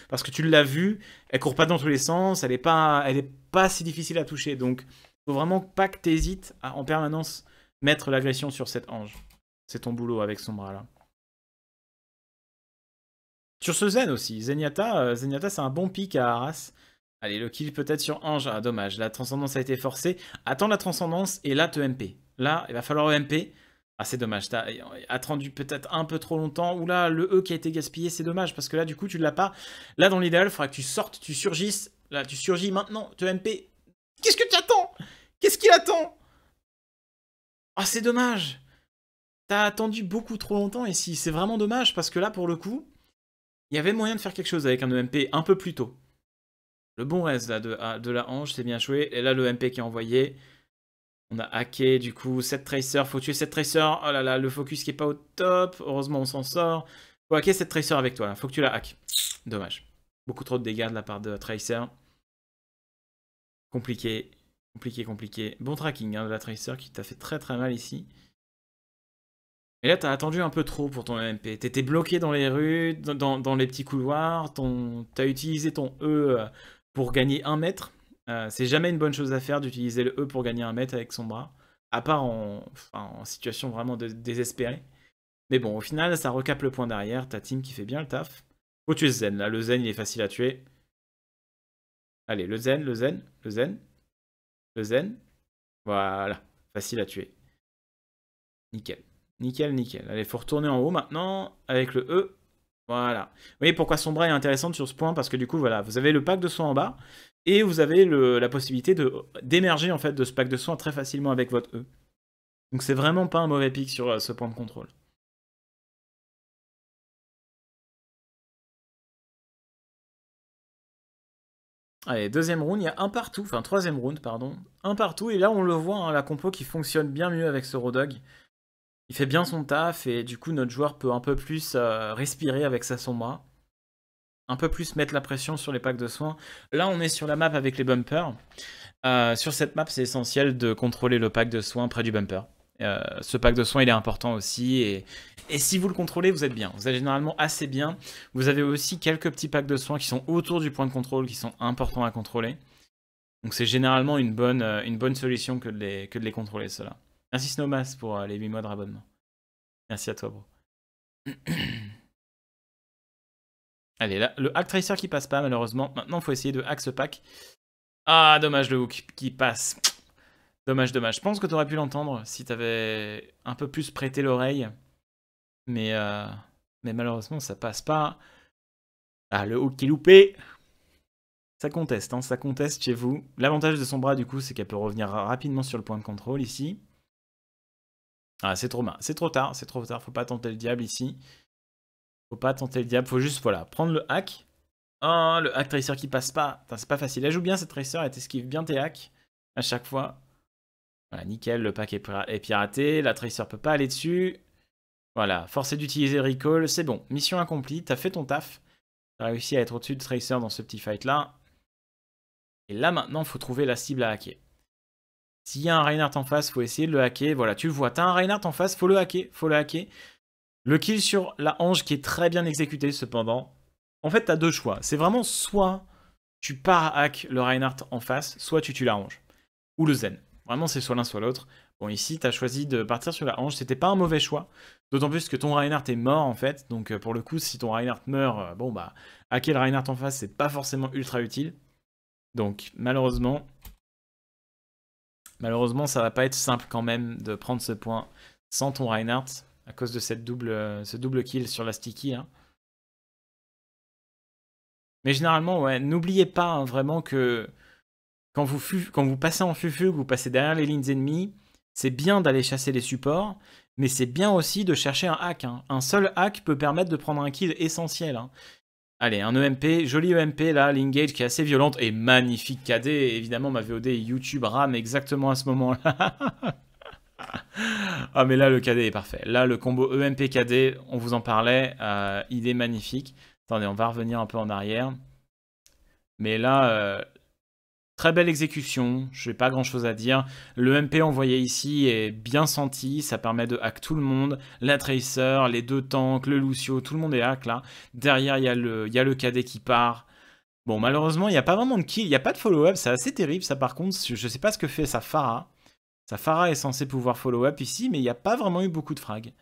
parce que tu l'as vu, elle court pas dans tous les sens, elle est pas, elle est pas si difficile à toucher, donc faut vraiment pas que tu à en permanence mettre l'agression sur cette ange. C'est ton boulot avec son bras là. Sur ce Zen aussi, euh, Zenyatta, c'est un bon pic à Arras. Allez, le kill peut-être sur Ange. Ah, dommage, la transcendance a été forcée. Attends la transcendance et là, te MP. Là, il va falloir e MP. Ah, c'est dommage, t'as attendu peut-être un peu trop longtemps. Ou là, le E qui a été gaspillé, c'est dommage, parce que là, du coup, tu ne l'as pas. Là, dans l'idéal, il faudra que tu sortes, tu surgisses. Là, tu surgis maintenant, te MP. Qu'est-ce que tu attends Qu'est-ce qu'il attend Ah, c'est dommage T'as attendu beaucoup trop longtemps ici. C'est vraiment dommage, parce que là, pour le coup, il y avait moyen de faire quelque chose avec un EMP un peu plus tôt. Le bon reste là, de, ah, de la hanche, c'est bien joué. Et là, le MP qui est envoyé. On a hacké, du coup, cette tracer. Faut tuer cette Tracer, Oh là là, le focus qui est pas au top. Heureusement, on s'en sort. Faut hacker cette tracer avec toi. Faut que tu la hackes. Dommage. Beaucoup trop de dégâts de la part de tracer. Compliqué. Compliqué, compliqué. Bon tracking hein, de la tracer qui t'a fait très très mal ici. Et là, t'as attendu un peu trop pour ton MP. T'étais bloqué dans les rues, dans, les petits couloirs. T'as utilisé ton E pour gagner un mètre. Euh, c'est jamais une bonne chose à faire d'utiliser le E pour gagner un mètre avec son bras, à part en, situation vraiment désespérée. Mais bon, au final, ça recape le point derrière, ta team qui fait bien le taf. Faut tuer Zen, là, le Zen, il est facile à tuer. Allez, le Zen, le Zen, le Zen, le Zen. Voilà, facile à tuer. Nickel, nickel, nickel. Allez, faut retourner en haut maintenant, avec le E. Voilà. Vous voyez pourquoi son bras est intéressant sur ce point Parce que du coup, voilà, vous avez le pack de soins en bas, et vous avez la possibilité d'émerger en fait de ce pack de soins très facilement avec votre E.
Donc c'est vraiment pas un mauvais pic sur euh, ce point de contrôle. Allez, deuxième round, il y a un partout, enfin troisième round, pardon. Un partout, et là on le voit, hein, la compo qui
fonctionne bien mieux avec ce Rodog. Il fait bien son taf, et du coup notre joueur peut un peu plus euh, respirer avec sa sombra un peu plus mettre la pression sur les packs de soins. Là, on est sur la map avec les bumpers. Euh, sur cette map, c'est essentiel de contrôler le pack de soins près du bumper. Euh, ce pack de soins, il est important aussi. Et, si vous le contrôlez, vous êtes bien. Vous êtes généralement assez bien. Vous avez aussi quelques petits packs de soins qui sont autour du point de contrôle, qui sont importants à contrôler. Donc c'est généralement une bonne, euh, une bonne solution que de les, que de les contrôler, cela. Merci Snowmass pour les 8 mois de rabonnement. Merci à toi, bro. Allez, là, le hack tracer qui passe pas, malheureusement. Maintenant, il faut essayer de hack ce pack. Ah, dommage, le hook qui passe. Dommage, dommage. Je pense que tu aurais pu l'entendre si tu avais un peu plus prêté l'oreille. Mais, euh, mais malheureusement, ça passe pas. Ah, le hook qui est loupé. Ça conteste, hein, ça conteste chez vous. L'avantage de son bras, du coup, c'est qu'elle peut revenir rapidement sur le point de contrôle ici. Ah, c'est trop, c'est trop tard, c'est trop tard, faut pas tenter le diable ici. Faut pas tenter le diable, faut juste voilà, prendre le hack. Oh, le hack tracer qui passe pas. C'est pas facile. Elle joue bien cette tracer, elle t'esquive bien tes hacks à chaque fois. Voilà, nickel, le pack est piraté, la tracer peut pas aller dessus. Voilà, forcé d'utiliser recall, c'est bon. Mission accomplie, t'as fait ton taf. T'as réussi à être au-dessus de tracer dans ce petit fight là. Et là maintenant, faut trouver la cible à hacker. S'il y a un Reinhardt en face, faut essayer de le hacker. Voilà, tu le vois, t'as un Reinhardt en face, faut le hacker, faut le hacker. Le kill sur la hanche qui est très bien exécuté cependant. En fait, tu as deux choix. C'est vraiment soit tu pars hack le Reinhardt en face, soit tu tues la hanche. Ou le Zen. Vraiment, c'est soit l'un, soit l'autre. Bon, ici, tu as choisi de partir sur la hanche. C'était pas un mauvais choix. D'autant plus que ton Reinhardt est mort, en fait. Donc, euh, pour le coup, si ton Reinhardt meurt, euh, bon, bah, hacker le Reinhardt en face, c'est pas forcément ultra utile. Donc, malheureusement, malheureusement, ça va pas être simple quand même de prendre ce point sans ton Reinhardt à cause de cette double, euh, ce double kill sur la sticky. Hein. Mais généralement, ouais, n'oubliez pas hein, vraiment que quand vous, quand vous passez en fufu, que vous passez derrière les lignes ennemies, c'est bien d'aller chasser les supports, mais c'est bien aussi de chercher un hack. Hein. Un seul hack peut permettre de prendre un kill essentiel. Allez, un EMP, joli EMP là, l'engage qui est assez violente et magnifique KD. Évidemment, ma VOD et YouTube rame exactement à ce moment-là. ah mais là le KD est parfait. Là le combo EMP KD, on vous en parlait, euh, il est magnifique. Attendez, on va revenir un peu en arrière. Mais là, euh, très belle exécution, je n'ai pas grand chose à dire. Le MP envoyé ici est bien senti, ça permet de hack tout le monde. La Tracer, les deux tanks, le Lucio, tout le monde est hack là. Derrière il y, a le, y a le KD qui part. Bon malheureusement il n'y a pas vraiment de kill, il n'y a pas de follow-up, c'est assez terrible ça par contre. Je ne sais pas ce que fait sa phara. Safara est censé pouvoir follow-up ici, mais il n'y a pas vraiment eu beaucoup de frags.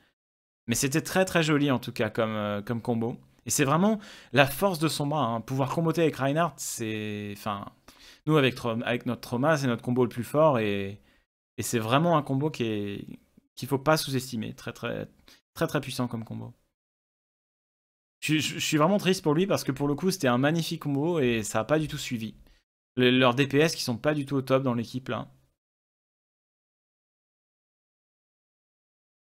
Mais c'était très très joli en tout cas comme, euh, comme combo. Et c'est vraiment la force de son bras. Hein. Pouvoir comboter avec Reinhardt, c'est... Enfin, nous avec, avec notre trauma, c'est notre combo le plus fort. Et, c'est vraiment un combo qui est qu'il faut pas sous-estimer. Très très très très puissant comme combo. Je, suis vraiment triste pour lui parce que pour le coup c'était un magnifique combo et ça n'a pas du tout suivi. leurs DPS qui sont pas du tout au top dans l'équipe là.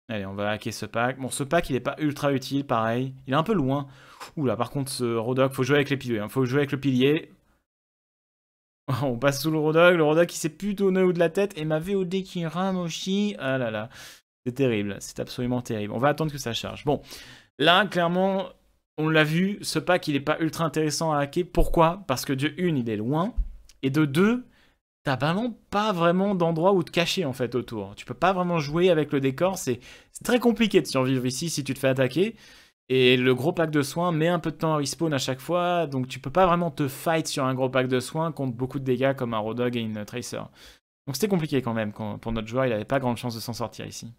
Allez, on va hacker ce pack. Bon, ce pack, il n'est pas ultra utile, pareil. Il est un peu loin. Oula, par contre, ce Rodog, faut jouer avec les piliers. Il hein. Faut jouer avec le pilier. On passe sous le Rodog. Le Rodog, qui s'est plutôt ou de la tête. Et ma VOD qui rame aussi. Ah là là. C'est terrible. C'est absolument terrible. On va attendre que ça charge. Bon. Là, clairement, on l'a vu. Ce pack, il n'est pas ultra intéressant à hacker. Pourquoi Parce que de une, il est loin. Et de deux, t'as vraiment pas vraiment d'endroit où te cacher en fait autour. Tu peux pas vraiment jouer avec le décor, c'est très compliqué de survivre ici si tu te fais attaquer. Et le gros pack de soins met un peu de temps à respawn à chaque fois, donc tu peux pas vraiment te fight sur un gros pack de soins
contre beaucoup de dégâts comme un Rodog et une Tracer. Donc c'était compliqué quand même, pour notre joueur il avait pas grande chance de s'en sortir ici.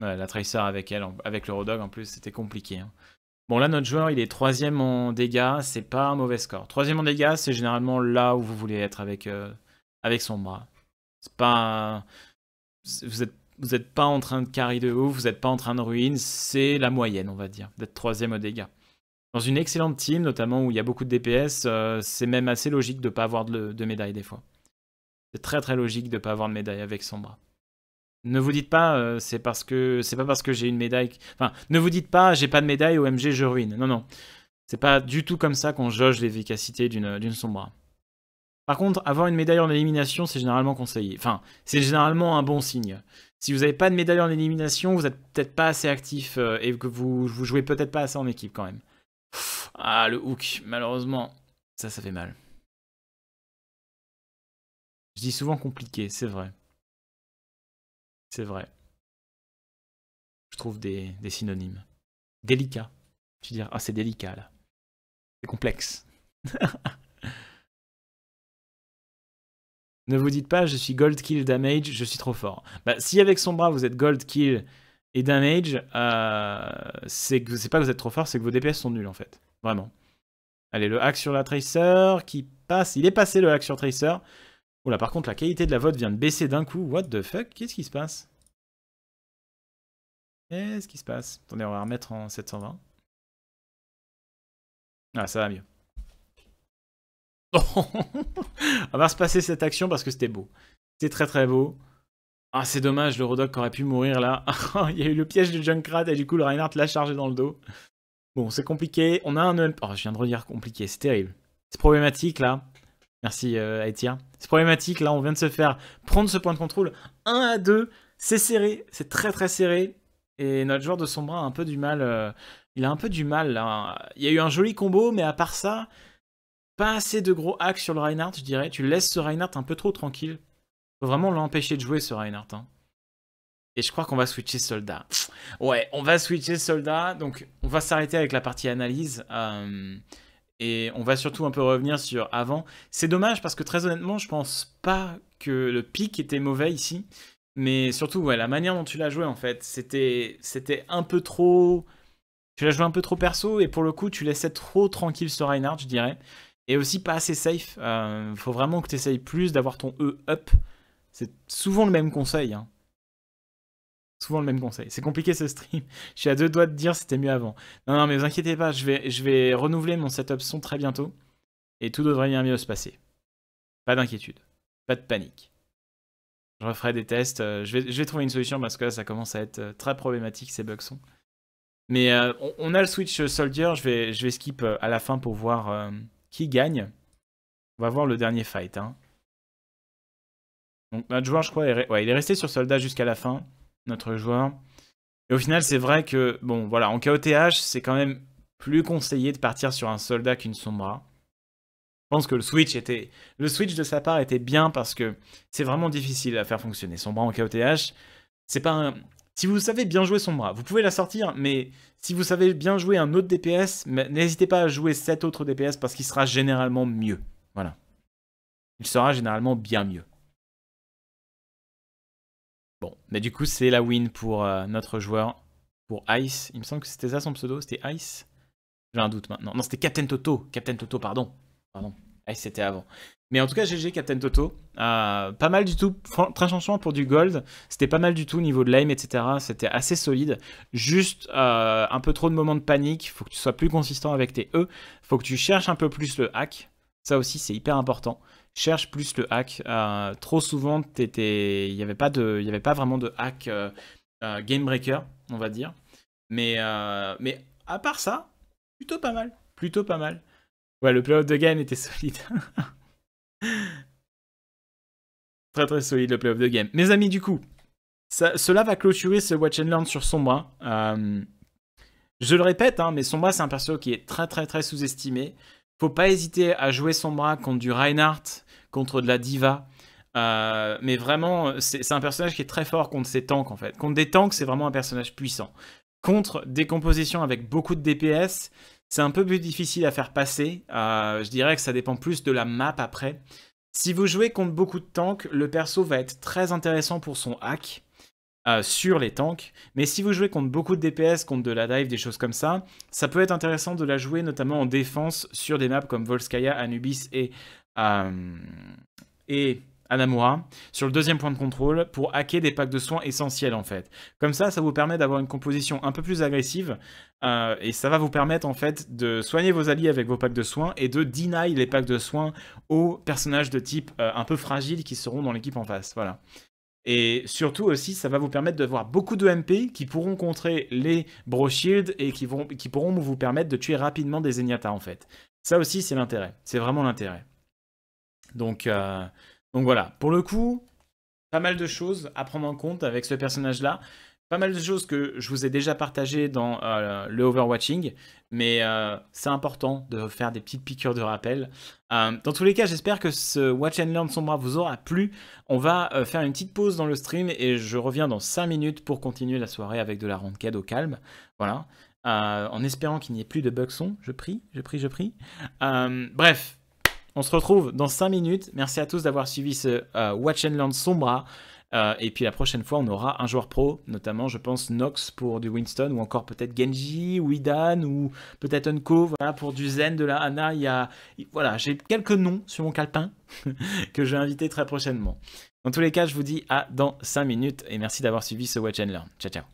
Ouais, la Tracer avec elle, avec le Rodog en plus, c'était compliqué. Hein. Bon, là, notre joueur, il est troisième
en dégâts, c'est pas un mauvais score. Troisième en dégâts, c'est généralement là où vous voulez être avec, euh, avec son bras. C'est pas. Vous êtes n'êtes pas en train de carry de ouf, vous n'êtes pas en train de ruine, c'est la moyenne, on va dire, d'être troisième au dégâts. Dans une excellente team, notamment où il y a beaucoup de DPS, euh, c'est même assez logique de ne pas avoir de, de médaille des fois. C'est très très logique de ne pas avoir de médaille avec son bras. Ne vous dites pas, euh, c'est parce que c'est pas parce que j'ai une médaille. Enfin, ne vous dites pas, j'ai pas de médaille, OMG, je ruine. Non, non. C'est pas du tout comme ça qu'on jauge l'efficacité d'une sombra. Par contre, avoir une médaille en élimination, c'est généralement conseillé. Enfin, c'est généralement un bon signe. Si vous n'avez pas de médaille en élimination, vous n'êtes peut-être pas assez actif euh, et que vous, vous jouez peut-être pas assez en équipe quand même.
ah, le hook, malheureusement, ça, ça fait mal. Je dis souvent compliqué, c'est vrai. C'est vrai. Je trouve des, synonymes. Délicat. Tu dire ah, c'est délicat là. C'est complexe.
ne vous dites pas, je suis gold kill damage, je suis trop fort. Bah, si avec son bras vous êtes gold kill et damage, euh, c'est que c'est pas que vous êtes trop fort, c'est que vos DPS sont nuls en fait. Vraiment. Allez, le hack sur la Tracer qui passe. Il est passé le hack sur Tracer là, par contre, la qualité de la vote vient de baisser d'un coup. What the fuck Qu'est-ce qui se passe
Qu'est-ce qui se passe Attendez, on va remettre en 720. Ah, ça va mieux. on va se passer cette
action parce que c'était beau. C'était très très beau. Ah, c'est dommage, le Rodok aurait pu mourir là. Il y a eu le piège du Junkrat et du coup, le Reinhardt l'a chargé dans le dos. Bon, c'est compliqué. On a un... Oh, je viens de redire compliqué, c'est terrible. C'est problématique là. Merci euh, C'est problématique, là on vient de se faire prendre ce point de contrôle 1 à 2, c'est serré, c'est très très serré, et notre joueur de son bras a un peu du mal, euh, il a un peu du mal là. Il y a eu un joli combo, mais à part ça, pas assez de gros hacks sur le Reinhardt je dirais, tu laisses ce Reinhardt un peu trop tranquille, faut vraiment l'empêcher de jouer ce Reinhardt. Hein. Et je crois qu'on va switcher soldat. Ouais, on va switcher soldat, donc on va s'arrêter avec la partie analyse. Euh, et on va surtout un peu revenir sur avant. C'est dommage parce que très honnêtement, je pense pas que le pic était mauvais ici, mais surtout la manière dont tu l'as joué en fait, c'était c'était un peu trop tu l'as joué un peu trop perso et pour le coup, tu laissais trop tranquille ce Reinhardt, je dirais. Et aussi pas assez safe. Il euh, faut vraiment que tu essayes plus d'avoir ton E up. C'est souvent le même conseil. Hein souvent le même conseil. C'est compliqué ce stream. Je suis à deux doigts de dire c'était mieux avant. Non, non, mais vous inquiétez pas, je vais, je vais renouveler mon setup son très bientôt. Et tout devrait bien mieux se passer. Pas d'inquiétude. Pas de panique. Je referai des tests. Euh, je vais, trouver une solution parce que là, ça commence à être euh, très problématique ces bugs sont. Mais euh, on, a le Switch Soldier. Je vais, je vais skip à la fin pour voir qui gagne. On va voir le dernier fight. Hein. Donc bah, joueur, je crois, il est resté sur Soldat jusqu'à la fin notre joueur. Et au final, c'est vrai que, bon, voilà, en KOTH, c'est quand même plus conseillé de partir sur un soldat qu'une sombra. Je pense que le switch était, le switch de sa part était bien parce que c'est vraiment difficile à faire fonctionner. Sombra en KOTH, c'est pas un... Si vous savez bien jouer Sombra, vous pouvez la sortir, mais si vous savez bien jouer un autre DPS, n'hésitez pas à jouer cet autre DPS parce qu'il sera généralement mieux. Voilà. Il sera généralement bien mieux. Bon, mais du coup, c'est la win pour euh, notre joueur, pour Ice. Il me semble que c'était ça son pseudo, c'était Ice. J'ai un doute maintenant. Non, c'était Captain Toto. Captain Toto, pardon. Pardon. Ice, c'était avant. Mais en tout cas, GG Captain Toto. Euh, pas mal du tout. Très chanchant pour du gold. C'était pas mal du tout niveau de l'aim, etc. C'était assez solide. Juste euh, un peu trop de moments de panique. Faut que tu sois plus consistant avec tes E. Faut que tu cherches un peu plus le hack. Ça aussi, c'est hyper important cherche plus le hack. Euh, trop souvent, il n'y avait, pas de... avait pas vraiment de hack euh, euh, game breaker, on va dire. Mais, mais à part ça, plutôt pas mal. Plutôt pas mal. Ouais, le of de game était solide. très très solide le play of de game. Mes amis, du coup, cela va clôturer ce Watch and Learn sur Sombra. je le répète, hein, mais Sombra, c'est un perso qui est très très très sous-estimé faut pas hésiter à jouer Sombra contre du Reinhardt, contre de la diva. Euh, mais vraiment, c'est un personnage qui est très fort contre ses tanks en fait. Contre des tanks, c'est vraiment un personnage puissant. Contre des compositions avec beaucoup de DPS, c'est un peu plus difficile à faire passer. Euh, je dirais que ça dépend plus de la map après. Si vous jouez contre beaucoup de tanks, le perso va être très intéressant pour son hack. Euh, sur les tanks, mais si vous jouez contre beaucoup de DPS, contre de la dive, des choses comme ça, ça peut être intéressant de la jouer notamment en défense sur des maps comme Volskaya, Anubis et euh, et Anamura sur le deuxième point de contrôle pour hacker des packs de soins essentiels en fait. Comme ça, ça vous permet d'avoir une composition un peu plus agressive euh, et ça va vous permettre en fait de soigner vos alliés avec vos packs de soins et de deny les packs de soins aux personnages de type euh, un peu fragile qui seront dans l'équipe en face. Voilà. Et surtout aussi, ça va vous permettre d'avoir beaucoup de MP qui pourront contrer les Bro Shield et qui, vont, qui pourront vous permettre de tuer rapidement des Zenyatta en fait. Ça aussi, c'est l'intérêt. C'est vraiment l'intérêt. Donc, euh, donc voilà, pour le coup, pas mal de choses à prendre en compte avec ce personnage-là. Pas mal de choses que je vous ai déjà partagées dans euh, le Overwatching, mais euh, c'est important de faire des petites piqûres de rappel. dans tous les cas, j'espère que ce Watch and Learn Sombra vous aura plu. On va faire une petite pause dans le stream et je reviens dans 5 minutes pour continuer la soirée avec de la rancade au calme. Voilà. en espérant qu'il n'y ait plus de bugsons, je prie, je prie, je prie. bref, on se retrouve dans 5 minutes. Merci à tous d'avoir suivi ce euh, Watch and Learn Sombra. Euh, et puis la prochaine fois, on aura un joueur pro, notamment, je pense, Nox pour du Winston, ou encore peut-être Genji, ou Idan, ou peut-être Unko. voilà, pour du Zen, de la Hana. Voilà, j'ai quelques noms sur mon calepin que je vais inviter très prochainement. Dans tous les cas, je vous dis à dans 5 minutes, et merci d'avoir suivi ce Watch and Learn. Ciao, ciao.